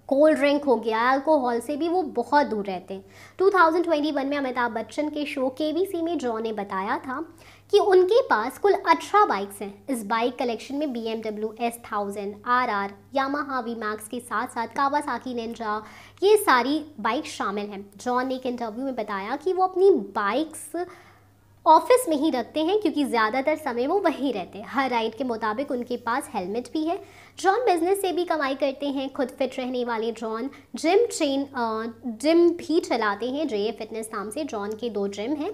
कोल्ड ड्रिंक हो गया अल्कोहल से भी वो बहुत दूर रहते हैं 2021 में अमिताभ बच्चन के शो के में जॉ ने बताया था कि उनके पास कुल अठारह बाइक्स हैं इस बाइक कलेक्शन में B M W S thousand R R Yamaha V Max के साथ साथ कावासाकी निंजा ये सारी बाइक शामिल हैं जॉन ने एक इंटरव्यू में बताया कि वो अपनी बाइक्स ऑफिस में ही रखते हैं क्योंकि ज़्यादातर समय वो वहीं रहते हैं हर राइड के मुताबिक उनके पास हेलमेट भी है जॉन बिजनेस से भी कमाई करते हैं खुद फिट रहने वाले ड्रोन जिम ट्रेन जिम भी चलाते हैं जे फिटनेस नाम से जॉन के दो जिम हैं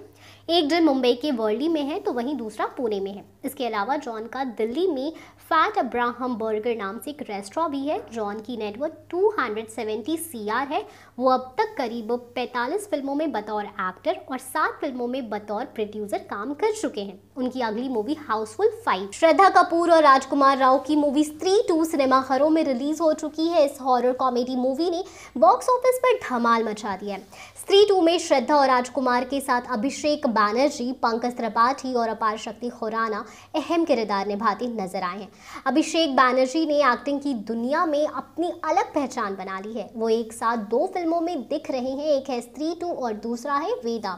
एक जिम मुंबई के वर्ली में है तो वहीं दूसरा पुणे में है इसके अलावा जॉन का दिल्ली में फैट अब्राहम बर्गर नाम से एक रेस्टोरेंट भी है जॉन की नेटवर्क 270 सीआर है वो अब तक करीब 45 फिल्मों में बतौर एक्टर और सात फिल्मों में बतौर प्रोड्यूसर काम कर चुके हैं उनकी अगली movie Housefull five Shraddha Kapoor और राजकुमार राव की मूवी स्त्री टू सिनेमाघरों में रिलीज हो चुकी है इस हॉरर कॉमेडी मूवी ने बॉक्स ऑफिस पर धमाल मचा दिया है स्त्री टू में श्रद्धा और राजकुमार के साथ अभिषेक बैनर्जी पंकज त्रिपाठी और अपार शक्ति खुराना अहम किरदार निभाते नजर आए हैं अभिषेक बैनर्जी ने एक्टिंग की दुनिया में अपनी अलग पहचान बना ली है वो एक साथ दो फिल्म फिल्मों में दिख रहे हैं एक है स्त्री टू और दूसरा है वेदा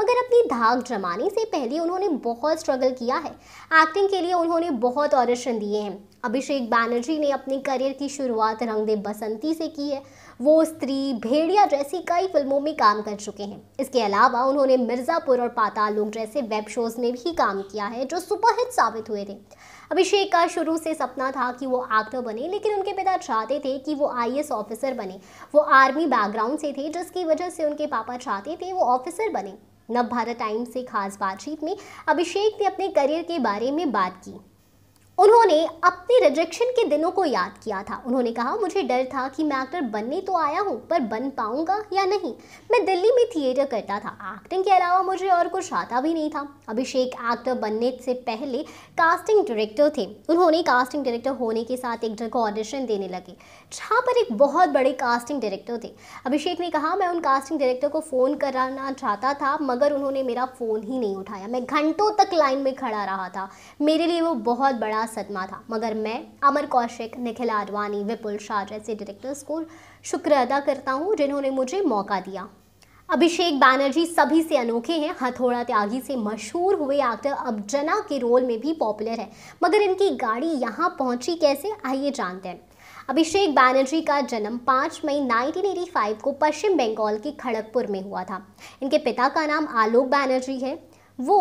मगर अपनी धाक जमाने से पहले उन्होंने बहुत स्ट्रगल किया है एक्टिंग के लिए उन्होंने बहुत ऑडिशन दिए हैं अभिषेक बैनर्जी ने अपने करियर की शुरुआत रंगदे बसंती से की है वो स्त्री भेड़िया जैसी कई फिल्मों में काम कर चुके हैं इसके अलावा उन्होंने मिर्ज़ापुर और पाताल लोक जैसे वेब शोज़ में भी काम किया है जो सुपरहिट साबित हुए थे अभिषेक का शुरू से सपना था कि वो एक्टर बने लेकिन उनके पिता चाहते थे कि वो आई ऑफिसर बने वो आर्मी बैकग्राउंड से थे जिसकी वजह से उनके पापा चाहते थे वो ऑफिसर बने नव भारत टाइम्स से खास बातचीत में अभिषेक ने अपने करियर के बारे में बात की उन्होंने अपने रिजेक्शन के दिनों को याद किया था उन्होंने कहा मुझे डर था कि मैं एक्टर बनने तो आया हूँ पर बन पाऊँगा या नहीं मैं दिल्ली में थिएटर करता था एक्टिंग के अलावा मुझे और कुछ आता भी नहीं था अभिषेक एक्टर बनने से पहले कास्टिंग डायरेक्टर थे उन्होंने कास्टिंग डायरेक्टर होने के साथ एक जगह ऑडिशन देने लगे जहाँ पर एक बहुत बड़े कास्टिंग डायरेक्टर थे अभिषेक ने कहा मैं उन कास्टिंग डायरेक्टर को फ़ोन कराना चाहता था मगर उन्होंने मेरा फ़ोन ही नहीं उठाया मैं घंटों तक लाइन में खड़ा रहा था मेरे लिए वो बहुत बड़ा सदमा था मगर मैं अमर कौशिक निखिल आडवाणी विपुल शाह जैसे डायरेक्टर्स को शुक्र अदा करता हूँ जिन्होंने मुझे मौका दिया अभिषेक बैनर्जी सभी से अनोखे हैं हथौड़ा त्यागी से मशहूर हुए एक्टर अब जना के रोल में भी पॉपुलर है मगर इनकी गाड़ी यहाँ पहुँची कैसे आइए जानते हैं अभिषेक बैनर्जी का जन्म 5 मई 1985 को पश्चिम बंगाल के खड़गपुर में हुआ था इनके पिता का नाम आलोक बैनर्जी है वो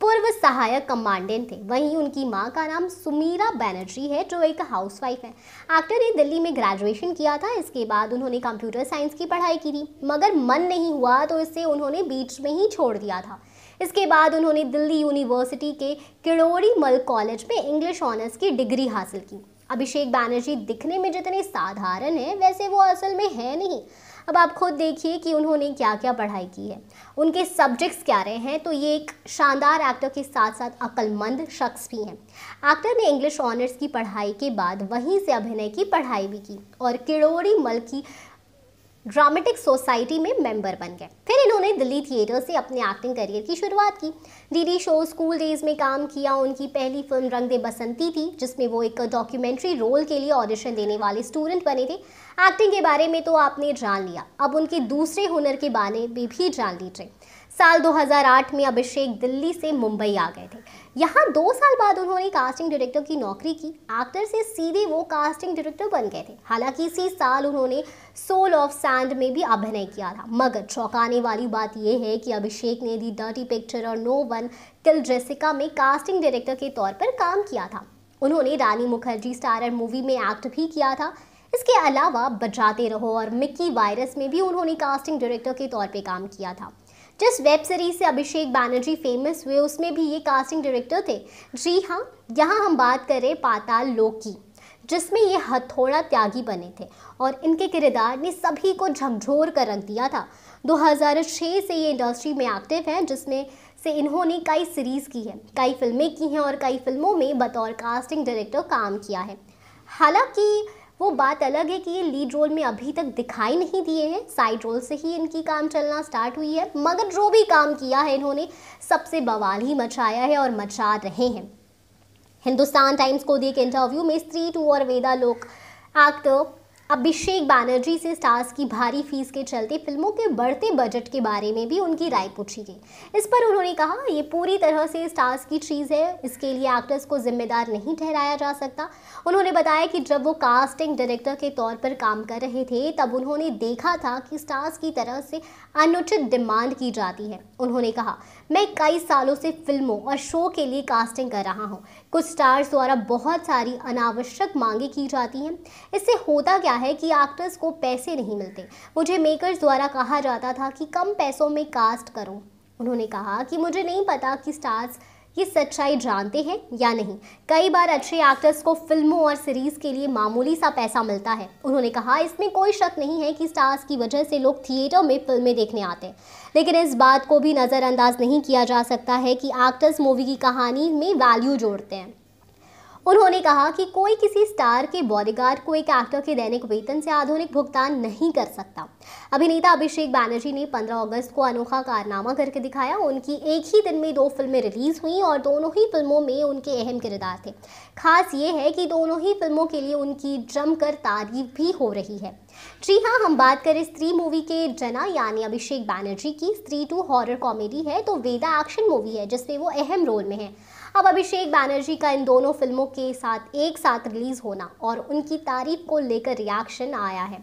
पूर्व सहायक कमांडेंट थे वहीं उनकी मां का नाम सुमीरा बैनर्जी है जो एक हाउसवाइफ है एक्टर ने दिल्ली में ग्रेजुएशन किया था इसके बाद उन्होंने कंप्यूटर साइंस की पढ़ाई की थी मगर मन नहीं हुआ तो इसे उन्होंने बीच में ही छोड़ दिया था इसके बाद उन्होंने दिल्ली यूनिवर्सिटी के किड़ोड़ी मल कॉलेज में इंग्लिश ऑनर्स की डिग्री हासिल की अभिषेक बैनर्जी दिखने में जितने साधारण हैं वैसे वो असल में है नहीं अब आप खुद देखिए कि उन्होंने क्या क्या पढ़ाई की है उनके सब्जेक्ट्स क्या रहे हैं तो ये एक शानदार एक्टर के साथ साथ अक्लमंद शख्स भी हैं एक्टर ने इंग्लिश ऑनर्स की पढ़ाई के बाद वहीं से अभिनय की पढ़ाई भी की और किड़ोड़ी मल की ड्रामेटिक सोसाइटी में मेंबर बन गए फिर इन्होंने दिल्ली थिएटर से अपने एक्टिंग करियर की शुरुआत की डीडी शो स्कूल डेज में काम किया उनकी पहली फिल्म रंग दे बसंती थी जिसमें वो एक डॉक्यूमेंट्री रोल के लिए ऑडिशन देने वाले स्टूडेंट बने थे एक्टिंग के बारे में तो आपने जान लिया अब उनके दूसरे हुनर के बारे में भी जान लीजिए साल 2008 में अभिषेक दिल्ली से मुंबई आ गए थे यहाँ दो साल बाद उन्होंने कास्टिंग डायरेक्टर की नौकरी की एक्टर से सीधे वो कास्टिंग डायरेक्टर बन गए थे हालांकि इसी साल उन्होंने सोल ऑफ सैंड में भी अभिनय किया था मगर चौंकाने वाली बात यह है कि अभिषेक ने दी डर्टी पिक्चर और नो वन किल ड्रेसिका में कास्टिंग डायरेक्टर के तौर पर काम किया था उन्होंने रानी मुखर्जी स्टारर मूवी में एक्ट भी किया था इसके अलावा बजाते रहो और मिक्की वायरस में भी उन्होंने कास्टिंग डायरेक्टर के तौर पे काम किया था जिस वेब सीरीज से अभिषेक बैनर्जी फेमस हुए उसमें भी ये कास्टिंग डायरेक्टर थे जी हाँ यहाँ हम बात करें पाताल लोक की जिसमें ये हथौड़ा त्यागी बने थे और इनके किरदार ने सभी को झकझोर कर रख दिया था 2006 से ये इंडस्ट्री में एक्टिव हैं जिसमें से इन्होंने कई सीरीज़ की है कई फिल्में की हैं और कई फिल्मों में बतौर कास्टिंग डायरेक्टर काम किया है हालांकि वो बात अलग है कि ये लीड रोल में अभी तक दिखाई नहीं दिए हैं साइड रोल से ही इनकी काम चलना स्टार्ट हुई है मगर जो भी काम किया है इन्होंने सबसे बवाल ही मचाया है और मचा रहे हैं हिंदुस्तान टाइम्स को दिए एक इंटरव्यू में स्त्री टू और वेदा लोक एक्टर अभिषेक बैनर्जी से स्टार्स की भारी फीस के चलते फिल्मों के बढ़ते बजट के बारे में भी उनकी राय पूछी गई इस पर उन्होंने कहा ये पूरी तरह से स्टार्स की चीज़ है इसके लिए एक्टर्स को जिम्मेदार नहीं ठहराया जा सकता उन्होंने बताया कि जब वो कास्टिंग डायरेक्टर के तौर पर काम कर रहे थे तब उन्होंने देखा था कि स्टार्स की तरह से अनुचित डिमांड की जाती है उन्होंने कहा मैं कई सालों से फिल्मों और शो के लिए कास्टिंग कर रहा हूँ कुछ स्टार्स द्वारा बहुत सारी अनावश्यक मांगे की जाती हैं इससे होता क्या है कि एक्टर्स को पैसे नहीं मिलते मुझे मेकर्स द्वारा कहा जाता था कि कम पैसों में कास्ट करो उन्होंने कहा कि मुझे नहीं पता कि स्टार्स ये सच्चाई जानते हैं या नहीं कई बार अच्छे एक्टर्स को फिल्मों और सीरीज़ के लिए मामूली सा पैसा मिलता है उन्होंने कहा इसमें कोई शक नहीं है कि स्टार्स की वजह से लोग थिएटर में फिल्में देखने आते हैं लेकिन इस बात को भी नज़रअंदाज नहीं किया जा सकता है कि एक्टर्स मूवी की कहानी में वैल्यू जोड़ते हैं उन्होंने कहा कि कोई किसी स्टार के बॉडीगार्ड को एक एक्टर के दैनिक वेतन से आधुनिक भुगतान नहीं कर सकता अभिनेता अभिषेक बैनर्जी ने 15 अगस्त को अनोखा कारनामा करके दिखाया उनकी एक ही दिन में दो फिल्में रिलीज हुई और दोनों ही फिल्मों में उनके अहम किरदार थे खास ये है कि दोनों ही फिल्मों के लिए उनकी जमकर तारीफ भी हो रही है जी हाँ हम बात करें स्त्री मूवी के जना यानी अभिषेक बैनर्जी की स्त्री टू हॉरर कॉमेडी है तो वेदा एक्शन मूवी है जिसमें वो अहम रोल में है अब अभिषेक बैनर्जी का इन दोनों फिल्मों के साथ एक साथ रिलीज़ होना और उनकी तारीफ को लेकर रिएक्शन आया है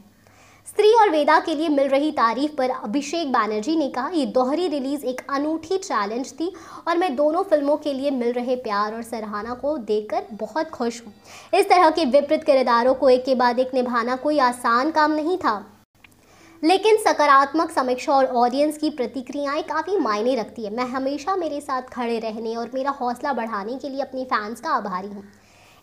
स्त्री और वेदा के लिए मिल रही तारीफ पर अभिषेक बैनर्जी ने कहा ये दोहरी रिलीज़ एक अनूठी चैलेंज थी और मैं दोनों फिल्मों के लिए मिल रहे प्यार और सराहना को देखकर बहुत खुश हूँ इस तरह के विपरीत किरदारों को एक के बाद एक निभाना कोई आसान काम नहीं था लेकिन सकारात्मक समीक्षा और ऑडियंस की प्रतिक्रियाएं काफ़ी मायने रखती है मैं हमेशा मेरे साथ खड़े रहने और मेरा हौसला बढ़ाने के लिए अपने फैंस का आभारी हूँ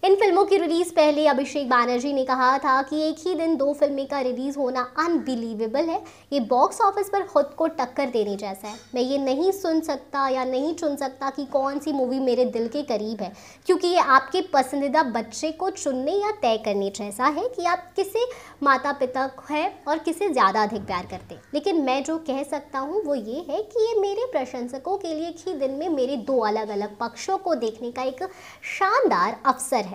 इन फिल्मों की रिलीज़ पहले अभिषेक बैनर्जी ने कहा था कि एक ही दिन दो फिल्में का रिलीज़ होना अनबिलीवेबल है ये बॉक्स ऑफिस पर खुद को टक्कर देने जैसा है मैं ये नहीं सुन सकता या नहीं चुन सकता कि कौन सी मूवी मेरे दिल के करीब है क्योंकि ये आपके पसंदीदा बच्चे को चुनने या तय करने जैसा है कि आप किसे माता पिता है और किसे ज़्यादा अधिक प्यार करते लेकिन मैं जो कह सकता हूँ वो ये है कि ये मेरे प्रशंसकों के लिए एक ही दिन में मेरे दो अलग अलग पक्षों को देखने का एक शानदार अवसर है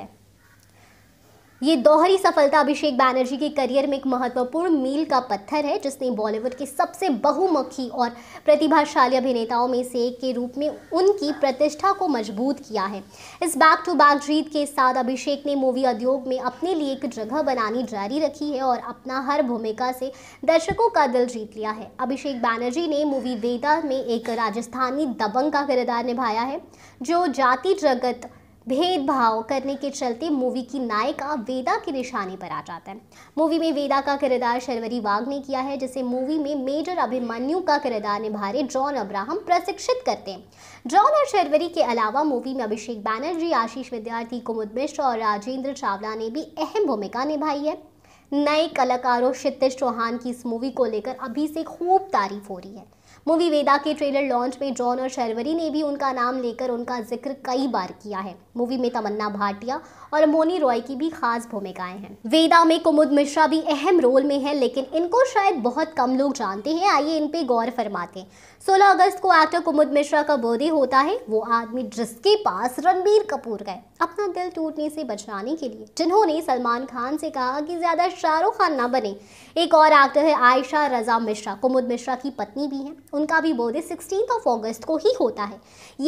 ये दोहरी सफलता अभिषेक बैनर्जी के करियर में एक महत्वपूर्ण मील का पत्थर है जिसने बॉलीवुड के सबसे बहुमुखी और प्रतिभाशाली अभिनेताओं में से एक के रूप में उनकी प्रतिष्ठा को मजबूत किया है इस बैक टू बैक जीत के साथ अभिषेक ने मूवी उद्योग में अपने लिए एक जगह बनानी जारी रखी है और अपना हर भूमिका से दर्शकों का दिल जीत लिया है अभिषेक बैनर्जी ने मूवी वेदा में एक राजस्थानी दबंग का किरदार निभाया है जो जाति जगत भेदभाव करने के चलते मूवी की नायिका वेदा के निशाने पर आ जाता है मूवी में वेदा का किरदार शर्वरी वाघ ने किया है जिसे मूवी में मेजर अभिमन्यु का किरदार निभा रहे जॉन अब्राहम प्रशिक्षित करते हैं जॉन और शर्वरी के अलावा मूवी में अभिषेक बैनर्जी आशीष विद्यार्थी कुमुद मिश्र और राजेंद्र चावला ने भी अहम भूमिका निभाई है नए कलाकारों क्षितिश चौहान की इस मूवी को लेकर अभी से खूब तारीफ हो रही है मूवी वेदा के ट्रेलर लॉन्च में जॉन और शर्वरी ने भी उनका नाम लेकर उनका जिक्र कई बार किया है मूवी में तमन्ना भाटिया और मोनी रॉय की भी खास भूमिकाएं हैं वेदा में कुमुद मिश्रा भी अहम रोल में है लेकिन इनको शायद बहुत कम लोग जानते हैं आइए इन पे गौर फरमाते हैं 16 अगस्त को एक्टर कुमुद मिश्रा का बर्थडे होता है वो आदमी जिसके पास रणबीर कपूर गए अपना दिल टूटने से बचाने के लिए जिन्होंने सलमान खान से कहा कि ज़्यादा शाहरुख खान ना बने एक और एक्टर है आयशा रजा मिश्रा कुमुद मिश्रा की पत्नी भी हैं उनका भी बर्थडे सिक्सटीन ऑफ अगस्त को ही होता है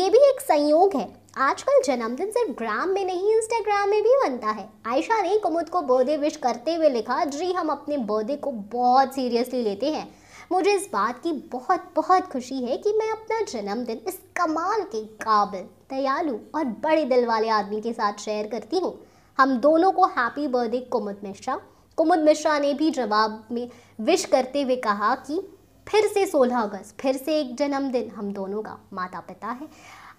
ये भी एक संयोग है आजकल जन्मदिन सिर्फ ग्राम में नहीं इंस्टाग्राम में भी बनता है आयशा ने कुमुद को बर्थडे विश करते हुए लिखा जी हम अपने बर्थडे को बहुत सीरियसली लेते हैं मुझे इस बात की बहुत बहुत खुशी है कि मैं अपना जन्मदिन इस कमाल के काबिल दयालु और बड़े दिल वाले आदमी के साथ शेयर करती हूँ हम दोनों को हैप्पी बर्थडे कुमुद मिश्रा कुमुद मिश्रा ने भी जवाब में विश करते हुए कहा कि फिर से 16 अगस्त फिर से एक जन्मदिन हम दोनों का माता पिता है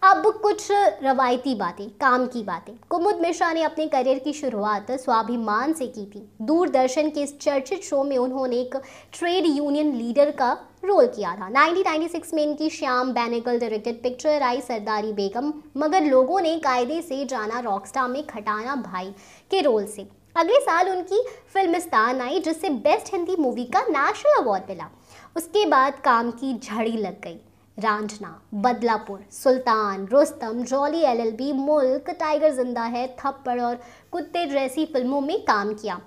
अब कुछ रवायती बातें काम की बातें कुमुद मिश्रा ने अपने करियर की शुरुआत स्वाभिमान से की थी दूरदर्शन के इस चर्चित शो में उन्होंने एक ट्रेड यूनियन लीडर का रोल किया था 1996 में इनकी श्याम बैनिकल डायरेक्टेड पिक्चर आई सरदारी बेगम मगर लोगों ने कायदे से जाना रॉकस्टार में खटाना भाई के रोल से अगले साल उनकी फ़िल्म स्तान आई जिससे बेस्ट हिंदी मूवी का नेशनल अवार्ड मिला उसके बाद काम की झड़ी लग गई Raanjhanaa Badlapur Sultan Rustom Jolly LLB Mulk Tiger Zinda Hai थप्पड़ और कुत्ते जैसी फिल्मों में काम किया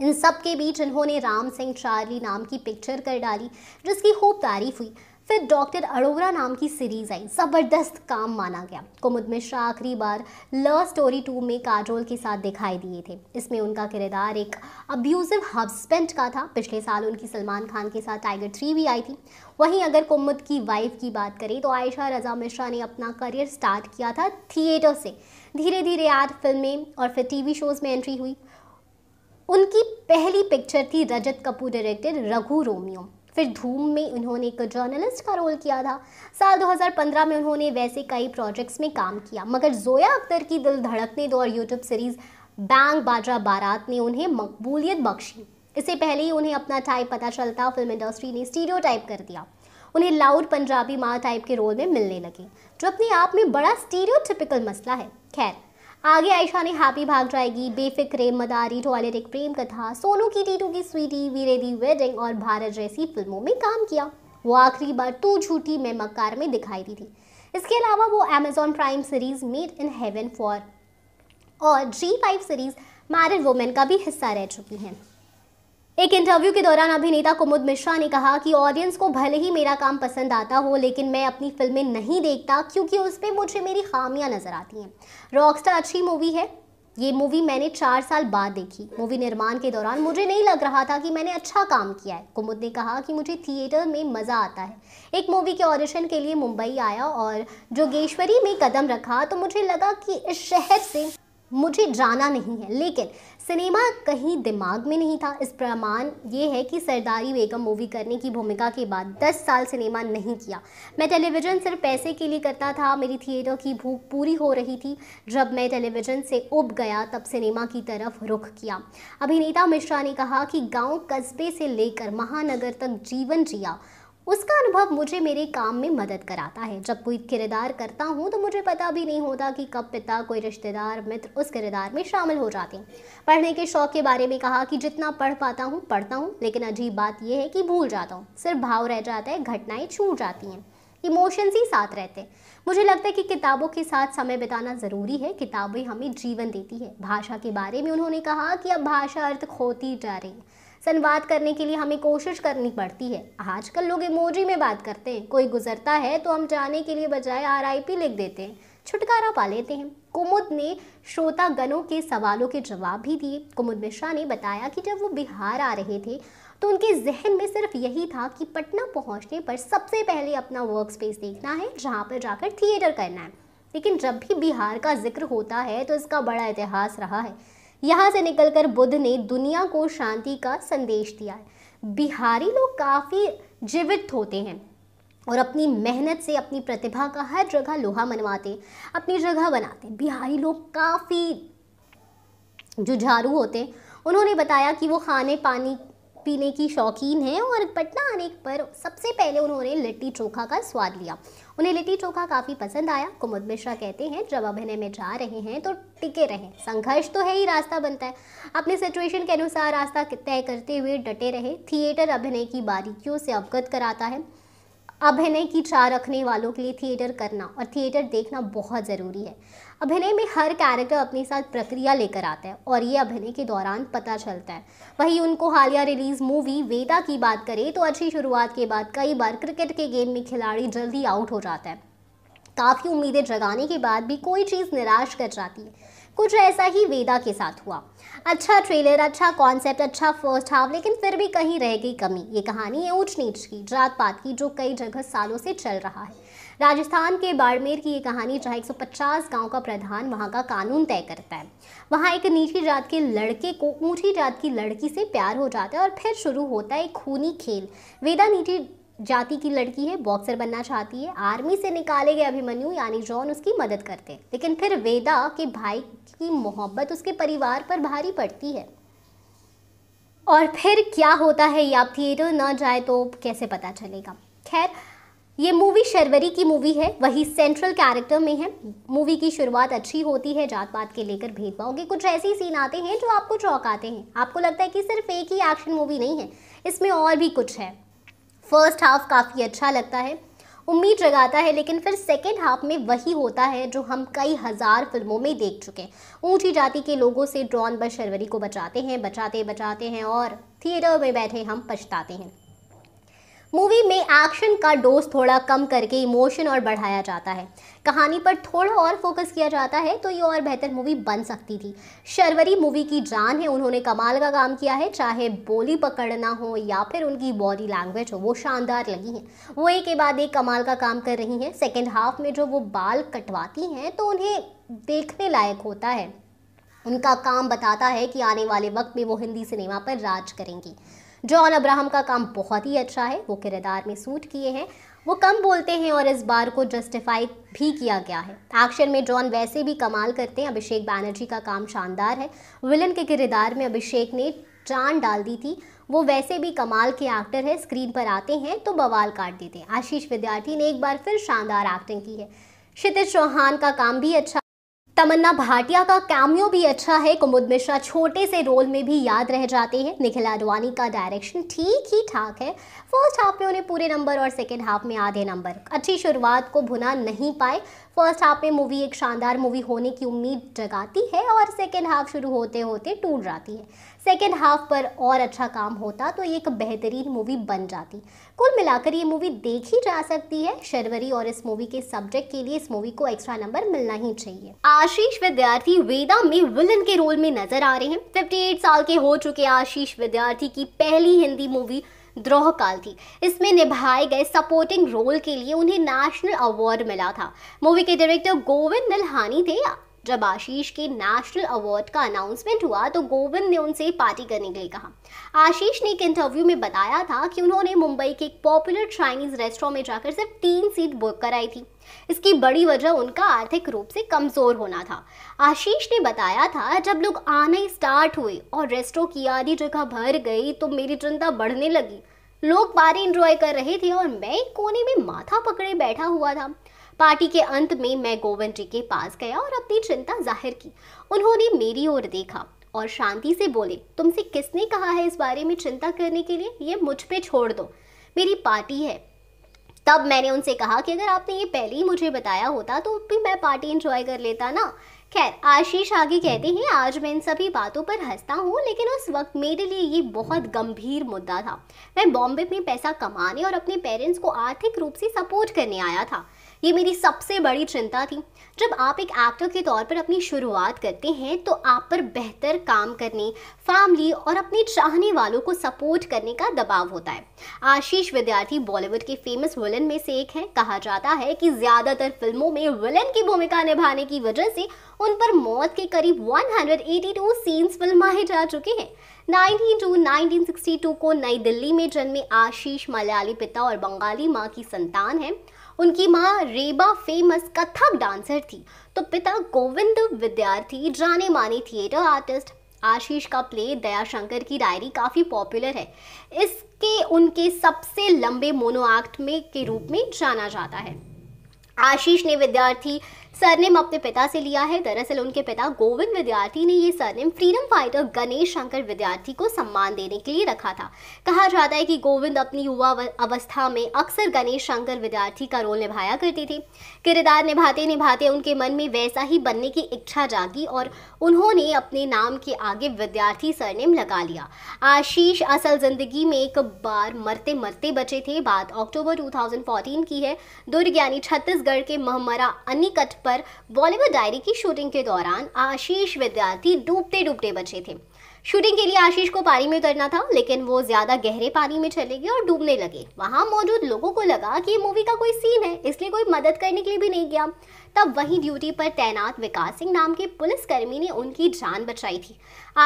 इन सब के बीच इन्होंने राम सिंह चार्ली नाम की पिक्चर कर डाली जिसकी खूब तारीफ हुई फिर डॉक्टर अरोगरा नाम की सीरीज आई ज़बरदस्त काम माना गया कुमुद मिश्रा आखिरी बार लव स्टोरी टू में काजोल के साथ दिखाई दिए थे इसमें उनका किरदार एक अब्यूजिव हस्बैंड का था पिछले साल उनकी सलमान खान के साथ टाइगर थ्री भी आई थी वहीं अगर कुमुद की वाइफ की बात करें तो आयशा रजा मिश्रा ने अपना करियर स्टार्ट किया था थिएटर से धीरे धीरे आज फिल्में और फिर टीवी शोज़ में एंट्री हुई उनकी पहली पिक्चर थी रजत कपूर डायरेक्टेड रघु रोमियो फिर धूम में उन्होंने एक जर्नलिस्ट का रोल किया था साल 2015 में उन्होंने वैसे कई प्रोजेक्ट्स में काम किया मगर जोया अख्तर की दिल धड़कने दो और यूट्यूब सीरीज़ बैंग बाजरा बारात ने उन्हें मकबूलियत बख्शी इससे पहले ही उन्हें अपना टाइप पता चलता फिल्म इंडस्ट्री ने स्टीरियो टाइप कर दिया उन्हें लाउड पंजाबी माँ टाइप के रोल में मिलने लगी जो अपने आप में बड़ा स्टीरियो मसला है खैर आगे आयशा ने हैप्पी भाग जाएगी बेफिक्रे मदारी टॉयलेट एक प्रेम कथा सोनू की टीटू की स्वीटी वीरे दी वेडिंग और भारत जैसी फिल्मों में काम किया वो आखिरी बार तू झूठी मैं मकार में दिखाई दी थी इसके अलावा वो Amazon prime series made in heaven for और Zee five series married women का भी हिस्सा रह चुकी हैं एक इंटरव्यू के दौरान अभिनेता कुमुद मिश्रा ने कहा कि ऑडियंस को भले ही मेरा काम पसंद आता हो लेकिन मैं अपनी फिल्में नहीं देखता क्योंकि उसमें मुझे मेरी खामियां नजर आती हैं रॉकस्टार अच्छी मूवी है ये मूवी मैंने चार साल बाद देखी मूवी निर्माण के दौरान मुझे नहीं लग रहा था कि मैंने अच्छा काम किया है कुमुद ने कहा कि मुझे थिएटर में मज़ा आता है एक मूवी के ऑडिशन के लिए मुंबई आया और जोगेश्वरी में कदम रखा तो मुझे लगा कि इस शहर से मुझे जाना नहीं है लेकिन सिनेमा कहीं दिमाग में नहीं था इस प्रमाण ये है कि सरदारी बेगम मूवी करने की भूमिका के बाद 10 साल सिनेमा नहीं किया मैं टेलीविज़न सिर्फ पैसे के लिए करता था मेरी थिएटर की भूख पूरी हो रही थी जब मैं टेलीविज़न से उब गया तब सिनेमा की तरफ रुख किया अभिनेता मिश्रा ने कहा कि गाँव कस्बे से लेकर महानगर तक जीवन जिया उसका अनुभव मुझे मेरे काम में मदद कराता है जब कोई किरदार करता हूँ तो मुझे पता भी नहीं होता कि कब पिता कोई रिश्तेदार मित्र उस किरदार में शामिल हो जाते हैं पढ़ने के शौक़ के बारे में कहा कि जितना पढ़ पाता हूँ पढ़ता हूँ लेकिन अजीब बात यह है कि भूल जाता हूँ सिर्फ भाव रह जाता है घटनाएँ छूट जाती हैं इमोशंस ही साथ रहते हैं मुझे लगता है कि किताबों के साथ समय बिताना ज़रूरी है किताबें हमें जीवन देती है भाषा के बारे में उन्होंने कहा कि अब भाषा अर्थ खोती जा रही है संवाद करने के लिए हमें कोशिश करनी पड़ती है आजकल लोग इमोजी में बात करते हैं कोई गुजरता है तो हम जाने के लिए बजाय आर लिख देते हैं छुटकारा पा लेते हैं कुमुद ने श्रोता गनों के सवालों के जवाब भी दिए कुमुद मिश्रा ने बताया कि जब वो बिहार आ रहे थे तो उनके जहन में सिर्फ यही था कि पटना पहुंचने पर सबसे पहले अपना वर्क स्पेस देखना है जहां पर जाकर थिएटर करना है लेकिन जब भी बिहार का जिक्र होता है तो इसका बड़ा इतिहास रहा है यहाँ से निकलकर बुद्ध ने दुनिया को शांति का संदेश दिया है बिहारी लोग काफ़ी जीवित होते हैं और अपनी मेहनत से अपनी प्रतिभा का हर जगह लोहा मनवाते अपनी जगह बनाते बिहारी लोग काफ़ी जुझारू होते उन्होंने बताया कि वो खाने पानी पीने की शौकीन हैं और पटना आने पर सबसे पहले उन्होंने लिट्टी चोखा का स्वाद लिया उन्हें लिट्टी चोखा काफ़ी पसंद आया कुमुद मिश्रा कहते हैं जब अभिनय में जा रहे हैं तो टिके रहें संघर्ष तो है ही रास्ता बनता है अपने सिचुएशन के अनुसार रास्ता तय करते हुए डटे रहे थिएटर अभिनय की बारीकियों से अवगत कराता है अभिनय की चाह रखने वालों के लिए थिएटर करना और थिएटर देखना बहुत ज़रूरी है अभिनय में हर कैरेक्टर अपने साथ प्रक्रिया लेकर आता है और ये अभिनय के दौरान पता चलता है वहीं उनको हालिया रिलीज मूवी वेदा की बात करें तो अच्छी शुरुआत के बाद कई बार क्रिकेट के गेम में खिलाड़ी जल्दी आउट हो जाता है काफ़ी उम्मीदें जगाने के बाद भी कोई चीज़ निराश कर जाती है कुछ ऐसा ही वेदा के साथ हुआ अच्छा ट्रेलर अच्छा कॉन्सेप्ट अच्छा फर्स्ट हाफ लेकिन फिर भी कहीं रह गई कमी ये कहानी है ऊंच नीच की जात पात की जो कई जगह सालों से चल रहा है राजस्थान के बाड़मेर की ये कहानी जहाँ 150 गांव का प्रधान वहाँ का कानून तय करता है वहाँ एक नीची जात के लड़के को ऊँची जात की लड़की से प्यार हो जाता है और फिर शुरू होता है खूनी खेल वेदा नीची जाति की लड़की है बॉक्सर बनना चाहती है आर्मी से निकाले गए अभिमन्यु यानी जॉन उसकी मदद करते हैं लेकिन फिर वेदा के भाई की मोहब्बत उसके परिवार पर भारी पड़ती है और फिर क्या होता है या थिएटर न जाए तो कैसे पता चलेगा खैर ये मूवी शर्वरी की मूवी है वही सेंट्रल कैरेक्टर में है मूवी की शुरुआत अच्छी होती है जात पात के लेकर भेदभाव के कुछ ऐसे सीन आते हैं जो आपको चौंकाते हैं आपको लगता है कि सिर्फ एक ही एक्शन मूवी नहीं है इसमें और भी कुछ है फर्स्ट हाफ काफ़ी अच्छा लगता है उम्मीद जगाता है लेकिन फिर सेकेंड हाफ में वही होता है जो हम कई हज़ार फिल्मों में देख चुके हैं ऊँची जाति के लोगों से डॉन बशरवरी को बचाते हैं बचाते बचाते हैं और थिएटर में बैठे हम पछताते हैं मूवी में एक्शन का डोज थोड़ा कम करके इमोशन और बढ़ाया जाता है कहानी पर थोड़ा और फोकस किया जाता है तो ये और बेहतर मूवी बन सकती थी शर्वरी मूवी की जान है उन्होंने कमाल का काम किया है चाहे बोली पकड़ना हो या फिर उनकी बॉडी लैंग्वेज हो वो शानदार लगी हैं वो एक के बाद एक कमाल का काम कर रही हैं सेकेंड हाफ में जो वो बाल कटवाती हैं तो उन्हें देखने लायक होता है उनका काम बताता है कि आने वाले वक्त में वो हिंदी सिनेमा पर राज करेंगी जॉन अब्राहम का काम बहुत ही अच्छा है वो किरदार में सूट किए हैं वो कम बोलते हैं और इस बार को जस्टिफाई भी किया गया है एक्शन में जॉन वैसे भी कमाल करते हैं अभिषेक बैनर्जी का काम शानदार है विलन के किरदार में अभिषेक ने जान डाल दी थी वो वैसे भी कमाल के एक्टर है स्क्रीन पर आते हैं तो बवाल काट देते हैं आशीष विद्यार्थी ने एक बार फिर शानदार एक्टिंग की है क्षितिज चौहान का काम भी अच्छा तमन्ना भाटिया का कैमियो भी अच्छा है कुमुद मिश्रा छोटे से रोल में भी याद रह जाते हैं निखिल आडवाणी का डायरेक्शन ठीक ही ठाक है फर्स्ट हाफ में उन्हें पूरे नंबर और सेकेंड हाफ में आधे नंबर अच्छी शुरुआत को भुना नहीं पाए फर्स्ट हाफ में मूवी एक शानदार मूवी होने की उम्मीद जगाती है और सेकेंड हाफ शुरू होते होते टूट जाती है सेकेंड हाफ पर और अच्छा काम होता तो ये एक बेहतरीन मूवी बन जाती कुल मिलाकर ये मूवी देखी जा सकती है शर्वरी और इस मूवी के सब्जेक्ट के लिए इस मूवी को एक्स्ट्रा नंबर मिलना ही चाहिए आशीष विद्यार्थी वेदा में विलन के रोल में नजर आ रहे हैं 58 साल के हो चुके आशीष विद्यार्थी की पहली हिंदी मूवी द्रोह काल थी इसमें निभाए गए सपोर्टिंग रोल के लिए उन्हें नेशनल अवार्ड मिला था मूवी के डायरेक्टर गोविंद नलहानी थे जब आशीष के नेशनल अवार्ड का अनाउंसमेंट हुआ तो गोविंद ने उनसे पार्टी करने के लिए कहा आशीष ने एक इंटरव्यू में बताया था कि उन्होंने मुंबई के एक पॉपुलर चाइनीज रेस्टोरेंट में जाकर सिर्फ तीन सीट बुक कराई थी इसकी बड़ी वजह उनका आर्थिक रूप से कमजोर होना था आशीष ने बताया था जब लोग आने स्टार्ट हुए और रेस्टोर की आधी जगह भर गई तो मेरी चिंता बढ़ने लगी लोग पारी एंजॉय कर रहे थे और मैं कोने में माथा पकड़े बैठा हुआ था पार्टी के अंत में मैं गोविंद जी के पास गया और अपनी चिंता जाहिर की उन्होंने मेरी ओर देखा और शांति से बोले तुमसे किसने कहा है इस बारे में चिंता करने के लिए ये मुझ पे छोड़ दो मेरी पार्टी है तब मैंने उनसे कहा कि अगर आपने ये पहले ही मुझे बताया होता तो भी मैं पार्टी इंजॉय कर लेता ना खैर आशीष आगे कहते हैं आज मैं इन सभी बातों पर हंसता हूँ लेकिन उस वक्त मेरे लिए ये बहुत गंभीर मुद्दा था मैं बॉम्बे में पैसा कमाने और अपने पेरेंट्स को आर्थिक रूप से सपोर्ट करने आया था ये मेरी सबसे बड़ी चिंता थी जब आप एक एक्टर के तौर पर अपनी शुरुआत करते हैं तो आप पर बेहतर काम करने फैमिली और अपने चाहने वालों को सपोर्ट करने का दबाव होता है आशीष विद्यार्थी बॉलीवुड के फेमस विलन में से एक हैं कहा जाता है कि ज़्यादातर फिल्मों में विलन की भूमिका निभाने की वजह से उन पर मौत के करीब 182 सीन्स फिल्माए जा चुके हैं 92 1962 को नई दिल्ली में जन्मे आशीष मलयाली पिता और बंगाली माँ की संतान हैं उनकी माँ रेबा फेमस कथक डांसर थी तो पिता गोविंद विद्यार्थी जाने माने थिएटर आर्टिस्ट आशीष का प्ले दयाशंकर की डायरी काफ़ी पॉपुलर है इसके उनके सबसे लंबे मोनो एक्ट में के रूप में जाना जाता है आशीष ने विद्यार्थी सरनेम अपने पिता से लिया है दरअसल उनके पिता गोविंद विद्यार्थी ने ये surname freedom fighter Ganesh Shankar Vidyarthi को सम्मान देने के लिए रखा था कहा जाता है कि गोविंद अपनी युवा अवस्था में अक्सर गणेश शंकर विद्यार्थी का रोल निभाया करते थे किरदार निभाते निभाते उनके मन में वैसा ही बनने की इच्छा जागी और उन्होंने अपने नाम के आगे विद्यार्थी सरनेम लगा लिया आशीष असल जिंदगी में एक बार मरते मरते बचे थे बात अक्टूबर 2014 की है दुर्ग यानी छत्तीसगढ़ के महमरा अनिकट पर बॉलीवुड डायरी की शूटिंग के दौरान आशीष विद्यार्थी डूबते डूबते बचे थे शूटिंग के लिए आशीष को पानी में उतरना था लेकिन वो ज्यादा गहरे पानी में चले गए और डूबने लगे वहां मौजूद लोगों को लगा कि मूवी का कोई सीन है इसलिए कोई मदद करने के लिए भी नहीं गया तब वहीं ड्यूटी पर तैनात विकास सिंह नाम के पुलिसकर्मी ने उनकी जान बचाई थी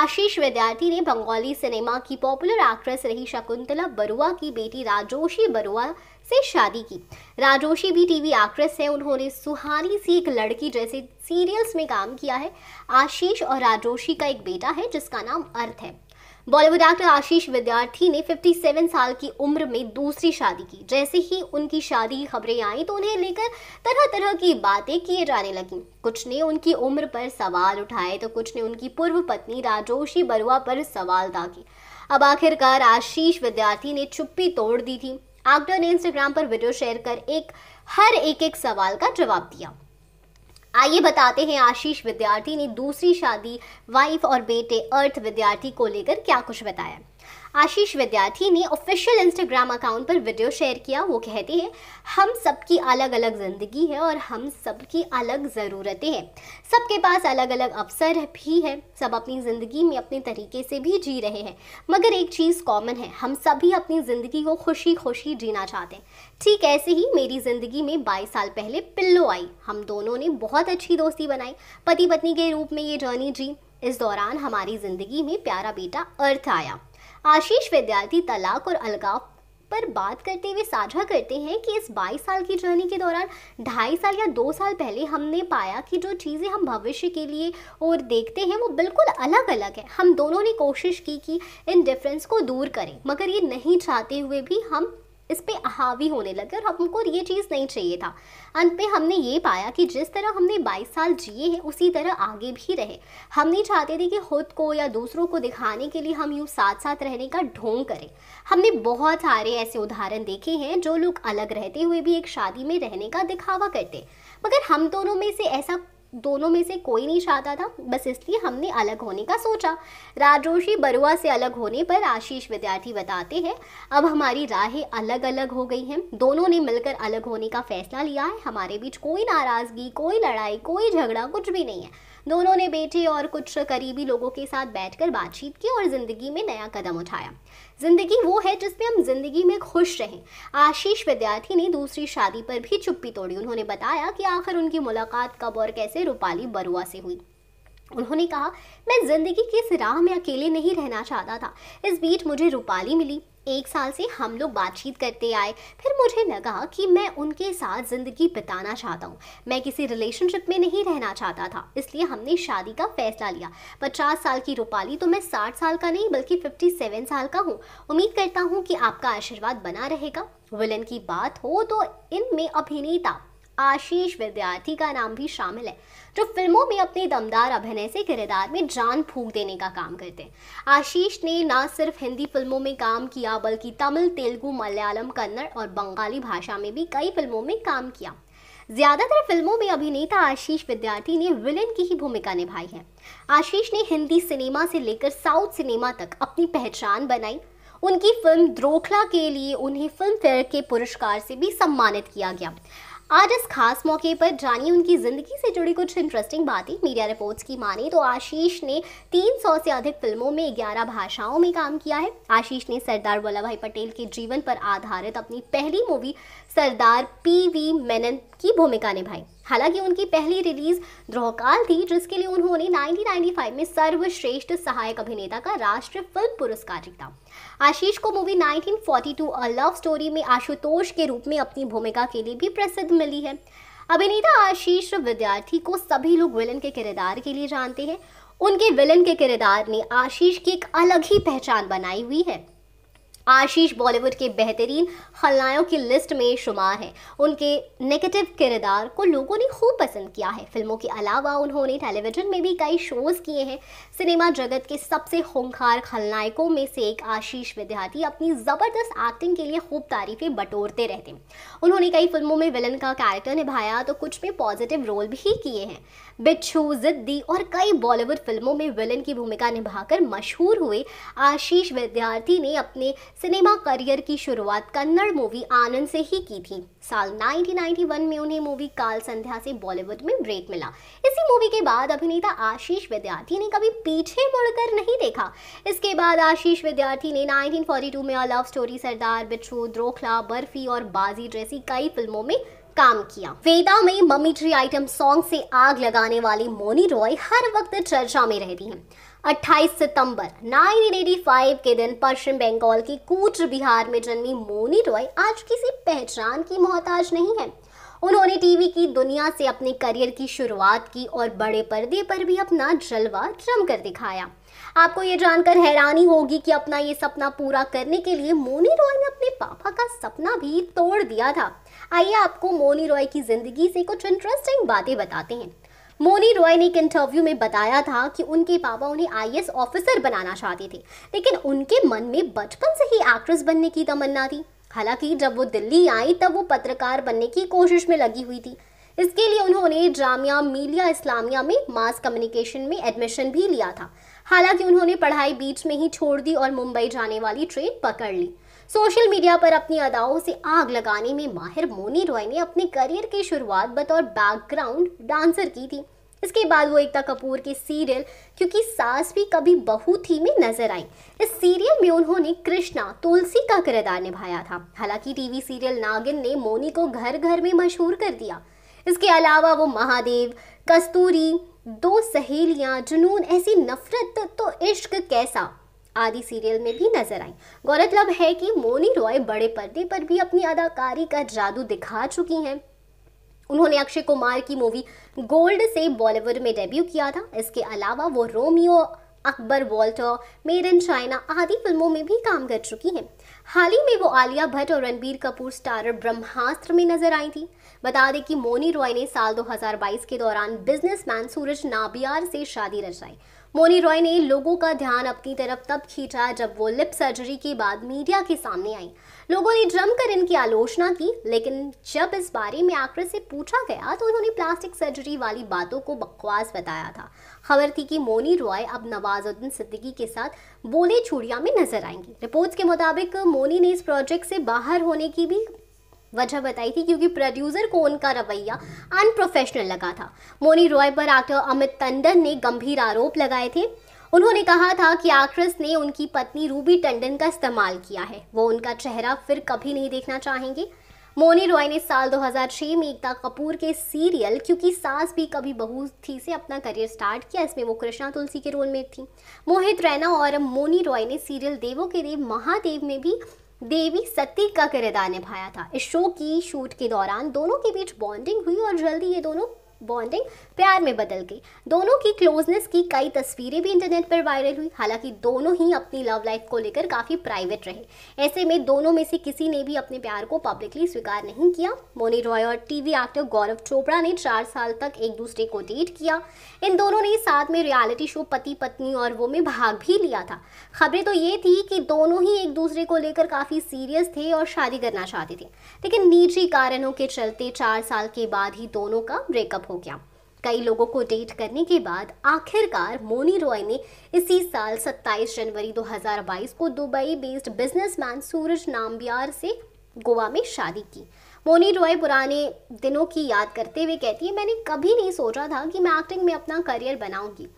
आशीष विद्यार्थी ने बंगाली सिनेमा की पॉपुलर एक्ट्रेस रही शकुंतला बरुआ की बेटी राजोशी बरुआ से शादी की राजोशी भी टीवी एक्ट्रेस है उन्होंने सुहानी सी एक लड़की जैसे सीरियल्स में काम किया है आशीष और राजोशी का एक बेटा है जिसका नाम अर्थ है बॉलीवुड एक्टर आशीष विद्यार्थी ने 57 साल की उम्र में दूसरी शादी की जैसे ही उनकी शादी की खबरें आई तो उन्हें लेकर तरह तरह की बातें किए जाने लगी कुछ ने उनकी उम्र पर सवाल उठाए तो कुछ ने उनकी पूर्व पत्नी राजोशी बरुआ पर सवाल दागे अब आखिरकार आशीष विद्यार्थी ने चुप्पी तोड़ दी थी एक्टर ने इंस्टाग्राम पर वीडियो शेयर कर एक हर एक एक सवाल का जवाब दिया आइए बताते हैं आशीष विद्यार्थी ने दूसरी शादी वाइफ और बेटे अर्थ विद्यार्थी को लेकर क्या कुछ बताया आशीष विद्यार्थी ने ऑफिशियल इंस्टाग्राम अकाउंट पर वीडियो शेयर किया वो कहते हैं हम सबकी अलग अलग ज़िंदगी है और हम सबकी अलग ज़रूरतें हैं सबके पास अलग अलग अवसर भी हैं सब अपनी ज़िंदगी में अपने तरीके से भी जी रहे हैं मगर एक चीज़ कॉमन है हम सभी अपनी ज़िंदगी को खुशी खुशी जीना चाहते हैं ठीक ऐसे ही मेरी ज़िंदगी में बाईस साल पहले पिल्लो आई हम दोनों ने बहुत अच्छी दोस्ती बनाई पति पत्नी के रूप में ये जर्नी जी इस दौरान हमारी ज़िंदगी में प्यारा बेटा अर्थ आया आशीष विद्यार्थी तलाक और अलगाव पर बात करते हुए साझा करते हैं कि इस 22 साल की जर्नी के दौरान ढाई साल या दो साल पहले हमने पाया कि जो चीज़ें हम भविष्य के लिए और देखते हैं वो बिल्कुल अलग अलग है हम दोनों ने कोशिश की कि इन डिफरेंस को दूर करें मगर ये नहीं चाहते हुए भी हम इस पर हावी होने लगे और हमको ये चीज़ नहीं चाहिए था अंत में हमने ये पाया कि जिस तरह हमने 22 साल जिए हैं उसी तरह आगे भी रहे हम नहीं चाहते थे कि खुद को या दूसरों को दिखाने के लिए हम यूँ साथ साथ रहने का ढोंग करें हमने बहुत सारे ऐसे उदाहरण देखे हैं जो लोग अलग रहते हुए भी एक शादी में रहने का दिखावा करते मगर हम दोनों में से ऐसा दोनों में से कोई नहीं चाहता था बस इसलिए हमने अलग होने का सोचा राजोशी बरुआ से अलग होने पर आशीष विद्यार्थी बताते हैं अब हमारी राहें अलग अलग हो गई हैं दोनों ने मिलकर अलग होने का फैसला लिया है हमारे बीच कोई नाराज़गी कोई लड़ाई कोई झगड़ा कुछ भी नहीं है दोनों ने बेटे और कुछ करीबी लोगों के साथ बैठकर बातचीत की और ज़िंदगी में नया कदम उठाया जिंदगी वो है जिसमें हम जिंदगी में खुश रहें आशीष विद्यार्थी ने दूसरी शादी पर भी चुप्पी तोड़ी उन्होंने बताया कि आखिर उनकी मुलाकात कब और कैसे रूपाली बरुआ से हुई उन्होंने कहा मैं ज़िंदगी की इस राह में अकेले नहीं रहना चाहता था इस बीच मुझे रूपाली मिली एक साल से हम लोग बातचीत करते आए फिर मुझे लगा कि मैं उनके साथ ज़िंदगी बिताना चाहता हूँ मैं किसी रिलेशनशिप में नहीं रहना चाहता था इसलिए हमने शादी का फैसला लिया पचास साल की रूपाली तो मैं साठ साल का नहीं बल्कि फिफ्टी सेवन साल का हूँ उम्मीद करता हूँ कि आपका आशीर्वाद बना रहेगा विलन की बात हो तो इनमें अभिनेता आशीष विद्यार्थी का नाम भी शामिल है जो फिल्मों में अपने दमदार अभिनय से किरदार में जान फूंक देने का काम करते हैं आशीष ने ना सिर्फ हिंदी फिल्मों में काम किया बल्कि तमिल तेलुगू मलयालम कन्नड़ और बंगाली भाषा में भी कई फिल्मों में काम किया ज्यादातर फिल्मों में अभिनेता आशीष विद्यार्थी ने विलेन की ही भूमिका निभाई है आशीष ने हिंदी सिनेमा से लेकर साउथ सिनेमा तक अपनी पहचान बनाई उनकी फिल्म द्रोखला के लिए उन्हें फिल्म फेयर के पुरस्कार से भी सम्मानित किया गया आज इस खास मौके पर जानिए उनकी जिंदगी से जुड़ी कुछ इंटरेस्टिंग बातें मीडिया रिपोर्ट्स की माने तो आशीष ने 300 से अधिक फिल्मों में 11 भाषाओं में काम किया है आशीष ने सरदार वल्लभ भाई पटेल के जीवन पर आधारित अपनी पहली movie Sardar P V Menon की भूमिका निभाई हालांकि उनकी पहली रिलीज द्रोहकाल थी जिसके लिए उन्होंने नाइनटीन में सर्वश्रेष्ठ सहायक अभिनेता का राष्ट्रीय फिल्म पुरस्कार जीता आशीष को मूवी 1942 अ लव स्टोरी में आशुतोष के रूप में अपनी भूमिका के लिए भी प्रसिद्ध मिली है अभिनेता आशीष विद्यार्थी को सभी लोग विलन के किरदार के लिए जानते हैं उनके विलन के किरदार ने आशीष की एक अलग ही पहचान बनाई हुई है आशीष बॉलीवुड के बेहतरीन खलनायों की लिस्ट में शुमार हैं उनके नेगेटिव किरदार को लोगों ने खूब पसंद किया है फिल्मों के अलावा उन्होंने टेलीविजन में भी कई शोज़ किए हैं सिनेमा जगत के सबसे खूंखार खलनायकों में से एक आशीष विद्यार्थी अपनी ज़बरदस्त एक्टिंग के लिए खूब तारीफें बटोरते रहते हैं उन्होंने कई फिल्मों में विलन का कैरेक्टर निभाया तो कुछ में पॉजिटिव रोल भी किए हैं बिच्छू जिद्दी और कई बॉलीवुड फिल्मों में विलन की भूमिका निभाकर मशहूर हुए आशीष विद्यार्थी ने अपने सिनेमा करियर की शुरुआत कन्नड़ मूवी आनंद से ही की थी साल 1991 में उन्हें मूवी काल संध्या से बॉलीवुड में ब्रेक मिला इसी मूवी के बाद अभिनेता आशीष विद्यार्थी ने कभी पीछे मुड़कर नहीं देखा इसके बाद आशीष विद्यार्थी ने 1942 में लव स्टोरी सरदार बिच्छू द्रोखला बर्फी और बाजी जैसी कई फिल्मों में काम किया वेदा में मम्मी ट्री आइटम सॉन्ग से आग लगाने वाली मोनी रॉय हर वक्त चर्चा में रहती हैं 28 सितंबर 1985 के दिन पश्चिम बंगाल की कूच बिहार में जन्मी मोनी रॉय आज किसी पहचान की मोहताज नहीं है उन्होंने टीवी की दुनिया से अपने करियर की शुरुआत की और बड़े पर्दे पर भी अपना जलवा जम कर दिखाया आपको ये जानकर हैरानी होगी कि अपना ये सपना पूरा करने के लिए मोनी रॉय ने अपने पापा का सपना भी तोड़ दिया था आइए आपको मोनी रॉय की जिंदगी से कुछ इंटरेस्टिंग बातें बताते हैं मोनी रॉय ने एक इंटरव्यू में बताया था कि उनके पापा उन्हें आई ऑफिसर बनाना चाहते थे लेकिन उनके मन में बचपन से ही एक्ट्रेस बनने की तमन्ना थी हालांकि जब वो दिल्ली आई तब वो पत्रकार बनने की कोशिश में लगी हुई थी इसके लिए उन्होंने जामिया मिलिया इस्लामिया में मास कम्युनिकेशन में एडमिशन भी लिया था हालांकि उन्होंने पढ़ाई बीच में ही छोड़ दी और मुंबई जाने वाली ट्रेन पकड़ ली सोशल मीडिया पर अपनी अदाओं से आग लगाने में माहिर मोनी रॉय ने अपने करियर की शुरुआत बतौर बैकग्राउंड डांसर की थी इसके बाद वो एकता कपूर के सीरियल क्योंकि सास भी कभी बहू थी में नजर आई इस सीरियल में उन्होंने कृष्णा तुलसी का किरदार निभाया था हालांकि टीवी सीरियल नागिन ने मोनी को घर घर में मशहूर कर दिया इसके अलावा वो महादेव कस्तूरी दो सहेलियां जुनून ऐसी नफरत तो इश्क कैसा आदि सीरियल में भी नजर आई गौरतलब है कि मोनी रॉय बड़े पर्दे पर भी अपनी अदाकारी का जादू दिखा चुकी हैं उन्होंने अक्षय कुमार की मूवी गोल्ड से बॉलीवुड में डेब्यू किया था इसके अलावा वो Romeo Akbar Walter made in China आदि फिल्मों में भी काम कर चुकी हैं हाल ही में वो आलिया भट्ट और रणबीर कपूर स्टारर ब्रह्मास्त्र में नजर आई थी बता दें कि मोनी रॉय ने साल 2022 के दौरान बिजनेसमैन सूरज नाबियार से शादी रचाई मोनी रॉय ने लोगों का ध्यान अपनी तरफ तब खींचा जब वो लिप सर्जरी के बाद मीडिया के सामने आई लोगों ने जमकर इनकी आलोचना की लेकिन जब इस बारे में आकर से पूछा गया तो उन्होंने प्लास्टिक सर्जरी वाली बातों को बकवास बताया था खबर थी कि मोनी रॉय अब नवाजुद्दीन सिद्दीकी के साथ बोले छुड़िया में नजर आएंगी रिपोर्ट्स के मुताबिक मोनी ने इस प्रोजेक्ट से बाहर होने की भी वजह बताई थी क्योंकि प्रोड्यूसर को उनका रवैया अनप्रोफेशनल लगा था मोनी रॉय पर एक्टर अमित टंडन ने गंभीर आरोप लगाए थे उन्होंने कहा था कि आक्रस ने उनकी पत्नी रूबी टंडन का इस्तेमाल किया है वो उनका चेहरा फिर कभी नहीं देखना चाहेंगे मोनी रॉय ने साल 2006 में एकता कपूर के सीरियल क्योंकि सास भी कभी बहू थी से अपना करियर स्टार्ट किया इसमें वो कृष्णा तुलसी के रोल में थी मोहित रैना और मोनी रॉय ने सीरियल देवो के देव महादेव में भी देवी सती का किरदार निभाया था इस शो की शूट के दौरान दोनों के बीच बॉन्डिंग हुई और जल्दी ये दोनों बॉन्डिंग प्यार में बदल गई दोनों की क्लोजनेस की कई तस्वीरें भी इंटरनेट पर वायरल हुई हालांकि दोनों ही अपनी लव लाइफ को लेकर काफ़ी प्राइवेट रहे ऐसे में दोनों में से किसी ने भी अपने प्यार को पब्लिकली स्वीकार नहीं किया मोनी रॉय और टीवी एक्टर गौरव चोपड़ा ने चार साल तक एक दूसरे को डेट किया इन दोनों ने साथ में रियालिटी शो पति पत्नी और वो में भाग भी लिया था खबरें तो ये थी कि दोनों ही एक दूसरे को लेकर काफ़ी सीरियस थे और शादी करना चाहते थे लेकिन निजी कारणों के चलते चार साल के बाद ही दोनों का ब्रेकअप हो गया कई लोगों को डेट करने के बाद आखिरकार मोनी रॉय ने इसी साल 27 जनवरी 2022 को Dubai based businessman Suraj Nambiar से गोवा में शादी की मोनी रॉय पुराने दिनों की याद करते हुए कहती है मैंने कभी नहीं सोचा था कि मैं एक्टिंग में अपना करियर बनाऊंगी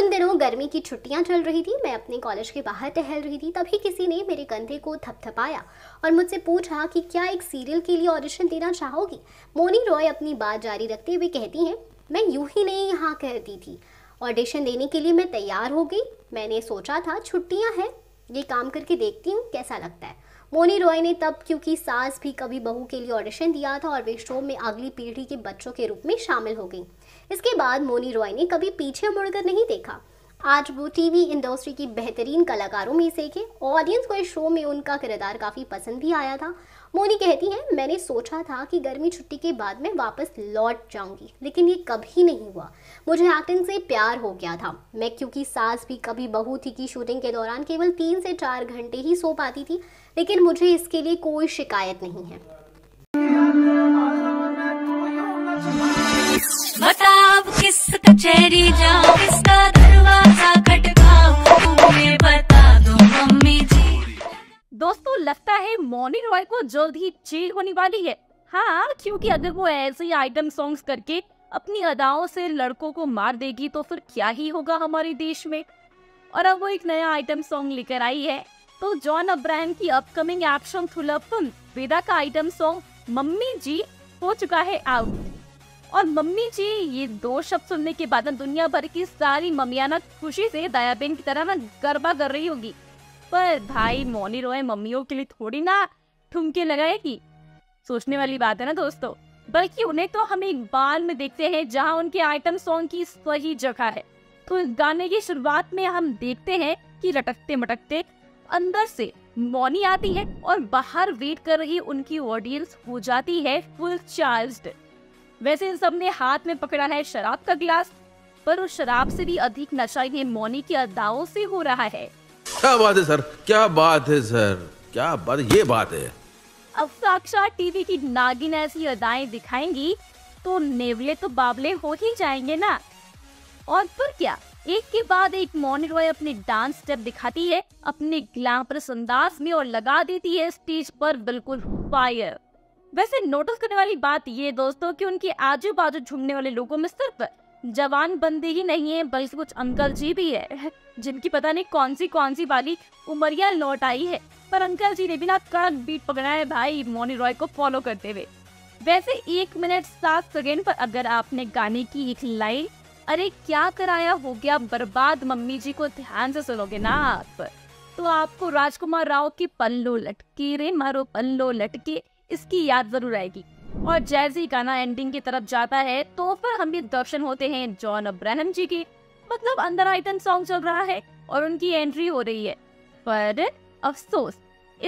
उन दिनों गर्मी की छुट्टियां चल रही थी मैं अपने कॉलेज के बाहर टहल रही थी तभी किसी ने मेरे कंधे को थपथपाया और मुझसे पूछा कि क्या एक सीरियल के लिए ऑडिशन देना चाहोगी मोनी रॉय अपनी बात जारी रखते हुए कहती हैं मैं यूं ही नहीं यहाँ कहती थी ऑडिशन देने के लिए मैं तैयार हो गई मैंने सोचा था छुट्टियाँ हैं ये काम करके देखती हूँ कैसा लगता है मोनी रॉय ने तब क्योंकि सास भी कभी बहू के लिए ऑडिशन दिया था और वे शो में अगली पीढ़ी के बच्चों के रूप में शामिल हो गई इसके बाद मोनी रॉय ने कभी पीछे मुड़कर नहीं देखा आज वो टीवी इंडस्ट्री की बेहतरीन कलाकारों में से एक है ऑडियंस को इस शो में उनका किरदार काफ़ी पसंद भी आया था मोनी कहती है मैंने सोचा था कि गर्मी छुट्टी के बाद मैं वापस लौट जाऊंगी लेकिन ये कभी नहीं हुआ मुझे एक्टिंग से प्यार हो गया था मैं क्योंकि सास भी कभी बहू थी कि शूटिंग के दौरान केवल तीन से चार घंटे ही सो पाती थी लेकिन मुझे इसके लिए कोई शिकायत नहीं है बताओ किस कचहरी जाओ किसका दरवाजा खटकाओ बता दो मम्मी जी दोस्तों लगता है मोनी रॉय को जल्द ही जेल होने वाली है हाँ क्योंकि अगर वो ऐसे ही आइटम सॉन्ग्स करके अपनी अदाओं से लड़कों को मार देगी तो फिर क्या ही होगा हमारे देश में और अब वो एक नया आइटम सॉन्ग लेकर आई है तो जॉन अब्राहम की upcoming action thriller film Vedaa का आइटम सॉन्ग मम्मी जी हो चुका है आउट और मम्मी जी ये दो शब्द सुनने के बाद दुनिया भर की सारी मम्मियाना खुशी से दयाबेन की तरह ना गरबा कर रही होगी पर भाई मोनी रोए मम्मियों के लिए थोड़ी ना ठुमके लगाएगी सोचने वाली बात है ना दोस्तों बल्कि उन्हें तो हम एक बाल में देखते हैं जहां उनके आइटम सॉन्ग की सही जगह है तो इस गाने की शुरुआत में हम देखते हैं कि लटकते मटकते अंदर से मौनी आती है और बाहर वेट कर रही उनकी ऑडियंस हो जाती है फुल चार्ज्ड वैसे इन सब ने हाथ में पकड़ा है शराब का गिलास पर उस शराब से भी अधिक नशा इन्हें मौनी के अदाओं से हो रहा है क्या बात है सर क्या बात है सर क्या बात ये बात है अब साक्षात टीवी की नागिन ऐसी अदाएं दिखाएंगी तो नेवले तो बाबले हो ही जाएंगे ना और फिर क्या एक के बाद एक मोनी रॉय अपने डांस स्टेप दिखाती है अपने ग्लैमरस अंदाज में और लगा देती है स्टेज पर बिल्कुल फायर वैसे नोटिस करने वाली बात ये दोस्तों कि उनके आजू बाजू झूमने वाले लोगों में सिर्फ जवान बंदे ही नहीं है बल्कि कुछ अंकल जी भी है जिनकी पता नहीं कौन सी कौन सी वाली उमरिया लौट आई है पर अंकल जी ने बिना कड़क बीट पकड़ा है भाई मोनी रॉय को फॉलो करते हुए वैसे एक मिनट सात सेकेंड पर अगर आपने गाने की एक लाइन अरे क्या कराया हो गया बर्बाद मम्मी जी को ध्यान से सुनोगे ना आप तो आपको राजकुमार राव की पल्लो लटके रे मारो पल्लो लटके इसकी याद जरूर आएगी और जैसे ही गाना एंडिंग की तरफ जाता है तो फिर हम भी दर्शन होते हैं जॉन अब्राहम जी के मतलब अंदर आयतन सॉन्ग चल रहा है और उनकी एंट्री हो रही है पर अफसोस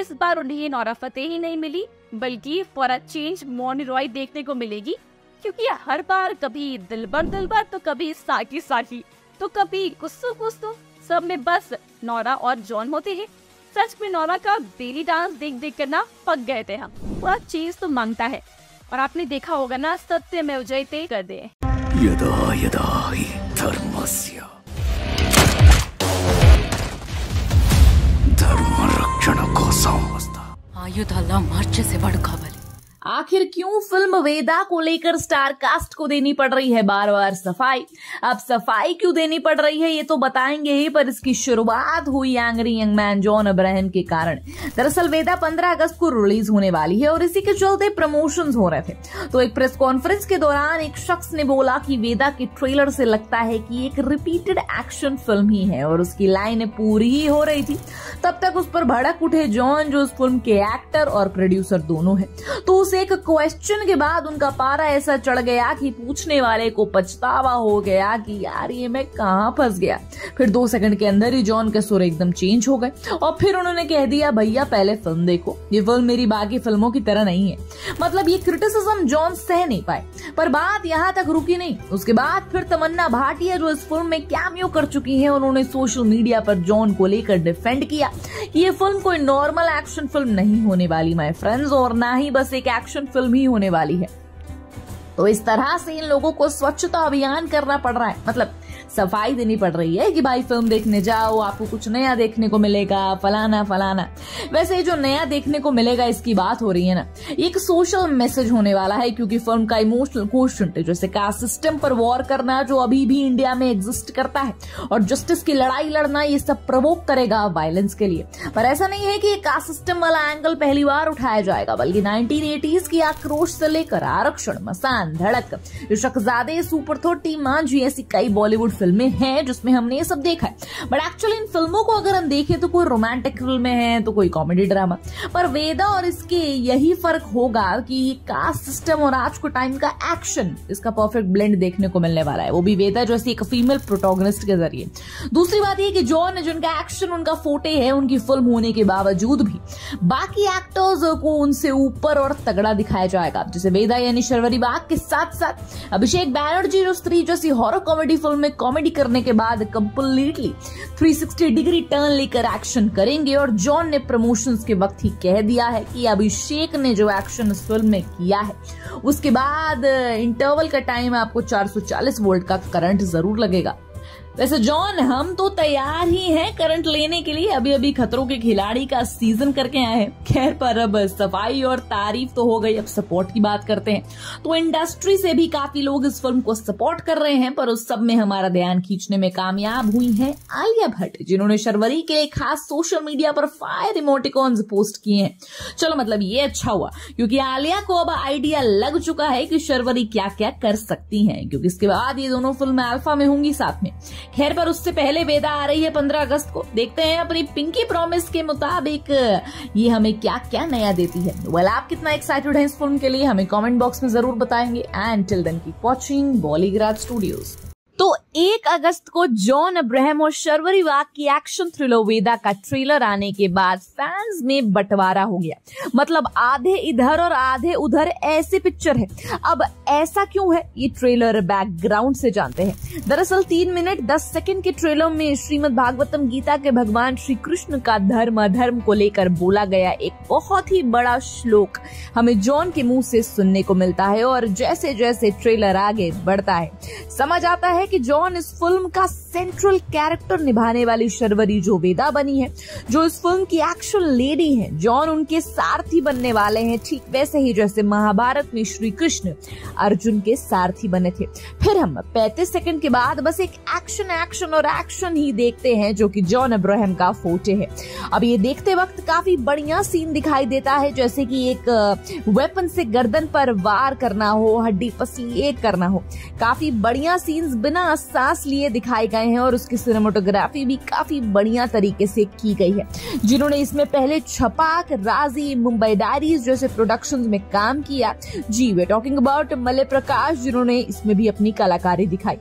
इस बार उन्हें नौरा फतेह ही नहीं मिली बल्कि फॉर अ चेंज मॉनी रॉय देखने को मिलेगी क्योंकि हर बार कभी दिलबर दिलबर तो कभी साकी साकी तो कभी कुस्सू कुस्सू सब में बस नौरा और जॉन होते हैं सच में नौरा का बेली डांस देख देख कर ना पक गए थे हम पूरा चीज तो मांगता है और आपने देखा होगा ना सत्य में उजयते कर दे यदा यदा ధర్మస్య ధర్మ రక్షణ కోసం ఆయుధాల్లా మార్చేసేవాడు కావాలి आखिर क्यों फिल्म वेदा को लेकर स्टार कास्ट को देनी पड़ रही है बार बार सफाई अब सफाई क्यों देनी पड़ रही है ये तो बताएंगे ही पर इसकी शुरुआत हुई angry young man John Abraham के कारण दरअसल वेदा 15 अगस्त को रिलीज होने वाली है और इसी के चलते प्रमोशन हो रहे थे तो एक प्रेस कॉन्फ्रेंस के दौरान एक शख्स ने बोला की वेदा के ट्रेलर से लगता है की एक रिपीटेड एक्शन फिल्म ही है और उसकी लाइन पूरी ही हो रही थी तब तक उस पर भड़क उठे जॉन जो उस फिल्म के एक्टर और प्रोड्यूसर दोनों है तो उस एक क्वेश्चन के बाद उनका पारा ऐसा चढ़ गया कि पूछने वाले को पछतावा हो गया कि यार ये मैं कहाँ फंस गया फिर दो सेकंड के अंदर ही जॉन के सुर एकदम चेंज हो गए और फिर उन्होंने कह दिया भैया पहले फिल्म देखो ये फिल्म मेरी बाकी फिल्मों की तरह नहीं है मतलब ये क्रिटिसिज्म जॉन सह नहीं पाए पर बात यहाँ तक रुकी नहीं उसके बाद फिर तमन्ना भाटिया जो इस फिल्म में कैमियो कर चुकी है उन्होंने सोशल मीडिया पर जॉन को लेकर डिफेंड किया कि ये फिल्म कोई नॉर्मल एक्शन फिल्म नहीं होने वाली माई फ्रेंड्स और ना ही बस एक एक्शन एक्शन फिल्म ही होने वाली है तो इस तरह से इन लोगों को स्वच्छता अभियान करना पड़ रहा है मतलब सफाई देनी पड़ रही है कि भाई फिल्म देखने जाओ आपको कुछ नया देखने को मिलेगा फलाना फलाना वैसे जो नया देखने को मिलेगा इसकी बात हो रही है ना एक सोशल मैसेज होने वाला है क्योंकि फिल्म का इमोशनल क्वेश्चन जैसे कास्ट सिस्टम पर वॉर करना जो अभी भी इंडिया में एग्जिस्ट करता है और जस्टिस की लड़ाई लड़ना ये सब प्रवोक करेगा वायलेंस के लिए पर ऐसा नहीं है कि कास्ट सिस्टम वाला एंगल पहली बार उठाया जाएगा बल्कि नाइनटीन की आक्रोश से लेकर आरक्षण मसान धड़क शकजादे सुपर थोटी मांझी ऐसी कई बॉलीवुड फिल्में हैं जिसमें हमने ये सब देखा है बट एक्चुअली इन फिल्मों को अगर हम देखें तो कोई रोमांटिक फिल्में हैं तो कोई कॉमेडी ड्रामा पर वेदा और इसके यही फर्क होगा कि कास्ट सिस्टम और आज को टाइम का एक्शन इसका परफेक्ट ब्लेंड देखने को मिलने वाला है वो भी वेदा जैसी एक फीमेल प्रोटोगनिस्ट के जरिए दूसरी बात यह कि जॉन जिनका एक्शन उनका फोटे है उनकी फिल्म होने के बावजूद भी बाकी एक्टर्स को उनसे ऊपर और तगड़ा दिखाया जाएगा जैसे वेदा यानी शर्वरी बाग के साथ साथ अभिषेक बैनर्जी जो स्त्री जैसी हॉरर कॉमेडी फिल्म में कॉमेडी करने के बाद कंप्लीटली 360 डिग्री टर्न लेकर एक्शन करेंगे और जॉन ने प्रमोशंस के वक्त ही कह दिया है कि अभिषेक ने जो एक्शन इस फिल्म में किया है उसके बाद इंटरवल का टाइम आपको 440 वोल्ट का करंट जरूर लगेगा वैसे जॉन हम तो तैयार ही हैं करंट लेने के लिए अभी अभी खतरों के खिलाड़ी का सीजन करके आए हैं खैर पर अब सफाई और तारीफ तो हो गई अब सपोर्ट की बात करते हैं तो इंडस्ट्री से भी काफी लोग इस फिल्म को सपोर्ट कर रहे हैं पर उस सब में हमारा ध्यान खींचने में कामयाब हुई है आलिया भट्ट जिन्होंने शर्वरी के लिए खास सोशल मीडिया पर फायर इमोटिकॉन्स पोस्ट किए हैं चलो मतलब ये अच्छा हुआ क्योंकि आलिया को अब आइडिया लग चुका है कि शर्वरी क्या क्या कर सकती है क्योंकि इसके बाद ये दोनों फिल्म अल्फा में होंगी साथ में खैर पर उससे पहले वेदा आ रही है पंद्रह अगस्त को देखते हैं अपनी पिंकी प्रॉमिस के मुताबिक ये हमें क्या क्या नया देती है वेल आप कितना एक्साइटेड हैं इस फिल्म के लिए हमें कमेंट बॉक्स में जरूर बताएंगे and till then keep watching बॉलीग्राज स्टूडियोज़ तो एक अगस्त को जॉन अब्राहम और शर्वरी वाक की एक्शन थ्रिलर वेदा का ट्रेलर आने के बाद फैंस में बंटवारा हो गया मतलब आधे इधर और आधे उधर ऐसे पिक्चर है अब ऐसा क्यों है ये ट्रेलर बैकग्राउंड से जानते हैं दरअसल तीन मिनट दस सेकंड के ट्रेलर में श्रीमद भागवतम गीता के भगवान श्री कृष्ण का धर्म अधर्म को लेकर बोला गया एक बहुत ही बड़ा श्लोक हमें जॉन के मुंह से सुनने को मिलता है और जैसे जैसे ट्रेलर आगे बढ़ता है समझ आता है है कि जॉन इस फिल्म का सेंट्रल कैरेक्टर निभाने वाली शर्वरी जोबेदा बनी है जो इस फिल्म की एक्शन लेडी है जॉन उनके सारथी बनने वाले हैं ठीक वैसे ही जैसे महाभारत में श्री कृष्ण अर्जुन के सारथी बने थे फिर हम 35 सेकंड के बाद बस एक एक्शन एक्शन और एक्शन ही देखते हैं जो कि जॉन अब्राहम का फोटे है अब ये देखते वक्त काफी बढ़िया सीन दिखाई देता है जैसे कि एक वेपन से गर्दन पर वार करना हो हड्डी पसली एक करना हो काफी बढ़िया सीन्स बिन बिना सांस लिए दिखाए गए हैं और उसकी सिनेमाटोग्राफी भी काफी बढ़िया तरीके से की गई है जिन्होंने इसमें पहले छपाक राजी मुंबई डायरीज जैसे प्रोडक्शन में काम किया जी we talking about Malay Prakash जिन्होंने इसमें भी अपनी कलाकारी दिखाई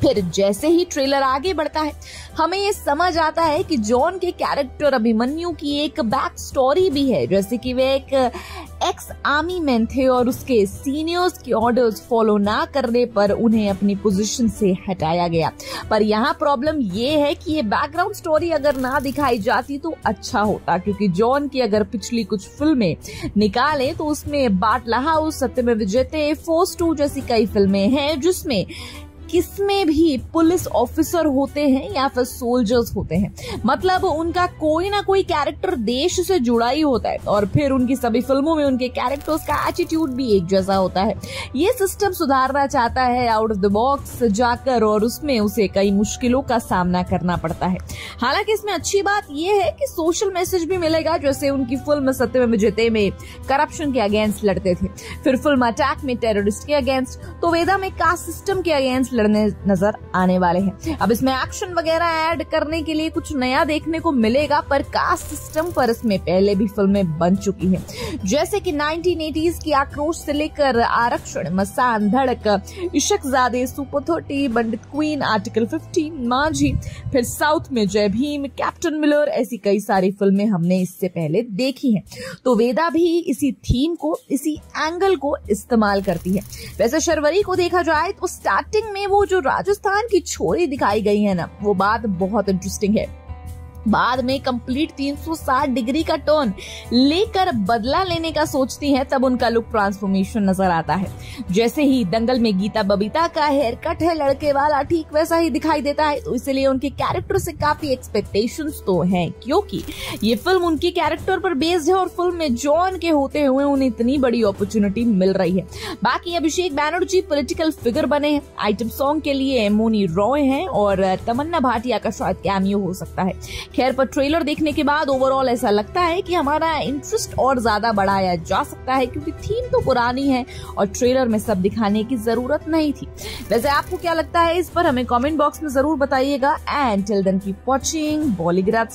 फिर जैसे ही ट्रेलर आगे बढ़ता है हमें ये समझ आता है कि जॉन के कैरेक्टर अभिमन्यु की एक बैक स्टोरी भी है जैसे कि वे एक एक्स आर्मी मैन थे और उसके सीनियर्स की ऑर्डर्स फॉलो ना करने पर उन्हें अपनी पोजीशन से हटाया गया पर यहाँ प्रॉब्लम ये है कि ये बैकग्राउंड स्टोरी अगर ना दिखाई जाती तो अच्छा होता क्योंकि जॉन की अगर पिछली कुछ फिल्में निकालें तो उसमें बाटला हाउस सत्य में विजेते फोर्स टू जैसी कई फिल्में हैं जिसमें किसमें भी पुलिस ऑफिसर होते हैं या फिर सोल्जर्स होते हैं मतलब उनका कोई ना कोई कैरेक्टर देश से जुड़ा ही होता है और फिर उनकी सभी फिल्मों में उनके कैरेक्टर्स का एटीट्यूड भी एक जैसा होता है ये सिस्टम सुधारना चाहता है आउट ऑफ द बॉक्स जाकर और उसमें उसे कई मुश्किलों का सामना करना पड़ता है हालांकि इसमें अच्छी बात यह है कि सोशल मैसेज भी मिलेगा जैसे उनकी फिल्म सत्य में जिते में करप्शन के अगेंस्ट लड़ते थे फिर फिल्म अटैक में टेररिस्ट के अगेंस्ट तो वेदा में कास्ट सिस्टम के अगेंस्ट करने नजर आने वाले हैं अब इसमें एक्शन वगैरह ऐड करने के लिए कुछ नया देखने को मिलेगा पर कास्ट सिस्टम पर इसमें पहले भी फिल्में बन चुकी हैं जैसे कि 1980s की आक्रोश से लेकर Aarakshan Masaan Dhadak Ishaqzaade super thirty bandit queen article fifteen Manjhi फिर साउथ में जय भीम कैप्टन मिलर ऐसी कई सारी फिल्में हमने इससे पहले देखी हैं तो वेदा भी इसी थीम को इसी एंगल को इस्तेमाल करती है वैसे शर्वरी को देखा जाए तो स्टार्टिंग में में वो जो राजस्थान की छोरी दिखाई गई है ना वो बात बहुत इंटरेस्टिंग है बाद में कंप्लीट 360 डिग्री का टोन लेकर बदला लेने का सोचती हैं तब उनका लुक ट्रांसफॉर्मेशन नजर आता है जैसे ही दंगल में गीता बबीता का हेयर कट है लड़के वाला ठीक वैसा ही दिखाई देता है तो इसलिए उनके कैरेक्टर से काफी एक्सपेक्टेशन तो है क्योंकि ये फिल्म उनके कैरेक्टर पर बेस्ड है और फिल्म में जॉन के होते हुए उन्हें इतनी बड़ी अपॉर्चुनिटी मिल रही है बाकी अभिषेक बैनर्जी पोलिटिकल फिगर बने हैं आइटम सॉन्ग के लिए मोनी रॉय है और तमन्ना भाटिया का शायद कैमियो हो सकता है खैर पर ट्रेलर देखने के बाद ओवरऑल ऐसा लगता है कि हमारा इंटरेस्ट और ज्यादा बढ़ाया जा सकता है क्योंकि थीम तो पुरानी है और ट्रेलर में सब दिखाने की जरूरत नहीं थी वैसे आपको क्या लगता है इस पर हमें कॉमेंट बॉक्स में जरूर बताइएगा and till then keep watching Bollygraph